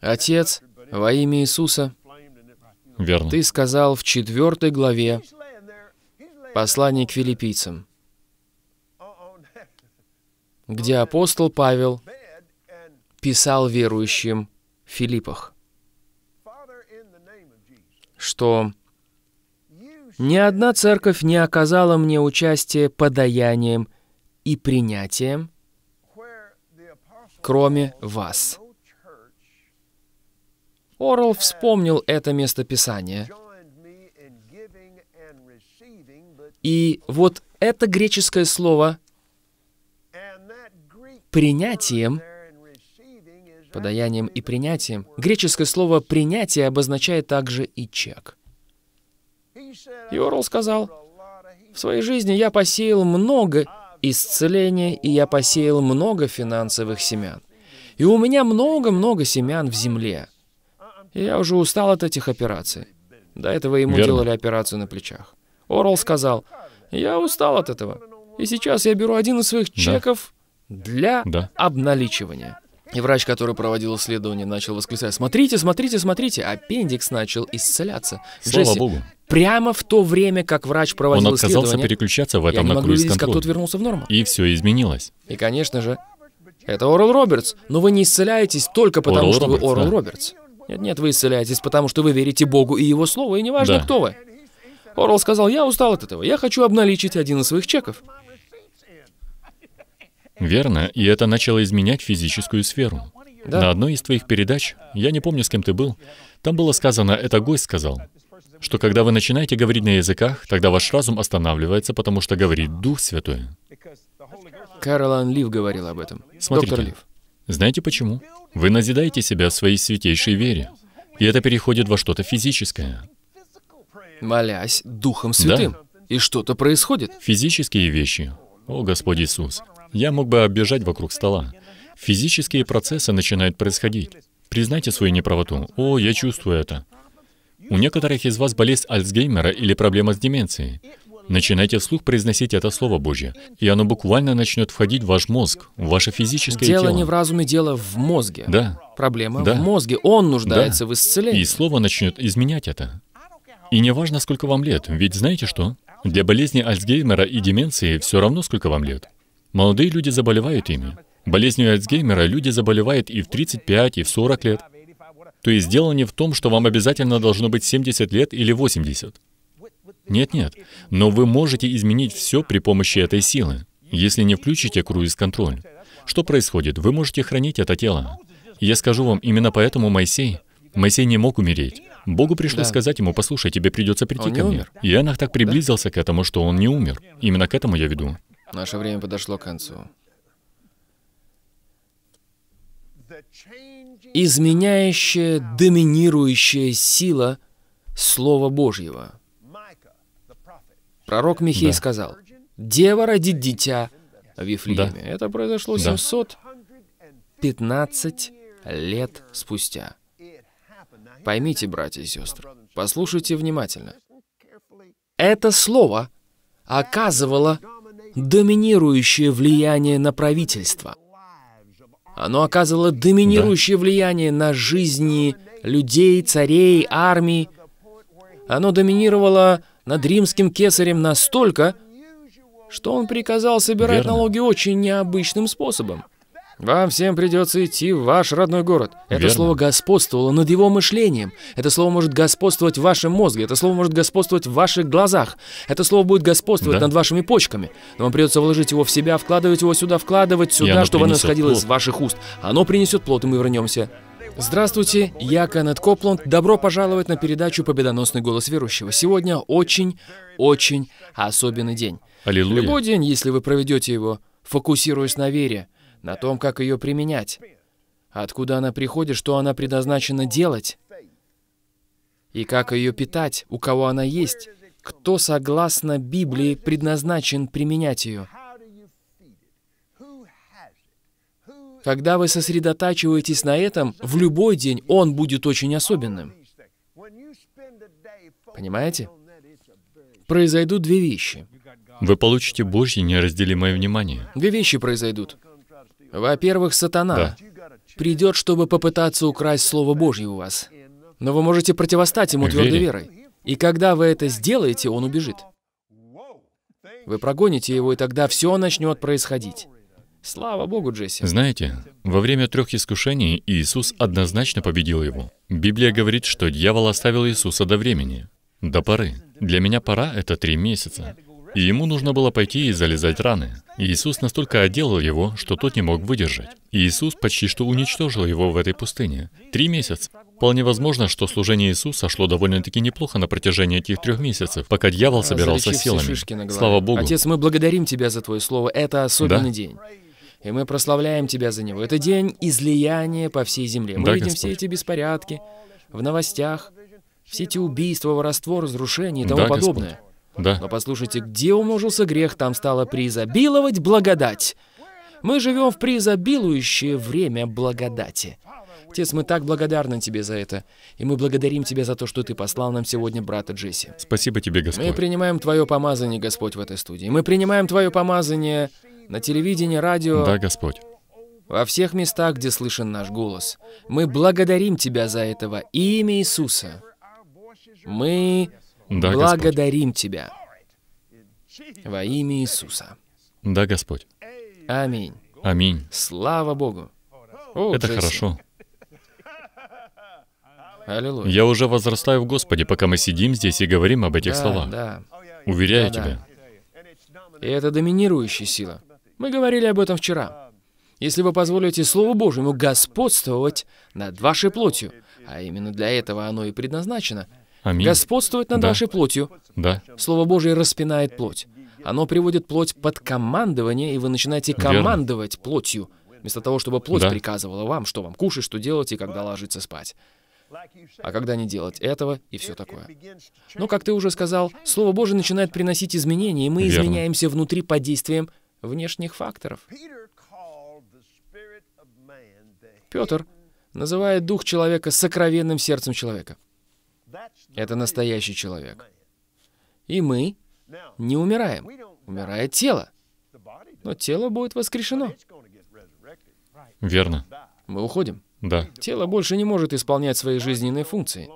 «Отец, во имя Иисуса, Верно. ты сказал в четвертой главе Послание к филиппийцам, где апостол Павел писал верующим в Филиппах, что «Ни одна церковь не оказала мне участия подаянием и принятием, кроме вас». Орл вспомнил это местописание – И вот это греческое слово «принятием» подаянием и принятием. Греческое слово «принятие» обозначает также и чек. И Орл сказал, «В своей жизни я посеял много исцеления, и я посеял много финансовых семян. И у меня много-много семян в земле. И я уже устал от этих операций. До этого ему Верно. делали операцию на плечах. Орл сказал, я устал от этого. И сейчас я беру один из своих чеков да. для да. обналичивания. И врач, который проводил исследование, начал восклицать, смотрите, смотрите, смотрите, аппендикс начал исцеляться. Слава Джесси, богу. Прямо в то время, как врач проводил Он отказался переключаться в этом я не на могу видеть, как тот вернулся в норму. И все изменилось. И, конечно же, это Орл Робертс, но вы не исцеляетесь только потому, Орл что Робертс, вы Орл да. Робертс. Нет, нет, вы исцеляетесь, потому что вы верите Богу и Его Слову, и неважно, да. кто вы. Орл сказал, я устал от этого, я хочу обналичить один из своих чеков. Верно, и это начало изменять физическую сферу. Да. На одной из твоих передач, я не помню, с кем ты был, там было сказано, это гость сказал, что когда вы начинаете говорить на языках, тогда ваш разум останавливается, потому что говорит Дух Святой. Каролан Лив говорил об этом. Смотрите, Доктор Лив. Знаете почему? Вы назидаете себя в своей святейшей вере, и это переходит во что-то физическое молясь Духом Святым. Да. И что-то происходит. Физические вещи. О, Господь Иисус. Я мог бы оббежать вокруг стола. Физические процессы начинают происходить. Признайте свою неправоту. О, я чувствую это. У некоторых из вас болезнь Альцгеймера или проблема с деменцией. Начинайте вслух произносить это Слово Божье, и оно буквально начнет входить в ваш мозг, в ваше физическое дело. Дело не в разуме, дело в мозге. Да. Проблема да. в мозге. Он нуждается да. в исцелении. И Слово начнет изменять это. И не важно, сколько вам лет, ведь знаете что? Для болезни Альцгеймера и деменции все равно, сколько вам лет. Молодые люди заболевают ими. Болезнью Альцгеймера люди заболевают и в 35, и в 40 лет. То есть дело не в том, что вам обязательно должно быть 70 лет или 80. Нет-нет, но вы можете изменить все при помощи этой силы, если не включите круиз-контроль. Что происходит? Вы можете хранить это тело. Я скажу вам, именно поэтому Моисей, Моисей не мог умереть. Богу пришлось да. сказать ему, послушай, тебе придется прийти он ко мне. И Энах так приблизился да? к этому, что он не умер. Именно к этому я веду. Наше время подошло к концу. Изменяющая, доминирующая сила Слова Божьего. Пророк Михей да. сказал, «Дева родит дитя в Вифлееме». Да. Это произошло да. 715 лет спустя. Поймите, братья и сестры, послушайте внимательно. Это слово оказывало доминирующее влияние на правительство. Оно оказывало доминирующее да. влияние на жизни людей, царей, армии. Оно доминировало над римским кесарем настолько, что он приказал собирать Верно. налоги очень необычным способом. Вам всем придется идти в ваш родной город. Это Верно. слово господствовало над его мышлением. Это слово может господствовать в вашем мозге. Это слово может господствовать в ваших глазах. Это слово будет господствовать да? над вашими почками. Но вам придется вложить его в себя, вкладывать его сюда, вкладывать сюда, оно чтобы оно исходило плод. из ваших уст. Оно принесет плод, и мы вернемся. Здравствуйте, я Кеннет Копланд. Добро пожаловать на передачу «Победоносный голос верующего». Сегодня очень, очень особенный день. Аллилуйя. Любой день, если вы проведете его, фокусируясь на вере – на том, как ее применять, откуда она приходит, что она предназначена делать, и как ее питать, у кого она есть, кто, согласно Библии, предназначен применять ее. Когда вы сосредотачиваетесь на этом, в любой день он будет очень особенным. Понимаете? Произойдут две вещи. Вы получите Божье неразделимое внимание. Две вещи произойдут. Во-первых, сатана да. придет, чтобы попытаться украсть Слово Божье у вас. Но вы можете противостать ему твердой Вере. верой. И когда вы это сделаете, он убежит. Вы прогоните его, и тогда все начнет происходить. Слава Богу, Джесси. Знаете, во время трех искушений Иисус однозначно победил его. Библия говорит, что дьявол оставил Иисуса до времени, до поры. Для меня пора — это три месяца и ему нужно было пойти и залезать раны. Иисус настолько отделал его, что тот не мог выдержать. Иисус почти что уничтожил его в этой пустыне. Три месяца. Вполне возможно, что служение Иисуса шло довольно-таки неплохо на протяжении этих трех месяцев, пока дьявол собирался силами. Слава Богу. Отец, мы благодарим Тебя за Твое Слово. Это особенный да? день. И мы прославляем Тебя за него. Это день излияния по всей земле. Мы да, видим Господь. все эти беспорядки в новостях, все эти убийства, воровство, разрушения и тому да, подобное. Господь. Да. Но послушайте, где умножился грех, там стало преизобиловать благодать. Мы живем в преизобилующее время благодати. Отец, мы так благодарны Тебе за это. И мы благодарим Тебя за то, что Ты послал нам сегодня брата Джесси. Спасибо Тебе, Господь. Мы принимаем Твое помазание, Господь, в этой студии. Мы принимаем Твое помазание на телевидении, радио. Да, Господь. Во всех местах, где слышен наш голос. Мы благодарим Тебя за этого. Имя Иисуса. Мы да, Благодарим Господь. Тебя во имя Иисуса. Да, Господь. Аминь. Аминь. Слава Богу. О, Это Джесси. хорошо. Аллилуйя. Я уже возрастаю в Господе, пока мы сидим здесь и говорим об этих да, словах. Да. Уверяю да, тебя. Да. И это доминирующая сила. Мы говорили об этом вчера. Если вы позволите Слову Божьему господствовать над вашей плотью, а именно для этого оно и предназначено — Аминь. Господствовать над да. вашей плотью. Да. Слово Божие распинает плоть. Оно приводит плоть под командование, и вы начинаете командовать Верно. плотью, вместо того, чтобы плоть да. приказывала вам, что вам кушать, что делать и когда ложиться спать. А когда не делать этого и все такое. Но, ну, как ты уже сказал, Слово Божие начинает приносить изменения, и мы Верно. изменяемся внутри под действием внешних факторов. Петр называет дух человека сокровенным сердцем человека. Это настоящий человек. И мы не умираем. Умирает тело. Но тело будет воскрешено. Верно. Мы уходим. Да. Тело больше не может исполнять свои жизненные функции.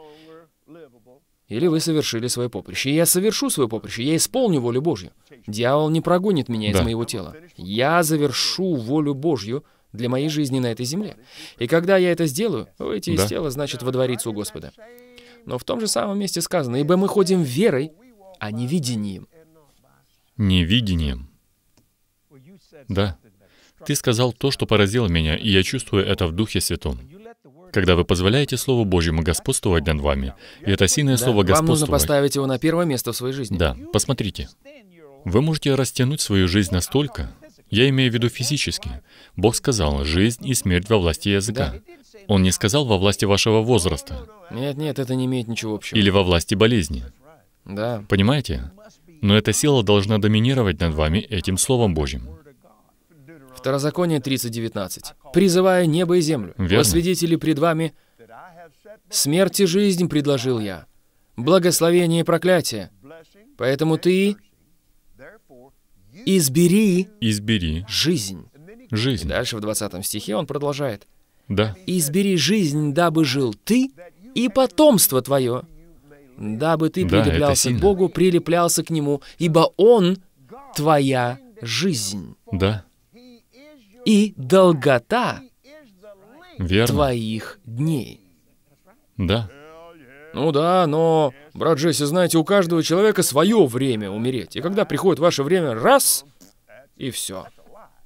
Или вы совершили свое поприще. И я совершу свое поприще, я исполню волю Божью. Дьявол не прогонит меня да. из моего тела. Я завершу волю Божью для моей жизни на этой земле. И когда я это сделаю, выйти да. из тела значит водвориться у Господа. Но в том же самом месте сказано, ибо мы ходим верой, а не видением. Невидением. Да. Ты сказал то, что поразило меня, и я чувствую это в Духе Святом. Когда вы позволяете Слову Божьему господствовать над вами, и это сильное да, слово господствовать... Вам нужно поставить его на первое место в своей жизни. Да, посмотрите. Вы можете растянуть свою жизнь настолько, я имею в виду физически. Бог сказал, жизнь и смерть во власти языка. Да. Он не сказал «во власти вашего возраста». Нет, нет, это не имеет ничего общего. Или «во власти болезни». Да. Понимаете? Но эта сила должна доминировать над вами этим Словом Божьим. Второзаконие 30.19. «Призывая небо и землю, Верно. во свидетели пред вами, смерть и жизнь предложил я, благословение и проклятие. Поэтому ты избери, избери жизнь». Жизнь. И дальше в 20 стихе он продолжает. Да. «Избери жизнь, дабы жил ты и потомство твое, дабы ты да, прилеплялся к Богу, прилеплялся к Нему, ибо Он — твоя жизнь». Да. «И долгота Верно. твоих дней». Да. Ну да, но, брат Джесси, знаете, у каждого человека свое время умереть. И когда приходит ваше время, раз, и все.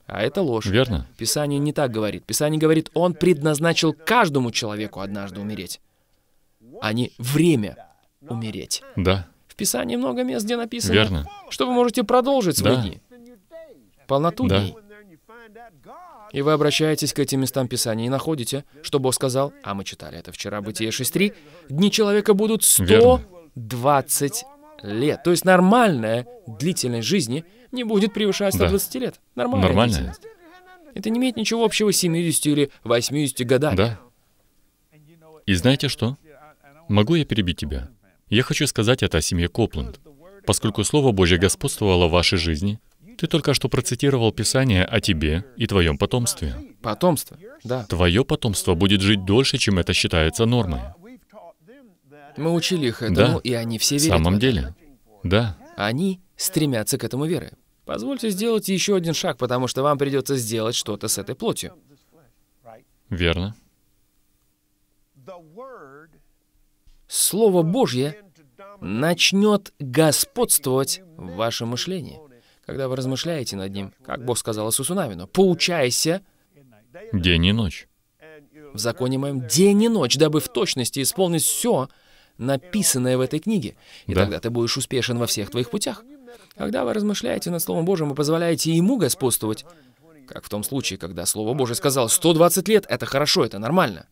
А это ложь. Верно. Писание не так говорит. Писание говорит, он предназначил каждому человеку однажды умереть, а не время умереть. Да. В Писании много мест, где написано, Верно. что вы можете продолжить свои да. дни. Полноту да. дней. И вы обращаетесь к этим местам Писания и находите, что Бог сказал, а мы читали это вчера, Бытие 6.3, «Дни человека будут 120 Верно лет. То есть нормальная длительность жизни не будет превышать 120 да. лет. Нормальная. Нормальная. Это не имеет ничего общего с 70 или 80 годами. Да. И знаете что? Могу я перебить тебя? Я хочу сказать это о семье Копланд. Поскольку Слово Божье господствовало в вашей жизни, ты только что процитировал Писание о тебе и твоем потомстве. Потомство, да. Твое потомство будет жить дольше, чем это считается нормой. Мы учили их этому, да. и они все верят. В самом в деле, да. Они стремятся к этому веры. Позвольте сделать еще один шаг, потому что вам придется сделать что-то с этой плотью. Верно. Слово Божье начнет господствовать в вашем мышлении, когда вы размышляете над ним, как Бог сказал Иисусу Навину, «Поучайся день и ночь». В законе моем день и ночь, дабы в точности исполнить все, написанное в этой книге, и да. тогда ты будешь успешен во всех твоих путях. Когда вы размышляете над Словом Божьим и позволяете Ему господствовать, как в том случае, когда Слово Божье сказал «120 лет — это хорошо, это нормально».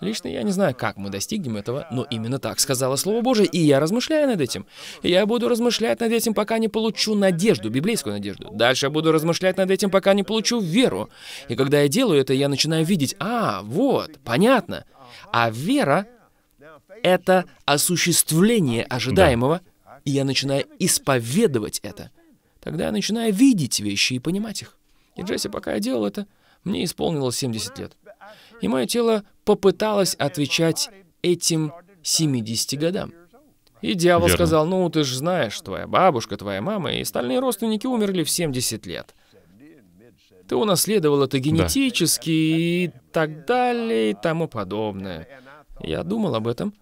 Лично я не знаю, как мы достигнем этого, но именно так сказала Слово Божие, и я размышляю над этим. Я буду размышлять над этим, пока не получу надежду, библейскую надежду. Дальше я буду размышлять над этим, пока не получу веру. И когда я делаю это, я начинаю видеть, а, вот, понятно. А вера это осуществление ожидаемого, да. и я начинаю исповедовать это, тогда я начинаю видеть вещи и понимать их. И Джесси, пока я делал это, мне исполнилось 70 лет. И мое тело попыталось отвечать этим 70 годам. И дьявол Верно. сказал, ну ты же знаешь, твоя бабушка, твоя мама и остальные родственники умерли в 70 лет. Ты унаследовал это генетически да. и так далее и тому подобное. Я думал об этом,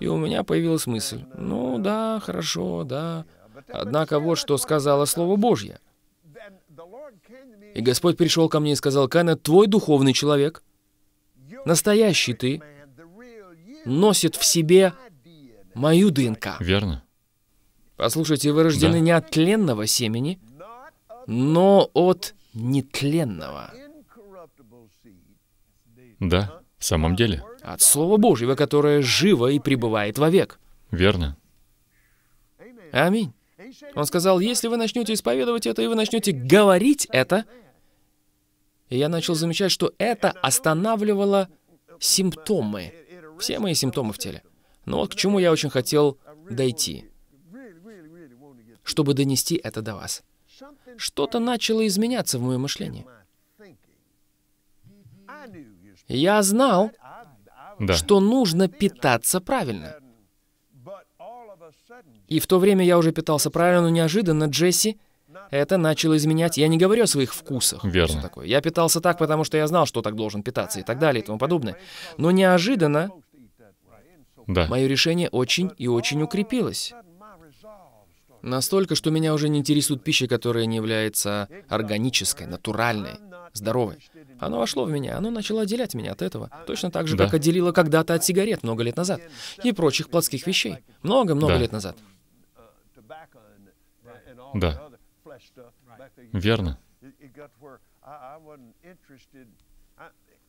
и у меня появилась мысль. Ну да, хорошо, да. Однако вот что сказала Слово Божье. И Господь пришел ко мне и сказал, Кана, твой духовный человек, настоящий ты, носит в себе мою ДНК. Верно. Послушайте, вы рождены да. не от тленного семени, но от нетленного. Да, в самом деле от Слова Божьего, которое живо и пребывает вовек. Верно. Аминь. Он сказал, если вы начнете исповедовать это, и вы начнете говорить это, и я начал замечать, что это останавливало симптомы, все мои симптомы в теле. Но вот к чему я очень хотел дойти, чтобы донести это до вас. Что-то начало изменяться в моем мышлении. Я знал, да. что нужно питаться правильно. И в то время я уже питался правильно, но неожиданно Джесси это начал изменять. Я не говорю о своих вкусах. Верно. Такое. Я питался так, потому что я знал, что так должен питаться и так далее и тому подобное. Но неожиданно да. мое решение очень и очень укрепилось. Настолько, что меня уже не интересует пища, которая не является органической, натуральной, здоровой. Оно вошло в меня, оно начало отделять меня от этого. Точно так же, да. как отделило когда-то от сигарет много лет назад и прочих плотских вещей. Много-много да. лет назад. Да. Верно.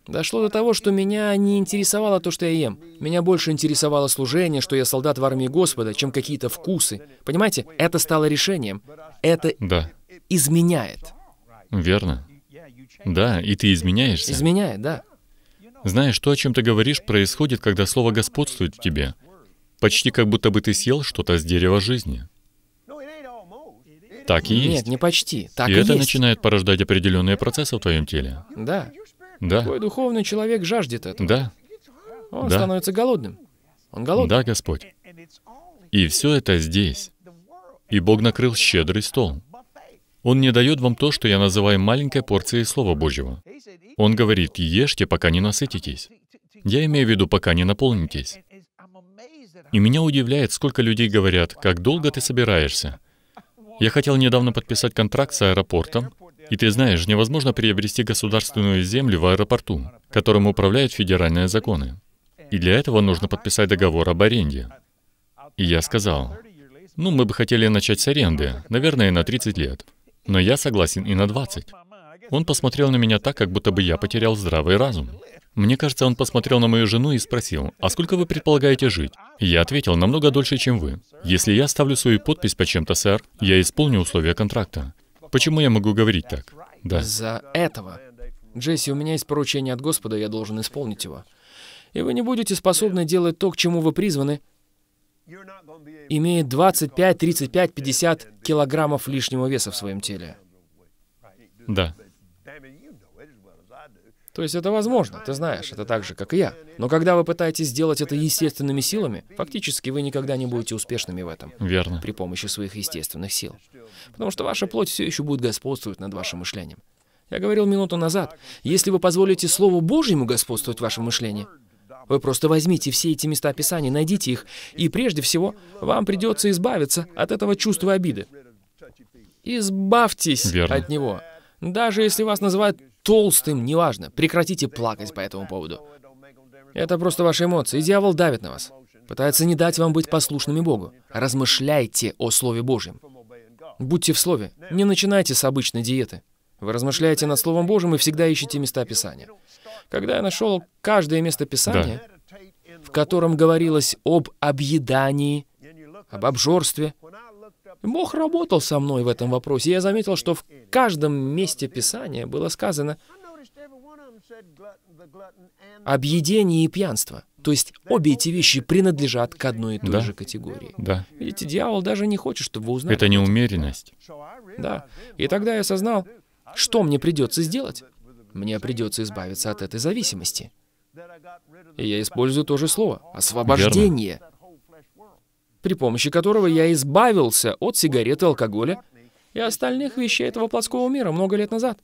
Дошло до того, что меня не интересовало то, что я ем. Меня больше интересовало служение, что я солдат в армии Господа, чем какие-то вкусы. Понимаете, это стало решением. Это да. изменяет. Верно. Да, и ты изменяешься. Изменяет, да. Знаешь, то, о чем ты говоришь, происходит, когда слово господствует в тебе. Почти как будто бы ты съел что-то с дерева жизни. Так и есть. Нет, не почти. Так и, и это есть. начинает порождать определенные процессы в твоем теле. Да. Да. Твой духовный человек жаждет этого. Да. Он да. становится голодным. Он голодный. Да, Господь. И все это здесь. И Бог накрыл щедрый стол. Он не дает вам то, что я называю маленькой порцией Слова Божьего. Он говорит, ешьте, пока не насытитесь. Я имею в виду, пока не наполнитесь. И меня удивляет, сколько людей говорят, как долго ты собираешься. Я хотел недавно подписать контракт с аэропортом, и ты знаешь, невозможно приобрести государственную землю в аэропорту, которым управляют федеральные законы. И для этого нужно подписать договор об аренде. И я сказал, ну, мы бы хотели начать с аренды, наверное, на 30 лет. Но я согласен и на 20. Он посмотрел на меня так, как будто бы я потерял здравый разум. Мне кажется, он посмотрел на мою жену и спросил, «А сколько вы предполагаете жить?» Я ответил, «Намного дольше, чем вы. Если я ставлю свою подпись по чем-то, сэр, я исполню условия контракта. Почему я могу говорить так? Да. За этого. Джесси, у меня есть поручение от Господа, я должен исполнить его. И вы не будете способны делать то, к чему вы призваны, имея 25, 35, 50 килограммов лишнего веса в своем теле. Да. То есть это возможно, ты знаешь, это так же, как и я. Но когда вы пытаетесь сделать это естественными силами, фактически вы никогда не будете успешными в этом. Верно. При помощи своих естественных сил. Потому что ваша плоть все еще будет господствовать над вашим мышлением. Я говорил минуту назад, если вы позволите Слову Божьему господствовать в вашем мышлении, вы просто возьмите все эти места Писания, найдите их, и прежде всего вам придется избавиться от этого чувства обиды. Избавьтесь Верно. от него. Даже если вас называют толстым, неважно. Прекратите плакать по этому поводу. Это просто ваши эмоции. Дьявол давит на вас. Пытается не дать вам быть послушными Богу. Размышляйте о Слове Божьем. Будьте в Слове. Не начинайте с обычной диеты. Вы размышляете над Словом Божьим и всегда ищете места Писания. Когда я нашел каждое место Писания, да. в котором говорилось об объедании, об обжорстве, Бог работал со мной в этом вопросе. Я заметил, что в каждом месте Писания было сказано объедение и пьянство. То есть обе эти вещи принадлежат к одной и той да. же категории. Да. Видите, дьявол даже не хочет, чтобы вы узнали. Это неумеренность. Да. И тогда я осознал, что мне придется сделать. Мне придется избавиться от этой зависимости. И я использую то же слово — освобождение. Верно при помощи которого я избавился от сигареты, алкоголя и остальных вещей этого плотского мира много лет назад.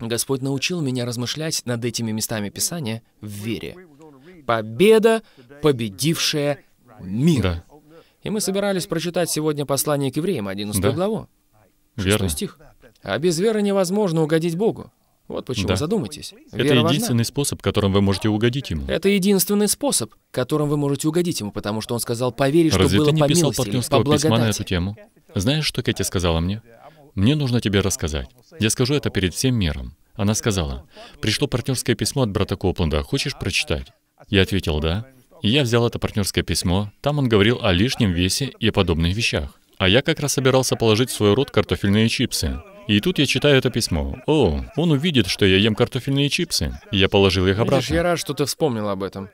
Господь научил меня размышлять над этими местами Писания в вере. Победа, победившая мир. Да. И мы собирались прочитать сегодня послание к евреям, 11 да. главу. 6 Верно. стих. «А без веры невозможно угодить Богу, вот почему да. задумайтесь. Вера это единственный важна. способ, которым вы можете угодить ему. Это единственный способ, которым вы можете угодить ему, потому что он сказал, поверить, что Разве было ты не по писал милости партнерского по письма на эту тему? Знаешь, что Кэти сказала мне? Мне нужно тебе рассказать. Я скажу это перед всем миром. Она сказала, пришло партнерское письмо от брата Копленда, хочешь прочитать? Я ответил, да. И я взял это партнерское письмо, там он говорил о лишнем весе и подобных вещах. А я как раз собирался положить в свой рот картофельные чипсы. И тут я читаю это письмо. О, он увидит, что я ем картофельные чипсы. я положил их обратно. Видишь, я рад, что ты вспомнил об этом.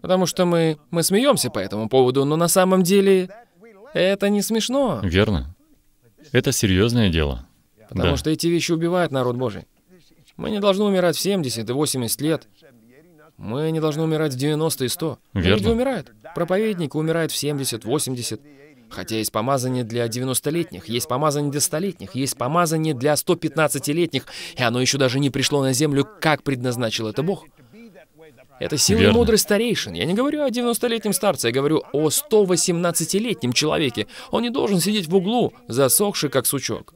Потому что мы, мы смеемся по этому поводу, но на самом деле это не смешно. Верно. Это серьезное дело. Потому да. что эти вещи убивают народ Божий. Мы не должны умирать в 70 и 80 лет. Мы не должны умирать в 90 и 100. Верно. Люди умирают. Проповедник умирает в 70, 80. Хотя есть помазание для 90-летних, есть помазание для 100-летних, есть помазание для 115-летних, и оно еще даже не пришло на землю, как предназначил это Бог. Это сила и мудрость старейшин. Я не говорю о 90-летнем старце, я говорю о 118-летнем человеке. Он не должен сидеть в углу, засохший как сучок.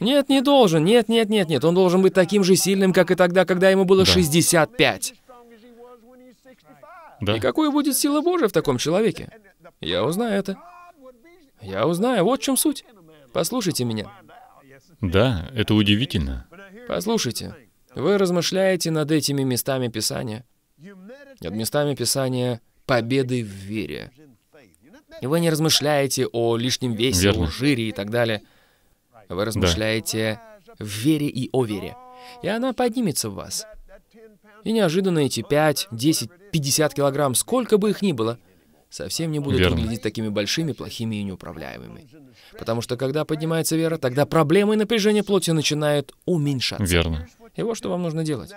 Нет, не должен. Нет, нет, нет, нет. Он должен быть таким же сильным, как и тогда, когда ему было да. 65. Да. И какой будет сила Божия в таком человеке? Я узнаю это. Я узнаю, вот в чем суть. Послушайте меня. Да, это удивительно. Послушайте, вы размышляете над этими местами Писания, над местами Писания победы в вере. И вы не размышляете о лишнем весе, Верно. о жире и так далее. Вы размышляете да. в вере и о вере. И она поднимется в вас. И неожиданно эти 5, 10, 50 килограмм, сколько бы их ни было, совсем не будут Верно. выглядеть такими большими, плохими и неуправляемыми. Потому что когда поднимается вера, тогда проблемы и напряжение плоти начинают уменьшаться. Верно. И вот что вам нужно делать.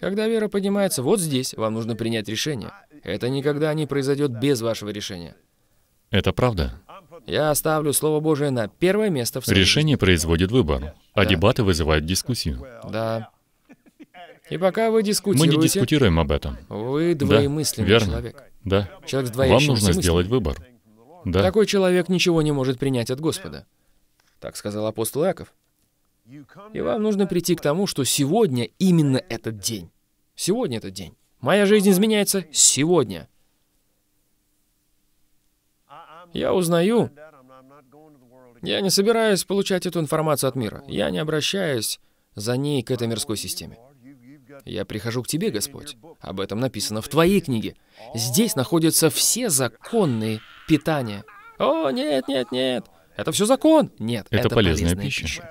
Когда вера поднимается вот здесь, вам нужно принять решение. Это никогда не произойдет без вашего решения. Это правда. Я оставлю Слово Божие на первое место в своей Решение жизни. производит выбор, а да. дебаты вызывают дискуссию. Да. И пока вы дискутируете... Мы не дискутируем об этом. Вы двоемысленный да, верно. человек. Да. Человек с Вам нужно мыслями. сделать выбор. Да. Такой человек ничего не может принять от Господа. Так сказал апостол Иаков. И вам нужно прийти к тому, что сегодня именно этот день. Сегодня этот день. Моя жизнь изменяется сегодня. Я узнаю, я не собираюсь получать эту информацию от мира. Я не обращаюсь за ней к этой мирской системе. Я прихожу к Тебе, Господь. Об этом написано в Твоей книге. Здесь находятся все законные питания. О, нет, нет, нет. Это все закон. Нет, это, это полезная, полезная пища. пища.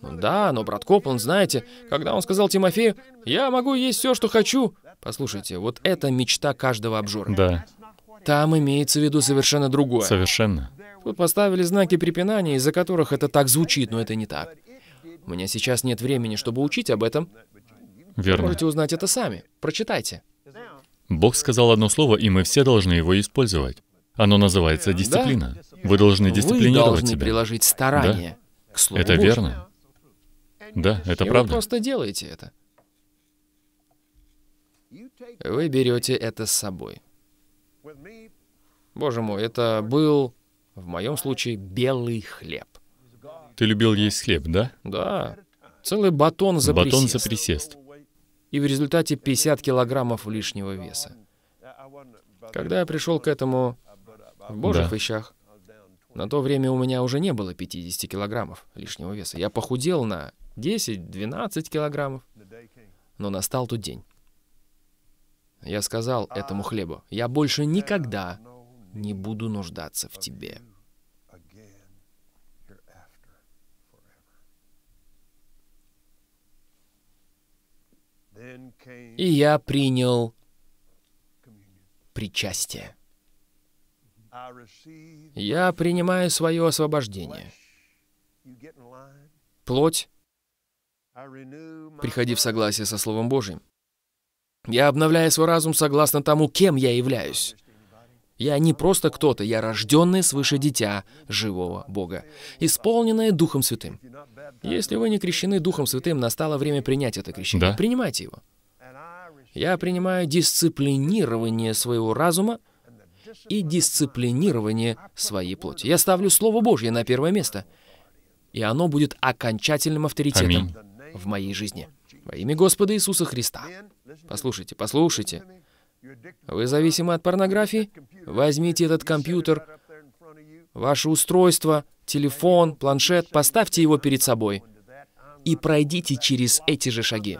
Да, но брат Копланд, знаете, когда он сказал Тимофею, «Я могу есть все, что хочу», послушайте, вот это мечта каждого обжора. Да. Там имеется в виду совершенно другое. Совершенно. Тут поставили знаки препинания, из-за которых это так звучит, но это не так. У меня сейчас нет времени, чтобы учить об этом, Верно. Можете узнать это сами. Прочитайте. Бог сказал одно слово, и мы все должны его использовать. Оно называется дисциплина. Да. Вы должны дисциплинировать себя. Вы должны приложить старание да. к слову Это Божьему. верно. Да, это и правда. Вы просто делаете это. Вы берете это с собой. Боже мой, это был, в моем случае, белый хлеб. Ты любил есть хлеб, да? Да. Целый батон за батон присест. Батон за присест и в результате 50 килограммов лишнего веса. Когда я пришел к этому в божьих да. вещах, на то время у меня уже не было 50 килограммов лишнего веса. Я похудел на 10-12 килограммов. Но настал тот день. Я сказал этому хлебу, я больше никогда не буду нуждаться в тебе. и я принял причастие. Я принимаю свое освобождение. Плоть, приходи в согласие со Словом Божьим. Я обновляю свой разум согласно тому, кем я являюсь. Я не просто кто-то, я рожденный свыше дитя живого Бога, исполненное Духом Святым. Если вы не крещены Духом Святым, настало время принять это крещение. Да. Принимайте его. Я принимаю дисциплинирование своего разума и дисциплинирование своей плоти. Я ставлю Слово Божье на первое место, и оно будет окончательным авторитетом Аминь. в моей жизни. Во имя Господа Иисуса Христа. Послушайте, послушайте. Вы зависимы от порнографии? Возьмите этот компьютер, ваше устройство, телефон, планшет, поставьте его перед собой и пройдите через эти же шаги.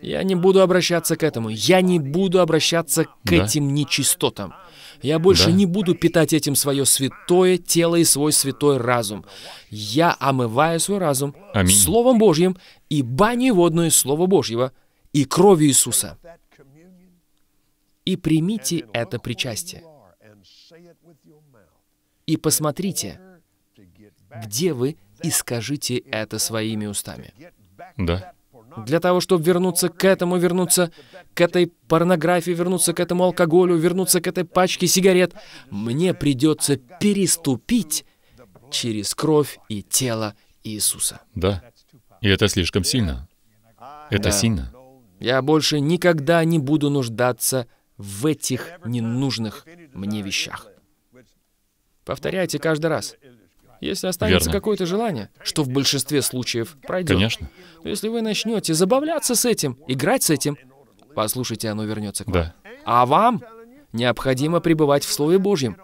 Я не буду обращаться к этому. Я не буду обращаться к да. этим нечистотам. Я больше да. не буду питать этим свое святое тело и свой святой разум. Я омываю свой разум Аминь. Словом Божьим и баней водной Слова Божьего и кровью Иисуса. И примите это причастие. И посмотрите, где вы, и скажите это своими устами. Да. Для того, чтобы вернуться к этому, вернуться к этой порнографии, вернуться к этому алкоголю, вернуться к этой пачке сигарет, мне придется переступить через кровь и тело Иисуса. Да. И это слишком сильно. Это да. сильно. Я больше никогда не буду нуждаться в этих ненужных мне вещах. Повторяйте каждый раз. Если останется Верно. какое-то желание, что в большинстве случаев пройдет. Конечно. То если вы начнете забавляться с этим, играть с этим, послушайте, оно вернется к вам. Да. А вам необходимо пребывать в Слове Божьем.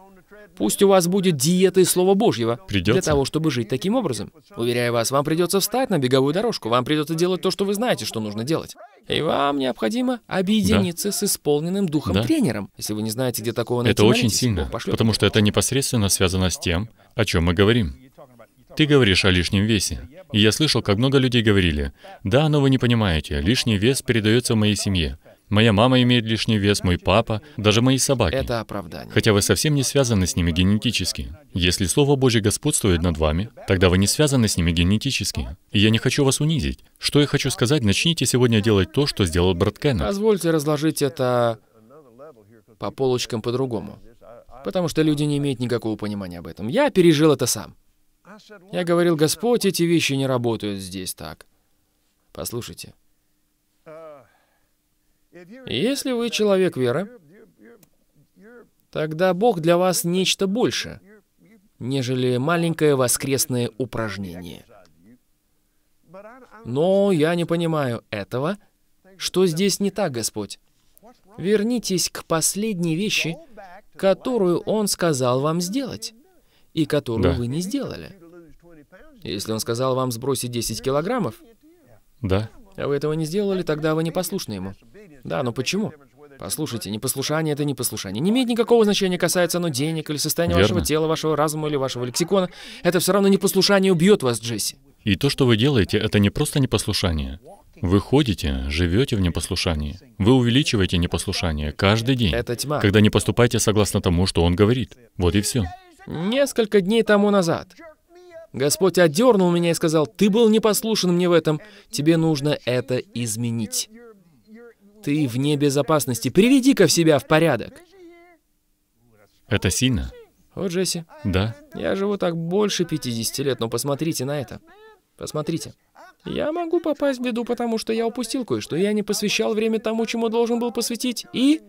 Пусть у вас будет диета из Слова Божьего. Придется. Для того, чтобы жить таким образом. Уверяю вас, вам придется встать на беговую дорожку. Вам придется делать то, что вы знаете, что нужно делать. И вам необходимо объединиться да. с исполненным духом да. тренером. Если вы не знаете, где такого найти, Это очень сильно, потому что это непосредственно связано с тем, о чем мы говорим. Ты говоришь о лишнем весе. И я слышал, как много людей говорили, «Да, но вы не понимаете, лишний вес передается моей семье. Моя мама имеет лишний вес, мой папа, даже мои собаки. Это оправдание. Хотя вы совсем не связаны с ними генетически. Если Слово Божье господствует над вами, тогда вы не связаны с ними генетически. И я не хочу вас унизить. Что я хочу сказать, начните сегодня делать то, что сделал брат Кеннет. Позвольте разложить это по полочкам по-другому. Потому что люди не имеют никакого понимания об этом. Я пережил это сам. Я говорил, Господь, эти вещи не работают здесь так. Послушайте, если вы человек веры, тогда Бог для вас нечто больше, нежели маленькое воскресное упражнение. Но я не понимаю этого. Что здесь не так, Господь? Вернитесь к последней вещи, которую Он сказал вам сделать, и которую да. вы не сделали. Если Он сказал вам сбросить 10 килограммов, да. а вы этого не сделали, тогда вы не послушны Ему. Да, но почему? Послушайте, непослушание — это непослушание. Не имеет никакого значения, касается оно денег или состояния Верно. вашего тела, вашего разума или вашего лексикона. Это все равно непослушание убьет вас, Джесси. И то, что вы делаете, это не просто непослушание. Вы ходите, живете в непослушании. Вы увеличиваете непослушание каждый день. Это тьма. Когда не поступаете согласно тому, что он говорит. Вот и все. Несколько дней тому назад Господь отдернул меня и сказал, «Ты был непослушен мне в этом, тебе нужно это изменить». Ты вне безопасности. Приведи-ка в себя в порядок. Это сильно? О, Джесси. Да. Я живу так больше 50 лет, но посмотрите на это. Посмотрите. Я могу попасть в беду, потому что я упустил кое-что. Я не посвящал время тому, чему должен был посвятить. И...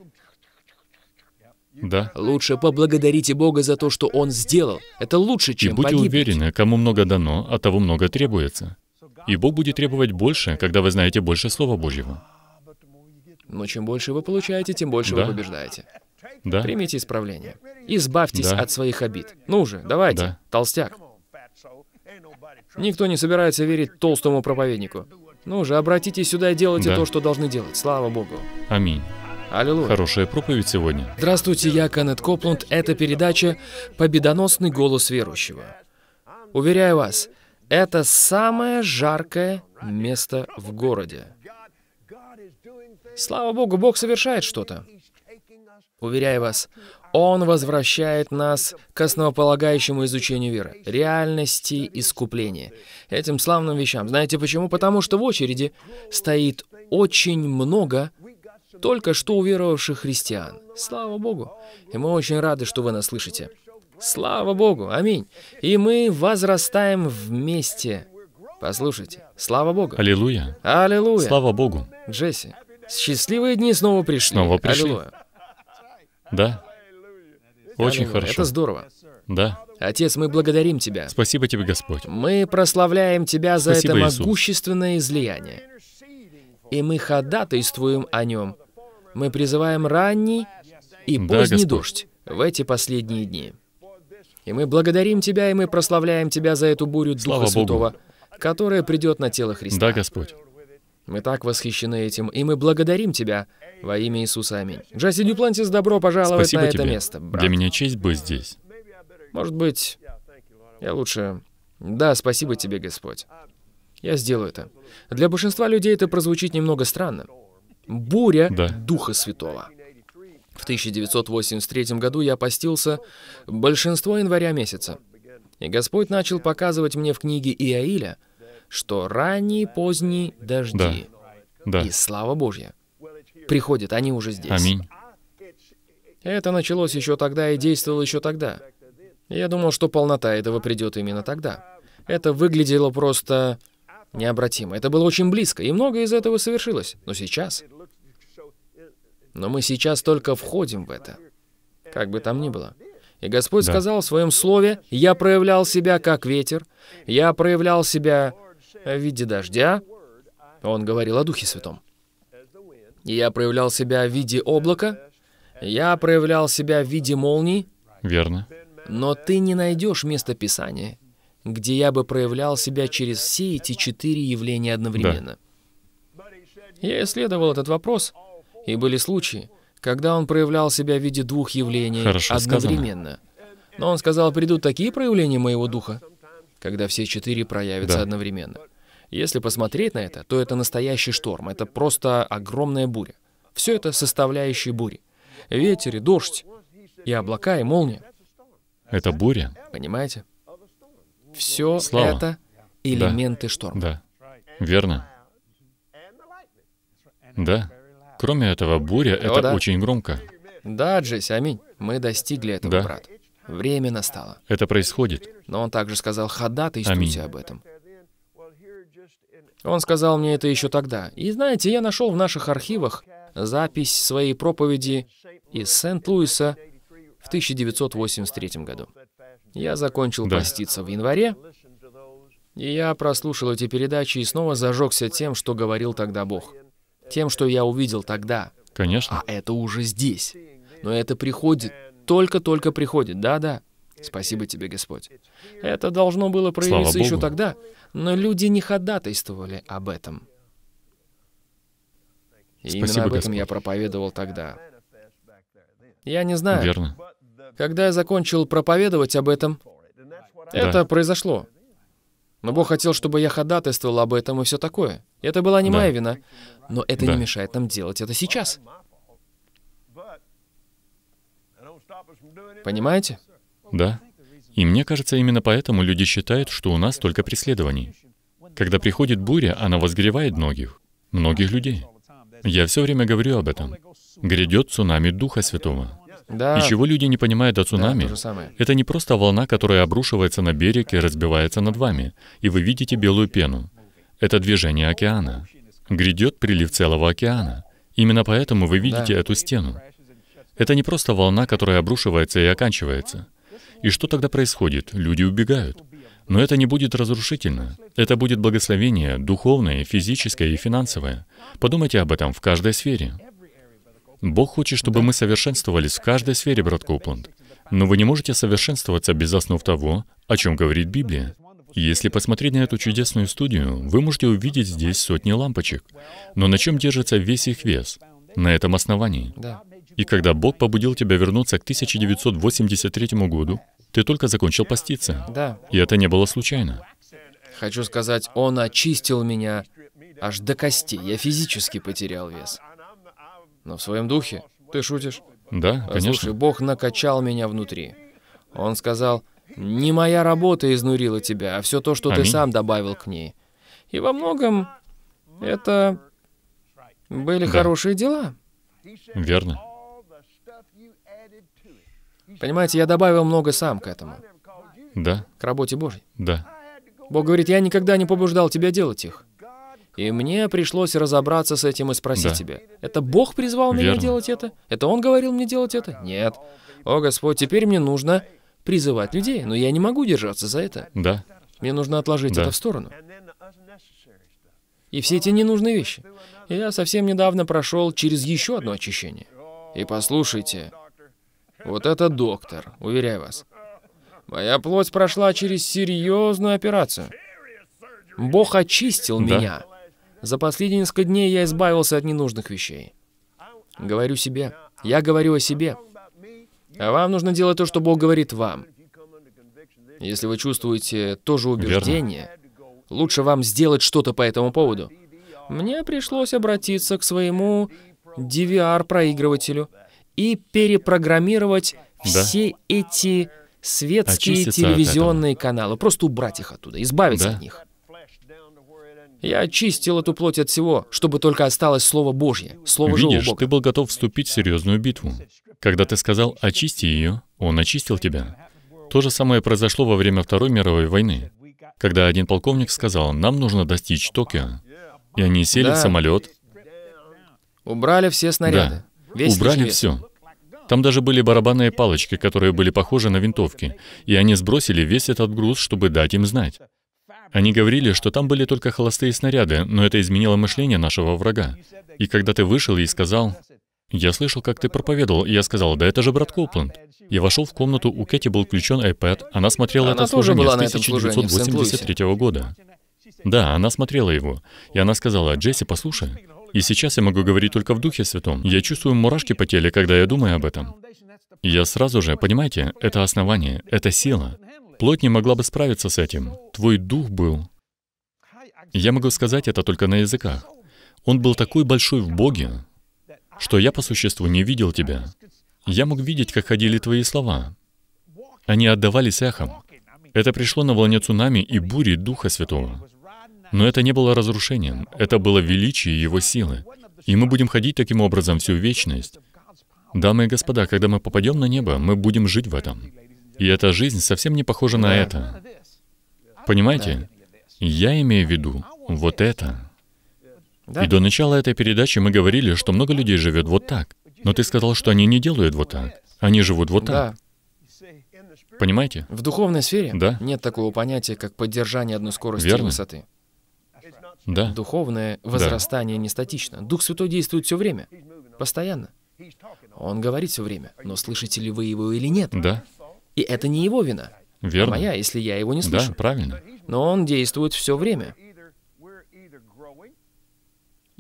Да. Лучше поблагодарите Бога за то, что Он сделал. Это лучше, чем И будьте погибнуть. уверены, кому много дано, а того много требуется. И Бог будет требовать больше, когда вы знаете больше Слова Божьего. Но чем больше вы получаете, тем больше да. вы побеждаете. Да. Примите исправление. Избавьтесь да. от своих обид. Ну же, давайте, да. толстяк. Никто не собирается верить толстому проповеднику. Ну же, обратитесь сюда и делайте да. то, что должны делать. Слава Богу. Аминь. Аллилуйя. Хорошая проповедь сегодня. Здравствуйте, я Кеннет Копланд. Это передача «Победоносный голос верующего». Уверяю вас, это самое жаркое место в городе. Слава Богу, Бог совершает что-то. Уверяю вас, Он возвращает нас к основополагающему изучению веры, реальности искупления, этим славным вещам. Знаете почему? Потому что в очереди стоит очень много только что уверовавших христиан. Слава Богу! И мы очень рады, что вы нас слышите. Слава Богу! Аминь! И мы возрастаем вместе. Послушайте, слава Богу! Аллилуйя! Аллилуйя! Слава Богу! Джесси, Счастливые дни снова пришли. Снова пришли. Аллилуйя. Да. Очень Аллилуйя. хорошо. Это здорово. Да. Отец, мы благодарим Тебя. Спасибо Тебе, Господь. Мы прославляем Тебя за Спасибо, это могущественное Иисус. излияние. И мы ходатайствуем о нем. Мы призываем ранний и поздний да, дождь в эти последние дни. И мы благодарим Тебя, и мы прославляем Тебя за эту бурю Духа Слава Святого, Богу. которая придет на тело Христа. Да, Господь. Мы так восхищены этим, и мы благодарим тебя во имя Иисуса. Аминь. Джесси Дюплантис, добро пожаловать Спасибо на это тебе. место, брат. Для меня честь быть здесь. Может быть, я лучше... Да, спасибо тебе, Господь. Я сделаю это. Для большинства людей это прозвучит немного странно. Буря да. Духа Святого. В 1983 году я постился большинство января месяца. И Господь начал показывать мне в книге Иаиля, что ранние, поздние дожди да. Да. и слава Божья приходят, они уже здесь. Аминь. Это началось еще тогда и действовало еще тогда. Я думал, что полнота этого придет именно тогда. Это выглядело просто необратимо. Это было очень близко, и многое из этого совершилось. Но сейчас... Но мы сейчас только входим в это. Как бы там ни было. И Господь да. сказал в своем слове, «Я проявлял себя как ветер, я проявлял себя в виде дождя, он говорил о Духе Святом. Я проявлял себя в виде облака, я проявлял себя в виде молний. Верно. Но ты не найдешь место Писания, где я бы проявлял себя через все эти четыре явления одновременно. Да. Я исследовал этот вопрос, и были случаи, когда он проявлял себя в виде двух явлений Хорошо одновременно. Сказано. Но он сказал, придут такие проявления моего духа, когда все четыре проявятся да. одновременно. Если посмотреть на это, то это настоящий шторм, это просто огромная буря. Все это составляющие бури. Ветер и дождь, и облака, и молния. Это буря. Понимаете? Все Слава. это элементы да. шторма. Да. Верно. Да. Кроме этого, буря — это да. очень громко. Да, Джесси, аминь. Мы достигли этого, да. брат. Время настало. Это происходит. Но он также сказал, ходатайствуйте аминь. об этом. Он сказал мне это еще тогда. И знаете, я нашел в наших архивах запись своей проповеди из Сент-Луиса в 1983 году. Я закончил да. поститься в январе, и я прослушал эти передачи и снова зажегся тем, что говорил тогда Бог. Тем, что я увидел тогда. Конечно. А это уже здесь. Но это приходит, только-только приходит, да-да. Спасибо тебе, Господь. Это должно было проявиться еще тогда, но люди не ходатайствовали об этом. И Спасибо, именно об этом Господь. я проповедовал тогда. Я не знаю. Верно. Когда я закончил проповедовать об этом, да. это произошло. Но Бог хотел, чтобы я ходатайствовал об этом и все такое. Это была не да. моя вина. Но это да. не мешает нам делать это сейчас. Понимаете? Да? И мне кажется, именно поэтому люди считают, что у нас только преследований. Когда приходит буря, она возгревает многих, многих людей. Я все время говорю об этом. Грядет цунами Духа Святого. Да. И чего люди не понимают о цунами, да, это не просто волна, которая обрушивается на берег и разбивается над вами, и вы видите белую пену. Это движение океана. Грядет прилив целого океана. Именно поэтому вы видите да. эту стену. Это не просто волна, которая обрушивается и оканчивается. И что тогда происходит? Люди убегают. Но это не будет разрушительно. Это будет благословение духовное, физическое и финансовое. Подумайте об этом в каждой сфере. Бог хочет, чтобы мы совершенствовались в каждой сфере, брат Копланд. Но вы не можете совершенствоваться без основ того, о чем говорит Библия. Если посмотреть на эту чудесную студию, вы можете увидеть здесь сотни лампочек. Но на чем держится весь их вес? На этом основании. Да. И когда Бог побудил тебя вернуться к 1983 году, ты только закончил поститься. Да. И это не было случайно. Хочу сказать, он очистил меня аж до костей. Я физически потерял вес. Но в своем духе. Ты шутишь? Да, э, конечно. Слушай, Бог накачал меня внутри. Он сказал, не моя работа изнурила тебя, а все то, что Аминь. ты сам добавил к ней. И во многом это были да. хорошие дела. Верно. Понимаете, я добавил много сам к этому. Да. К работе Божьей. Да. Бог говорит, я никогда не побуждал тебя делать их. И мне пришлось разобраться с этим и спросить да. тебя, это Бог призвал Верно. меня делать это? Это Он говорил мне делать это? Нет. О, Господь, теперь мне нужно призывать людей, но я не могу держаться за это. Да. Мне нужно отложить да. это в сторону. И все эти ненужные вещи. Я совсем недавно прошел через еще одно очищение. И послушайте, вот это доктор, уверяю вас. Моя плоть прошла через серьезную операцию. Бог очистил да. меня. За последние несколько дней я избавился от ненужных вещей. Говорю себе. Я говорю о себе. А вам нужно делать то, что Бог говорит вам. Если вы чувствуете то же убеждение, Верно. лучше вам сделать что-то по этому поводу. Мне пришлось обратиться к своему DVR-проигрывателю, и перепрограммировать да. все эти светские Очиститься телевизионные каналы, просто убрать их оттуда, избавиться да. от них. Я очистил эту плоть от всего, чтобы только осталось Слово Божье, Слово Видишь, живого Бога. ты был готов вступить в серьезную битву. Когда ты сказал «очисти ее», он очистил тебя. То же самое произошло во время Второй мировой войны, когда один полковник сказал, «Нам нужно достичь Токио». И они сели да. в самолет. Убрали все снаряды. Да. Весь Убрали все. Там даже были барабанные палочки, которые были похожи на винтовки, и они сбросили весь этот груз, чтобы дать им знать. Они говорили, что там были только холостые снаряды, но это изменило мышление нашего врага. И когда ты вышел и сказал, «Я слышал, как ты проповедовал», и я сказал, «Да это же брат Копланд». Я вошел в комнату, у Кэти был включен iPad, она смотрела она это служение с 1983 года. Да, она смотрела его. И она сказала, «Джесси, послушай, и сейчас я могу говорить только в Духе Святом. Я чувствую мурашки по теле, когда я думаю об этом. Я сразу же, понимаете, это основание, это сила. Плоть не могла бы справиться с этим. Твой дух был. Я могу сказать это только на языках. Он был такой большой в Боге, что я по существу не видел тебя. Я мог видеть, как ходили твои слова. Они отдавались эхом. Это пришло на волне цунами и бури Духа Святого. Но это не было разрушением, это было величие Его силы. И мы будем ходить таким образом всю вечность. Дамы и господа, когда мы попадем на небо, мы будем жить в этом. И эта жизнь совсем не похожа на это. Понимаете? Я имею в виду вот это. И до начала этой передачи мы говорили, что много людей живет вот так. Но ты сказал, что они не делают вот так. Они живут вот так. Понимаете? В духовной сфере да? нет такого понятия, как поддержание одной скорости Верно. и высоты. Да. Духовное возрастание да. не статично. Дух Святой действует все время, постоянно. Он говорит все время, но слышите ли вы его или нет? Да. И это не его вина. А Верно. А моя, если я его не слышу. Да, правильно. Но он действует все время.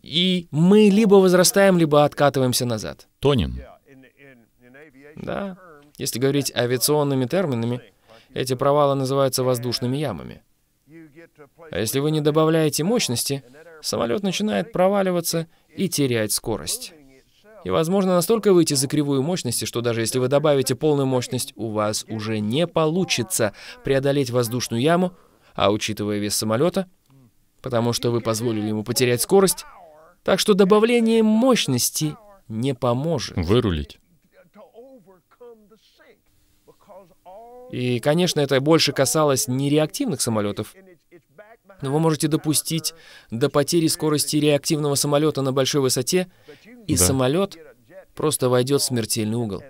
И мы либо возрастаем, либо откатываемся назад. Тонем. Да. Если говорить авиационными терминами, эти провалы называются воздушными ямами. А если вы не добавляете мощности, самолет начинает проваливаться и терять скорость. И, возможно, настолько выйти за кривую мощности, что даже если вы добавите полную мощность, у вас уже не получится преодолеть воздушную яму, а учитывая вес самолета, потому что вы позволили ему потерять скорость, так что добавление мощности не поможет. Вырулить. И, конечно, это больше касалось не реактивных самолетов, но Вы можете допустить до потери скорости реактивного самолета на большой высоте, и да. самолет просто войдет в смертельный угол.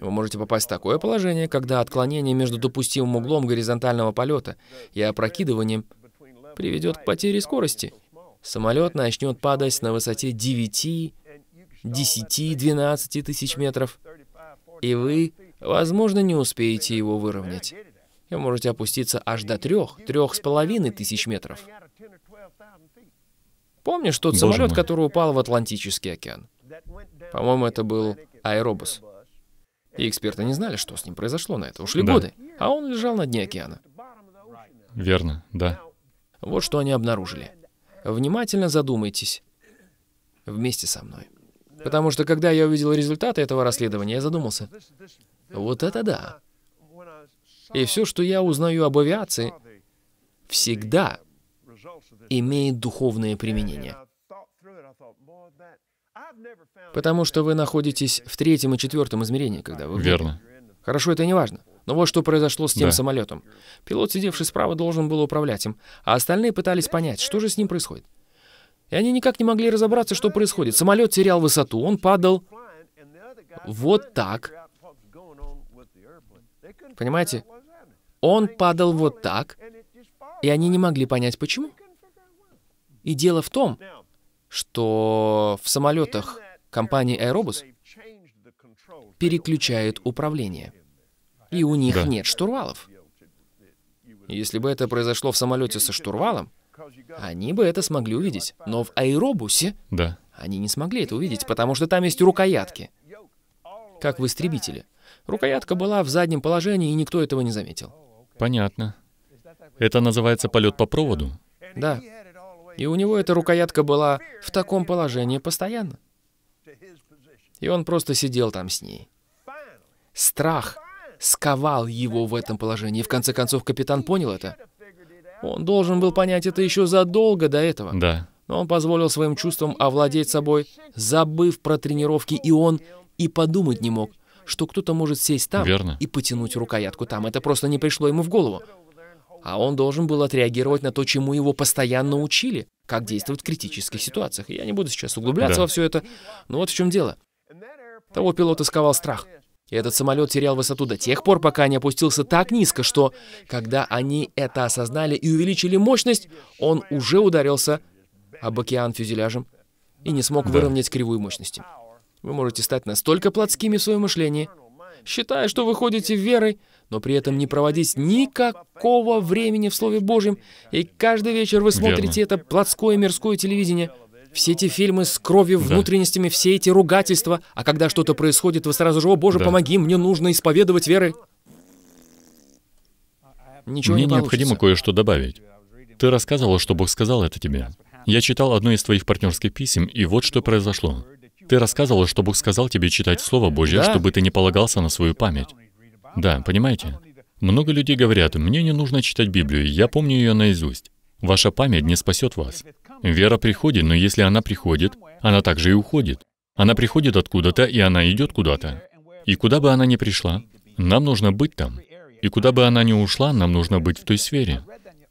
Вы можете попасть в такое положение, когда отклонение между допустимым углом горизонтального полета и опрокидыванием приведет к потере скорости. Самолет начнет падать на высоте 9, 10, 12 тысяч метров, и вы, возможно, не успеете его выровнять вы можете опуститься аж до трех, трех с половиной тысяч метров. Помнишь тот самолет, который упал в Атлантический океан? По-моему, это был аэробус. И эксперты не знали, что с ним произошло на это. Ушли да. годы, а он лежал на дне океана. Верно, да. Вот что они обнаружили. Внимательно задумайтесь вместе со мной. Потому что когда я увидел результаты этого расследования, я задумался. Вот это да. И все, что я узнаю об авиации, всегда имеет духовное применение. Потому что вы находитесь в третьем и четвертом измерении, когда вы... Верно. Хорошо, это не важно. Но вот что произошло с тем да. самолетом. Пилот, сидевший справа, должен был управлять им, а остальные пытались понять, что же с ним происходит. И они никак не могли разобраться, что происходит. Самолет терял высоту, он падал вот так. Понимаете? Он падал вот так, и они не могли понять, почему. И дело в том, что в самолетах компании Aerobus переключают управление. И у них да. нет штурвалов. Если бы это произошло в самолете со штурвалом, они бы это смогли увидеть. Но в аэробусе да. они не смогли это увидеть, потому что там есть рукоятки. Как в истребителе. Рукоятка была в заднем положении, и никто этого не заметил. Понятно. Это называется полет по проводу? Да. И у него эта рукоятка была в таком положении постоянно. И он просто сидел там с ней. Страх сковал его в этом положении. В конце концов, капитан понял это. Он должен был понять это еще задолго до этого. Да. Но он позволил своим чувствам овладеть собой, забыв про тренировки, и он и подумать не мог, что кто-то может сесть там Верно. и потянуть рукоятку там. Это просто не пришло ему в голову. А он должен был отреагировать на то, чему его постоянно учили, как действовать в критических ситуациях. Я не буду сейчас углубляться да. во все это, но вот в чем дело. Того пилота сковал страх. И этот самолет терял высоту до тех пор, пока не опустился так низко, что, когда они это осознали и увеличили мощность, он уже ударился об океан фюзеляжем и не смог да. выровнять кривую мощности. Вы можете стать настолько плотскими в своем мышлении, считая, что вы ходите верой, но при этом не проводить никакого времени в Слове Божьем, и каждый вечер вы смотрите Верно. это плотское мирское телевидение. Все эти фильмы с кровью, да. внутренностями, все эти ругательства, а когда что-то происходит, вы сразу же, «О, Боже, да. помоги, мне нужно исповедовать веры». Ничего Мне не необходимо кое-что добавить. Ты рассказывала, что Бог сказал это тебе. Я читал одно из твоих партнерских писем, и вот что произошло. Ты рассказывал, что Бог сказал тебе читать Слово Божье, да. чтобы ты не полагался на свою память. Да, понимаете? Много людей говорят, мне не нужно читать Библию, я помню ее наизусть. Ваша память не спасет вас. Вера приходит, но если она приходит, она также и уходит. Она приходит откуда-то, и она идет куда-то. И куда бы она ни пришла, нам нужно быть там. И куда бы она ни ушла, нам нужно быть в той сфере.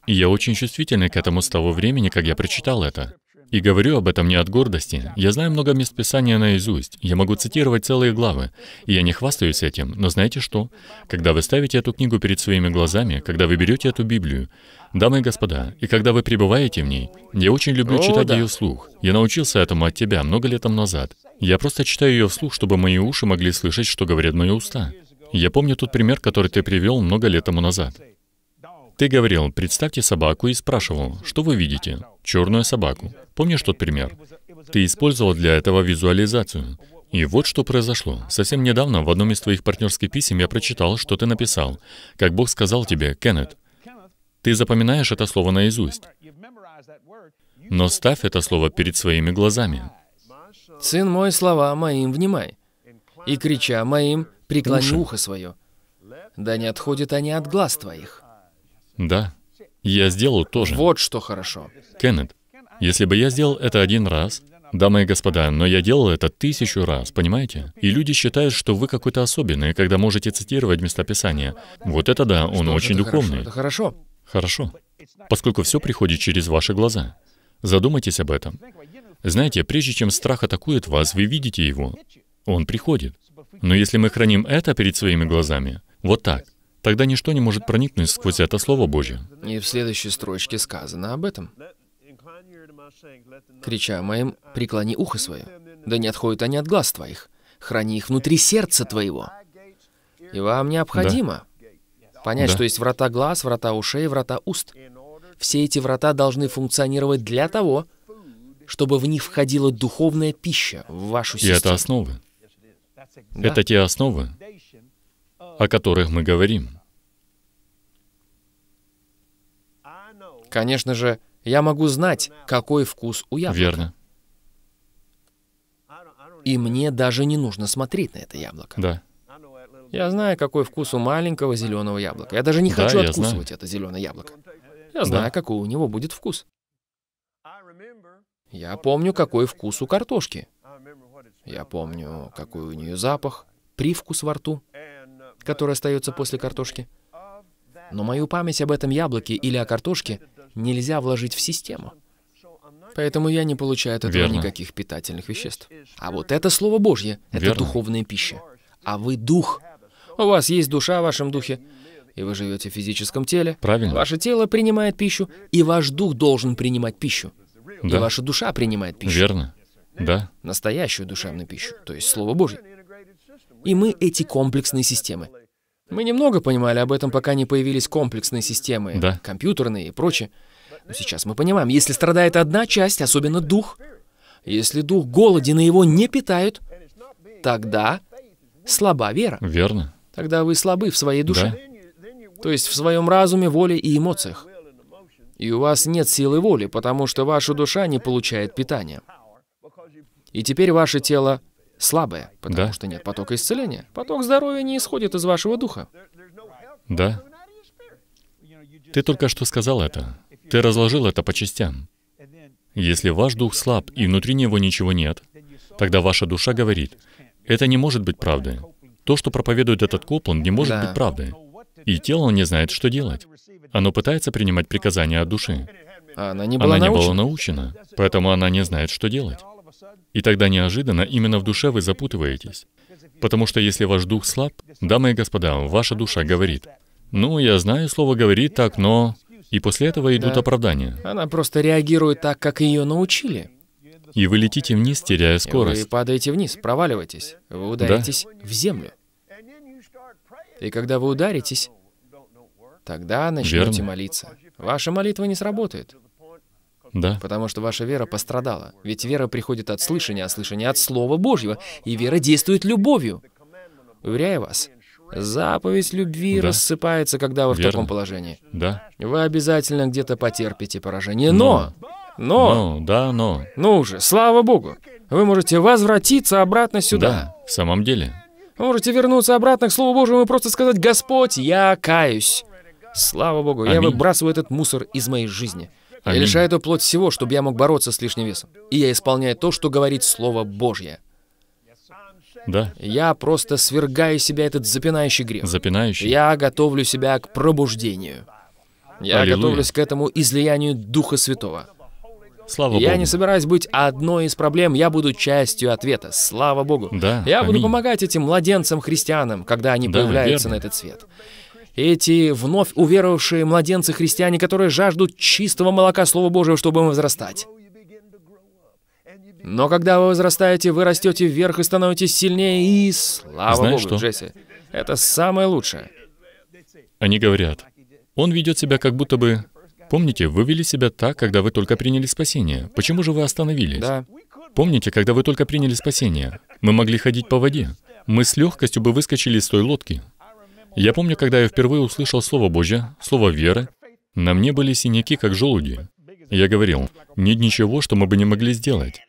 И я очень чувствительный к этому с того времени, как я прочитал это. И говорю об этом не от гордости. Я знаю много мест Писания наизусть. Я могу цитировать целые главы. И я не хвастаюсь этим. Но знаете что? Когда вы ставите эту книгу перед своими глазами, когда вы берете эту Библию, дамы и господа, и когда вы пребываете в ней, я очень люблю О, читать да. ее вслух. Я научился этому от тебя много лет назад. Я просто читаю ее вслух, чтобы мои уши могли слышать, что говорят мои уста. Я помню тот пример, который ты привел много лет тому назад. Ты говорил, представьте собаку и спрашивал, что вы видите? Черную собаку. Помнишь тот пример? Ты использовал для этого визуализацию. И вот что произошло. Совсем недавно в одном из твоих партнерских писем я прочитал, что ты написал. Как Бог сказал тебе, Кеннет, ты запоминаешь это слово наизусть. Но ставь это слово перед своими глазами. «Сын мой, слова моим внимай, и крича моим преклони ухо свое, да не отходят они от глаз твоих». Да. Я сделаю тоже. Вот что хорошо. Кеннет, если бы я сделал это один раз, дамы и господа, но я делал это тысячу раз, понимаете? И люди считают, что вы какой-то особенный, когда можете цитировать местописание. Вот это да, он что очень это духовный. Хорошо, это хорошо. Хорошо. Поскольку все приходит через ваши глаза. Задумайтесь об этом. Знаете, прежде чем страх атакует вас, вы видите его. Он приходит. Но если мы храним это перед своими глазами, вот так, Тогда ничто не может проникнуть сквозь это Слово Божье. И в следующей строчке сказано об этом. «Крича моим, преклони ухо свое, да не отходят они от глаз твоих, храни их внутри сердца твоего». И вам необходимо да. понять, да. что есть врата глаз, врата ушей, врата уст. Все эти врата должны функционировать для того, чтобы в них входила духовная пища в вашу систему. И это основы. Да. Это те основы, о которых мы говорим. Конечно же, я могу знать, какой вкус у яблока. Верно. И мне даже не нужно смотреть на это яблоко. Да. Я знаю, какой вкус у маленького зеленого яблока. Я даже не да, хочу откусывать знаю. это зеленое яблоко. Я знаю, да. какой у него будет вкус. Я помню, какой вкус у картошки. Я помню, какой у нее запах, привкус во рту который остается после картошки. Но мою память об этом яблоке или о картошке нельзя вложить в систему. Поэтому я не получаю от этого Верно. никаких питательных веществ. А вот это Слово Божье, это Верно. духовная пища. А вы дух. У вас есть душа в вашем духе, и вы живете в физическом теле. Правильно. Ваше тело принимает пищу, и ваш дух должен принимать пищу. Да. И ваша душа принимает пищу. Верно. Да. Настоящую душевную пищу, то есть Слово Божье. И мы эти комплексные системы. Мы немного понимали об этом, пока не появились комплексные системы, да. компьютерные и прочее. Но сейчас мы понимаем, если страдает одна часть, особенно дух, если дух голоден и его не питают, тогда слаба вера. Верно. Тогда вы слабы в своей душе. Да. То есть в своем разуме, воле и эмоциях. И у вас нет силы воли, потому что ваша душа не получает питания. И теперь ваше тело слабое, потому да. что нет потока исцеления. Поток здоровья не исходит из вашего духа. Да. Ты только что сказал это. Ты разложил это по частям. Если ваш дух слаб и внутри него ничего нет, тогда ваша душа говорит, это не может быть правдой. То, что проповедует этот Копланд, не может да. быть правдой. И тело не знает, что делать. Оно пытается принимать приказания от души. она не была, она не научена. была научена, поэтому она не знает, что делать. И тогда неожиданно именно в душе вы запутываетесь. Потому что если ваш дух слаб, дамы и господа, ваша душа говорит, ну, я знаю, слово говорит так, но... И после этого идут да. оправдания. Она просто реагирует так, как ее научили. И вы летите вниз, теряя скорость. Вы падаете вниз, проваливаетесь. Вы ударитесь да. в землю. И когда вы ударитесь, тогда начнете Верно. молиться. Ваша молитва не сработает, да. Потому что ваша вера пострадала. Ведь вера приходит от слышания, а слышание от Слова Божьего. И вера действует любовью. Уверяю вас, заповедь любви да. рассыпается, когда вы Верно. в таком положении. Да. Вы обязательно где-то потерпите поражение. Но! Но! Но, да, но. Ну уже, слава Богу! Вы можете возвратиться обратно сюда. Да, в самом деле. Вы можете вернуться обратно к Слову Божьему и просто сказать, «Господь, я каюсь». Слава Богу, Аминь. я выбрасываю этот мусор из моей жизни. Аминь. Я лишаю эту плоть всего, чтобы я мог бороться с лишним весом. И я исполняю то, что говорит Слово Божье. Да. Я просто свергаю себя этот запинающий грех. Запинающий. Я готовлю себя к пробуждению. Я Аллилуйя. готовлюсь к этому излиянию Духа Святого. Слава я Богу. не собираюсь быть одной из проблем, я буду частью ответа. Слава Богу. Да, я аминь. буду помогать этим младенцам-христианам, когда они да, появляются верно. на этот свет. Эти вновь уверовавшие младенцы-христиане, которые жаждут чистого молока Слова Божьего, чтобы им возрастать. Но когда вы возрастаете, вы растете вверх и становитесь сильнее, и слава Знаешь Богу, что? Джесси. Это самое лучшее. Они говорят, он ведет себя как будто бы... Помните, вы вели себя так, когда вы только приняли спасение. Почему же вы остановились? Да. Помните, когда вы только приняли спасение? Мы могли ходить по воде. Мы с легкостью бы выскочили из той лодки. Я помню, когда я впервые услышал Слово Божье, Слово веры, на мне были синяки, как желуди. Я говорил, нет ничего, что мы бы не могли сделать.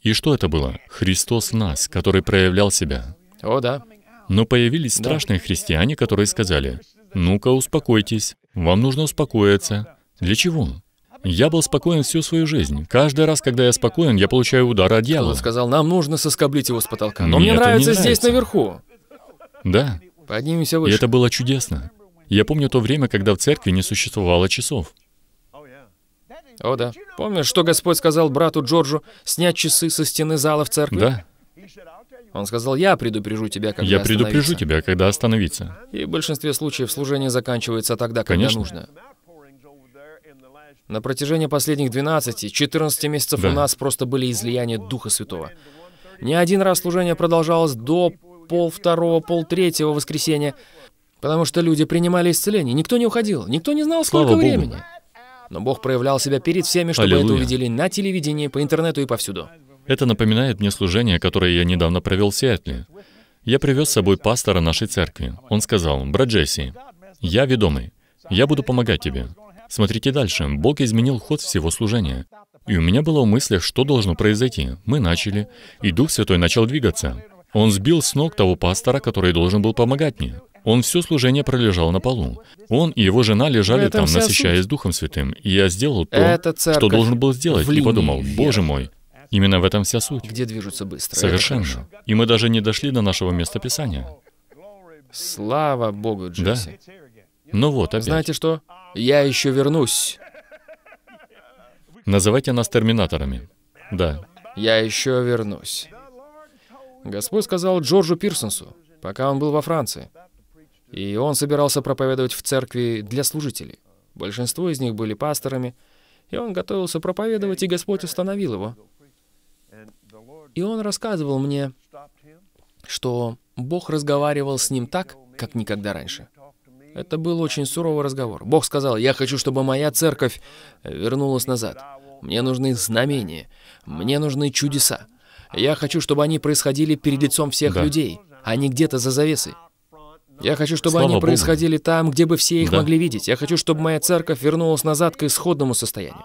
И что это было? Христос нас, который проявлял себя. О, да. Но появились страшные христиане, которые сказали, «Ну-ка, успокойтесь, вам нужно успокоиться». Для чего? Я был спокоен всю свою жизнь. Каждый раз, когда я спокоен, я получаю удар от дьявола. Он сказал, нам нужно соскоблить его с потолка. Но мне, мне нравится, нравится здесь наверху. Да. Поднимемся выше. И это было чудесно. Я помню то время, когда в церкви не существовало часов. О, да. Помнишь, что Господь сказал брату Джорджу снять часы со стены зала в церкви? Да. Он сказал, я предупрежу тебя, когда Я предупрежу тебя, когда остановиться. И в большинстве случаев служение заканчивается тогда, когда Конечно. нужно. На протяжении последних 12-14 месяцев да. у нас просто были излияния Духа Святого. Ни один раз служение продолжалось до пол второго, пол третьего воскресенья, потому что люди принимали исцеление. Никто не уходил, никто не знал, сколько Слава времени. Богу. Но Бог проявлял себя перед всеми, чтобы Аллилуйя. это увидели на телевидении, по интернету и повсюду. Это напоминает мне служение, которое я недавно провел в Сиэтле. Я привез с собой пастора нашей церкви. Он сказал, «Брат Джесси, я ведомый, я буду помогать тебе». Смотрите дальше. Бог изменил ход всего служения. И у меня было в мыслях, что должно произойти. Мы начали, и Дух Святой начал двигаться. Он сбил с ног того пастора, который должен был помогать мне. Он все служение пролежал на полу. Он и его жена лежали там, насыщаясь Духом Святым. И я сделал то, что должен был сделать, и подумал, «Боже мой, именно в этом вся суть». Где движутся быстро. Совершенно. И мы даже не дошли до нашего места Писания. Слава Богу, Джесси. Да. Ну вот, опять. Знаете что? Я еще вернусь. Называйте нас терминаторами. Да. Я еще вернусь. Господь сказал Джорджу Пирсонсу, пока он был во Франции. И он собирался проповедовать в церкви для служителей. Большинство из них были пасторами, и он готовился проповедовать, и Господь установил его. И он рассказывал мне, что Бог разговаривал с ним так, как никогда раньше. Это был очень суровый разговор. Бог сказал, «Я хочу, чтобы моя церковь вернулась назад. Мне нужны знамения. Мне нужны чудеса. Я хочу, чтобы они происходили перед лицом всех да. людей, а не где-то за завесой. Я хочу, чтобы Слава они Богу. происходили там, где бы все их да. могли видеть. Я хочу, чтобы моя церковь вернулась назад к исходному состоянию.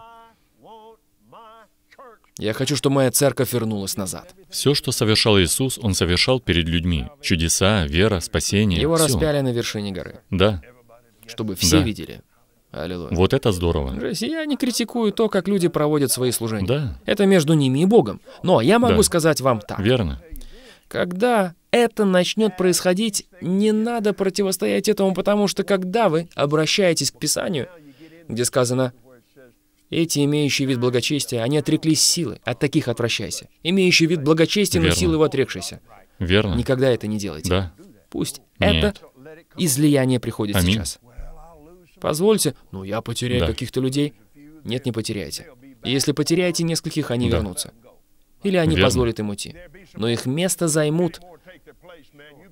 Я хочу, чтобы моя церковь вернулась назад. Все, что совершал Иисус, Он совершал перед людьми. Чудеса, вера, спасение. Его все. распяли на вершине горы. Да. Чтобы все да. видели. Аллилуйя. Вот это здорово. Россияне критикуют то, как люди проводят свои служения. Да. Это между ними и Богом. Но я могу да. сказать вам так. Верно. Когда это начнет происходить, не надо противостоять этому, потому что когда вы обращаетесь к Писанию, где сказано эти, имеющие вид благочестия, они отреклись силы, от таких отвращайся. Имеющие вид благочестия, но силы его отрекшийся. Верно. Никогда это не делайте. Да. Пусть Нет. это излияние приходит Аминь. сейчас. Позвольте, ну я потеряю да. каких-то людей. Нет, не потеряйте. если потеряете нескольких, они да. вернутся. Или они Верно. позволят им уйти. Но их место займут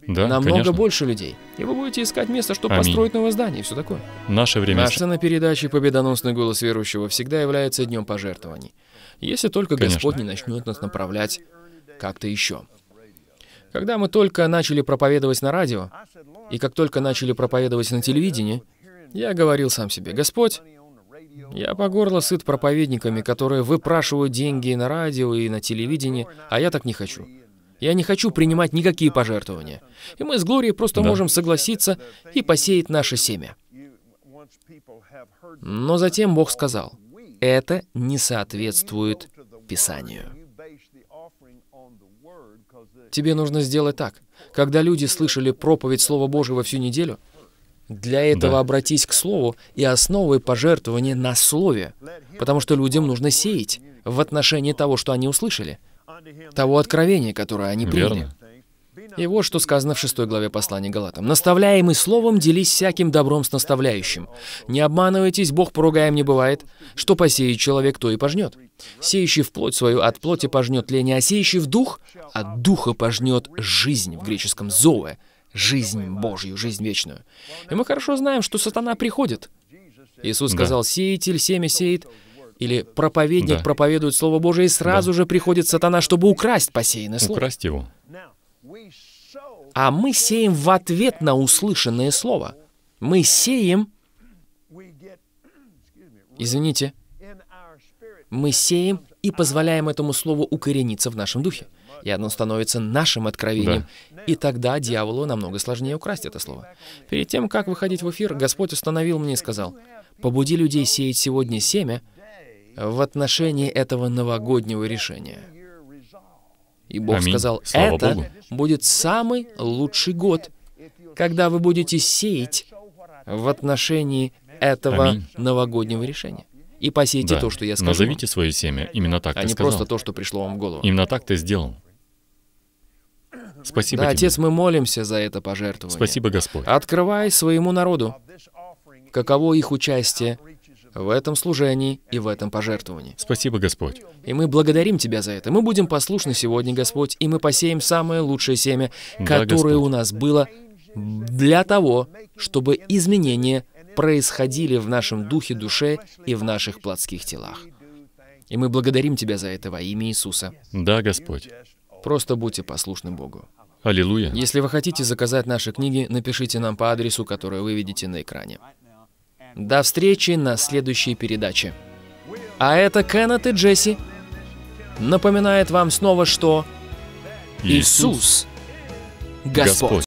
да, намного конечно. больше людей. И вы будете искать место, чтобы Аминь. построить новое здание и все такое. Наше время... наша на передаче «Победоносный голос верующего» всегда является днем пожертвований. Если только конечно. Господь не начнет нас направлять как-то еще. Когда мы только начали проповедовать на радио, и как только начали проповедовать на телевидении, я говорил сам себе, «Господь, я по горло сыт проповедниками, которые выпрашивают деньги на радио, и на телевидении, а я так не хочу. Я не хочу принимать никакие пожертвования. И мы с Глорией просто да. можем согласиться и посеять наше семя». Но затем Бог сказал, «Это не соответствует Писанию». Тебе нужно сделать так. Когда люди слышали проповедь Слова Божьего всю неделю, для этого да. обратись к Слову и основывай пожертвование на Слове, потому что людям нужно сеять в отношении того, что они услышали, того откровения, которое они приняли. Верно. И вот что сказано в 6 главе послания Галатам. «Наставляемый словом делись всяким добром с наставляющим. Не обманывайтесь, Бог поругаем не бывает. Что посеет человек, то и пожнет. Сеющий в плоть свою от плоти пожнет лень, а сеющий в дух от духа пожнет жизнь» в греческом «зове» жизнь Божью, жизнь вечную. И мы хорошо знаем, что сатана приходит. Иисус сказал, да. «Сеятель семя сеет», или «Проповедник да. проповедует Слово Божие», и сразу да. же приходит сатана, чтобы украсть посеянное слово. Украсть его. А мы сеем в ответ на услышанное слово. Мы сеем... Извините. Мы сеем и позволяем этому слову укорениться в нашем духе и оно становится нашим откровением. Да. И тогда дьяволу намного сложнее украсть это слово. Перед тем, как выходить в эфир, Господь установил мне и сказал, «Побуди людей сеять сегодня семя в отношении этого новогоднего решения». И Бог Аминь. сказал, Слава это Богу. будет самый лучший год, когда вы будете сеять в отношении этого Аминь. новогоднего решения. И посеете да. то, что я сказал. Назовите свое семя именно так, а ты не просто то, что пришло вам в голову. Именно так ты сделал. Спасибо да, тебе. Отец, мы молимся за это пожертвование. Спасибо, Господь. Открывай своему народу, каково их участие в этом служении и в этом пожертвовании. Спасибо, Господь. И мы благодарим Тебя за это. Мы будем послушны сегодня, Господь, и мы посеем самое лучшее семя, которое Господь. у нас было для того, чтобы изменения происходили в нашем духе, душе и в наших плотских телах. И мы благодарим Тебя за это во имя Иисуса. Да, Господь. Просто будьте послушны Богу. Аллилуйя. Если вы хотите заказать наши книги, напишите нам по адресу, который вы видите на экране. До встречи на следующей передаче. А это Кеннет и Джесси. Напоминает вам снова, что Иисус, Господь.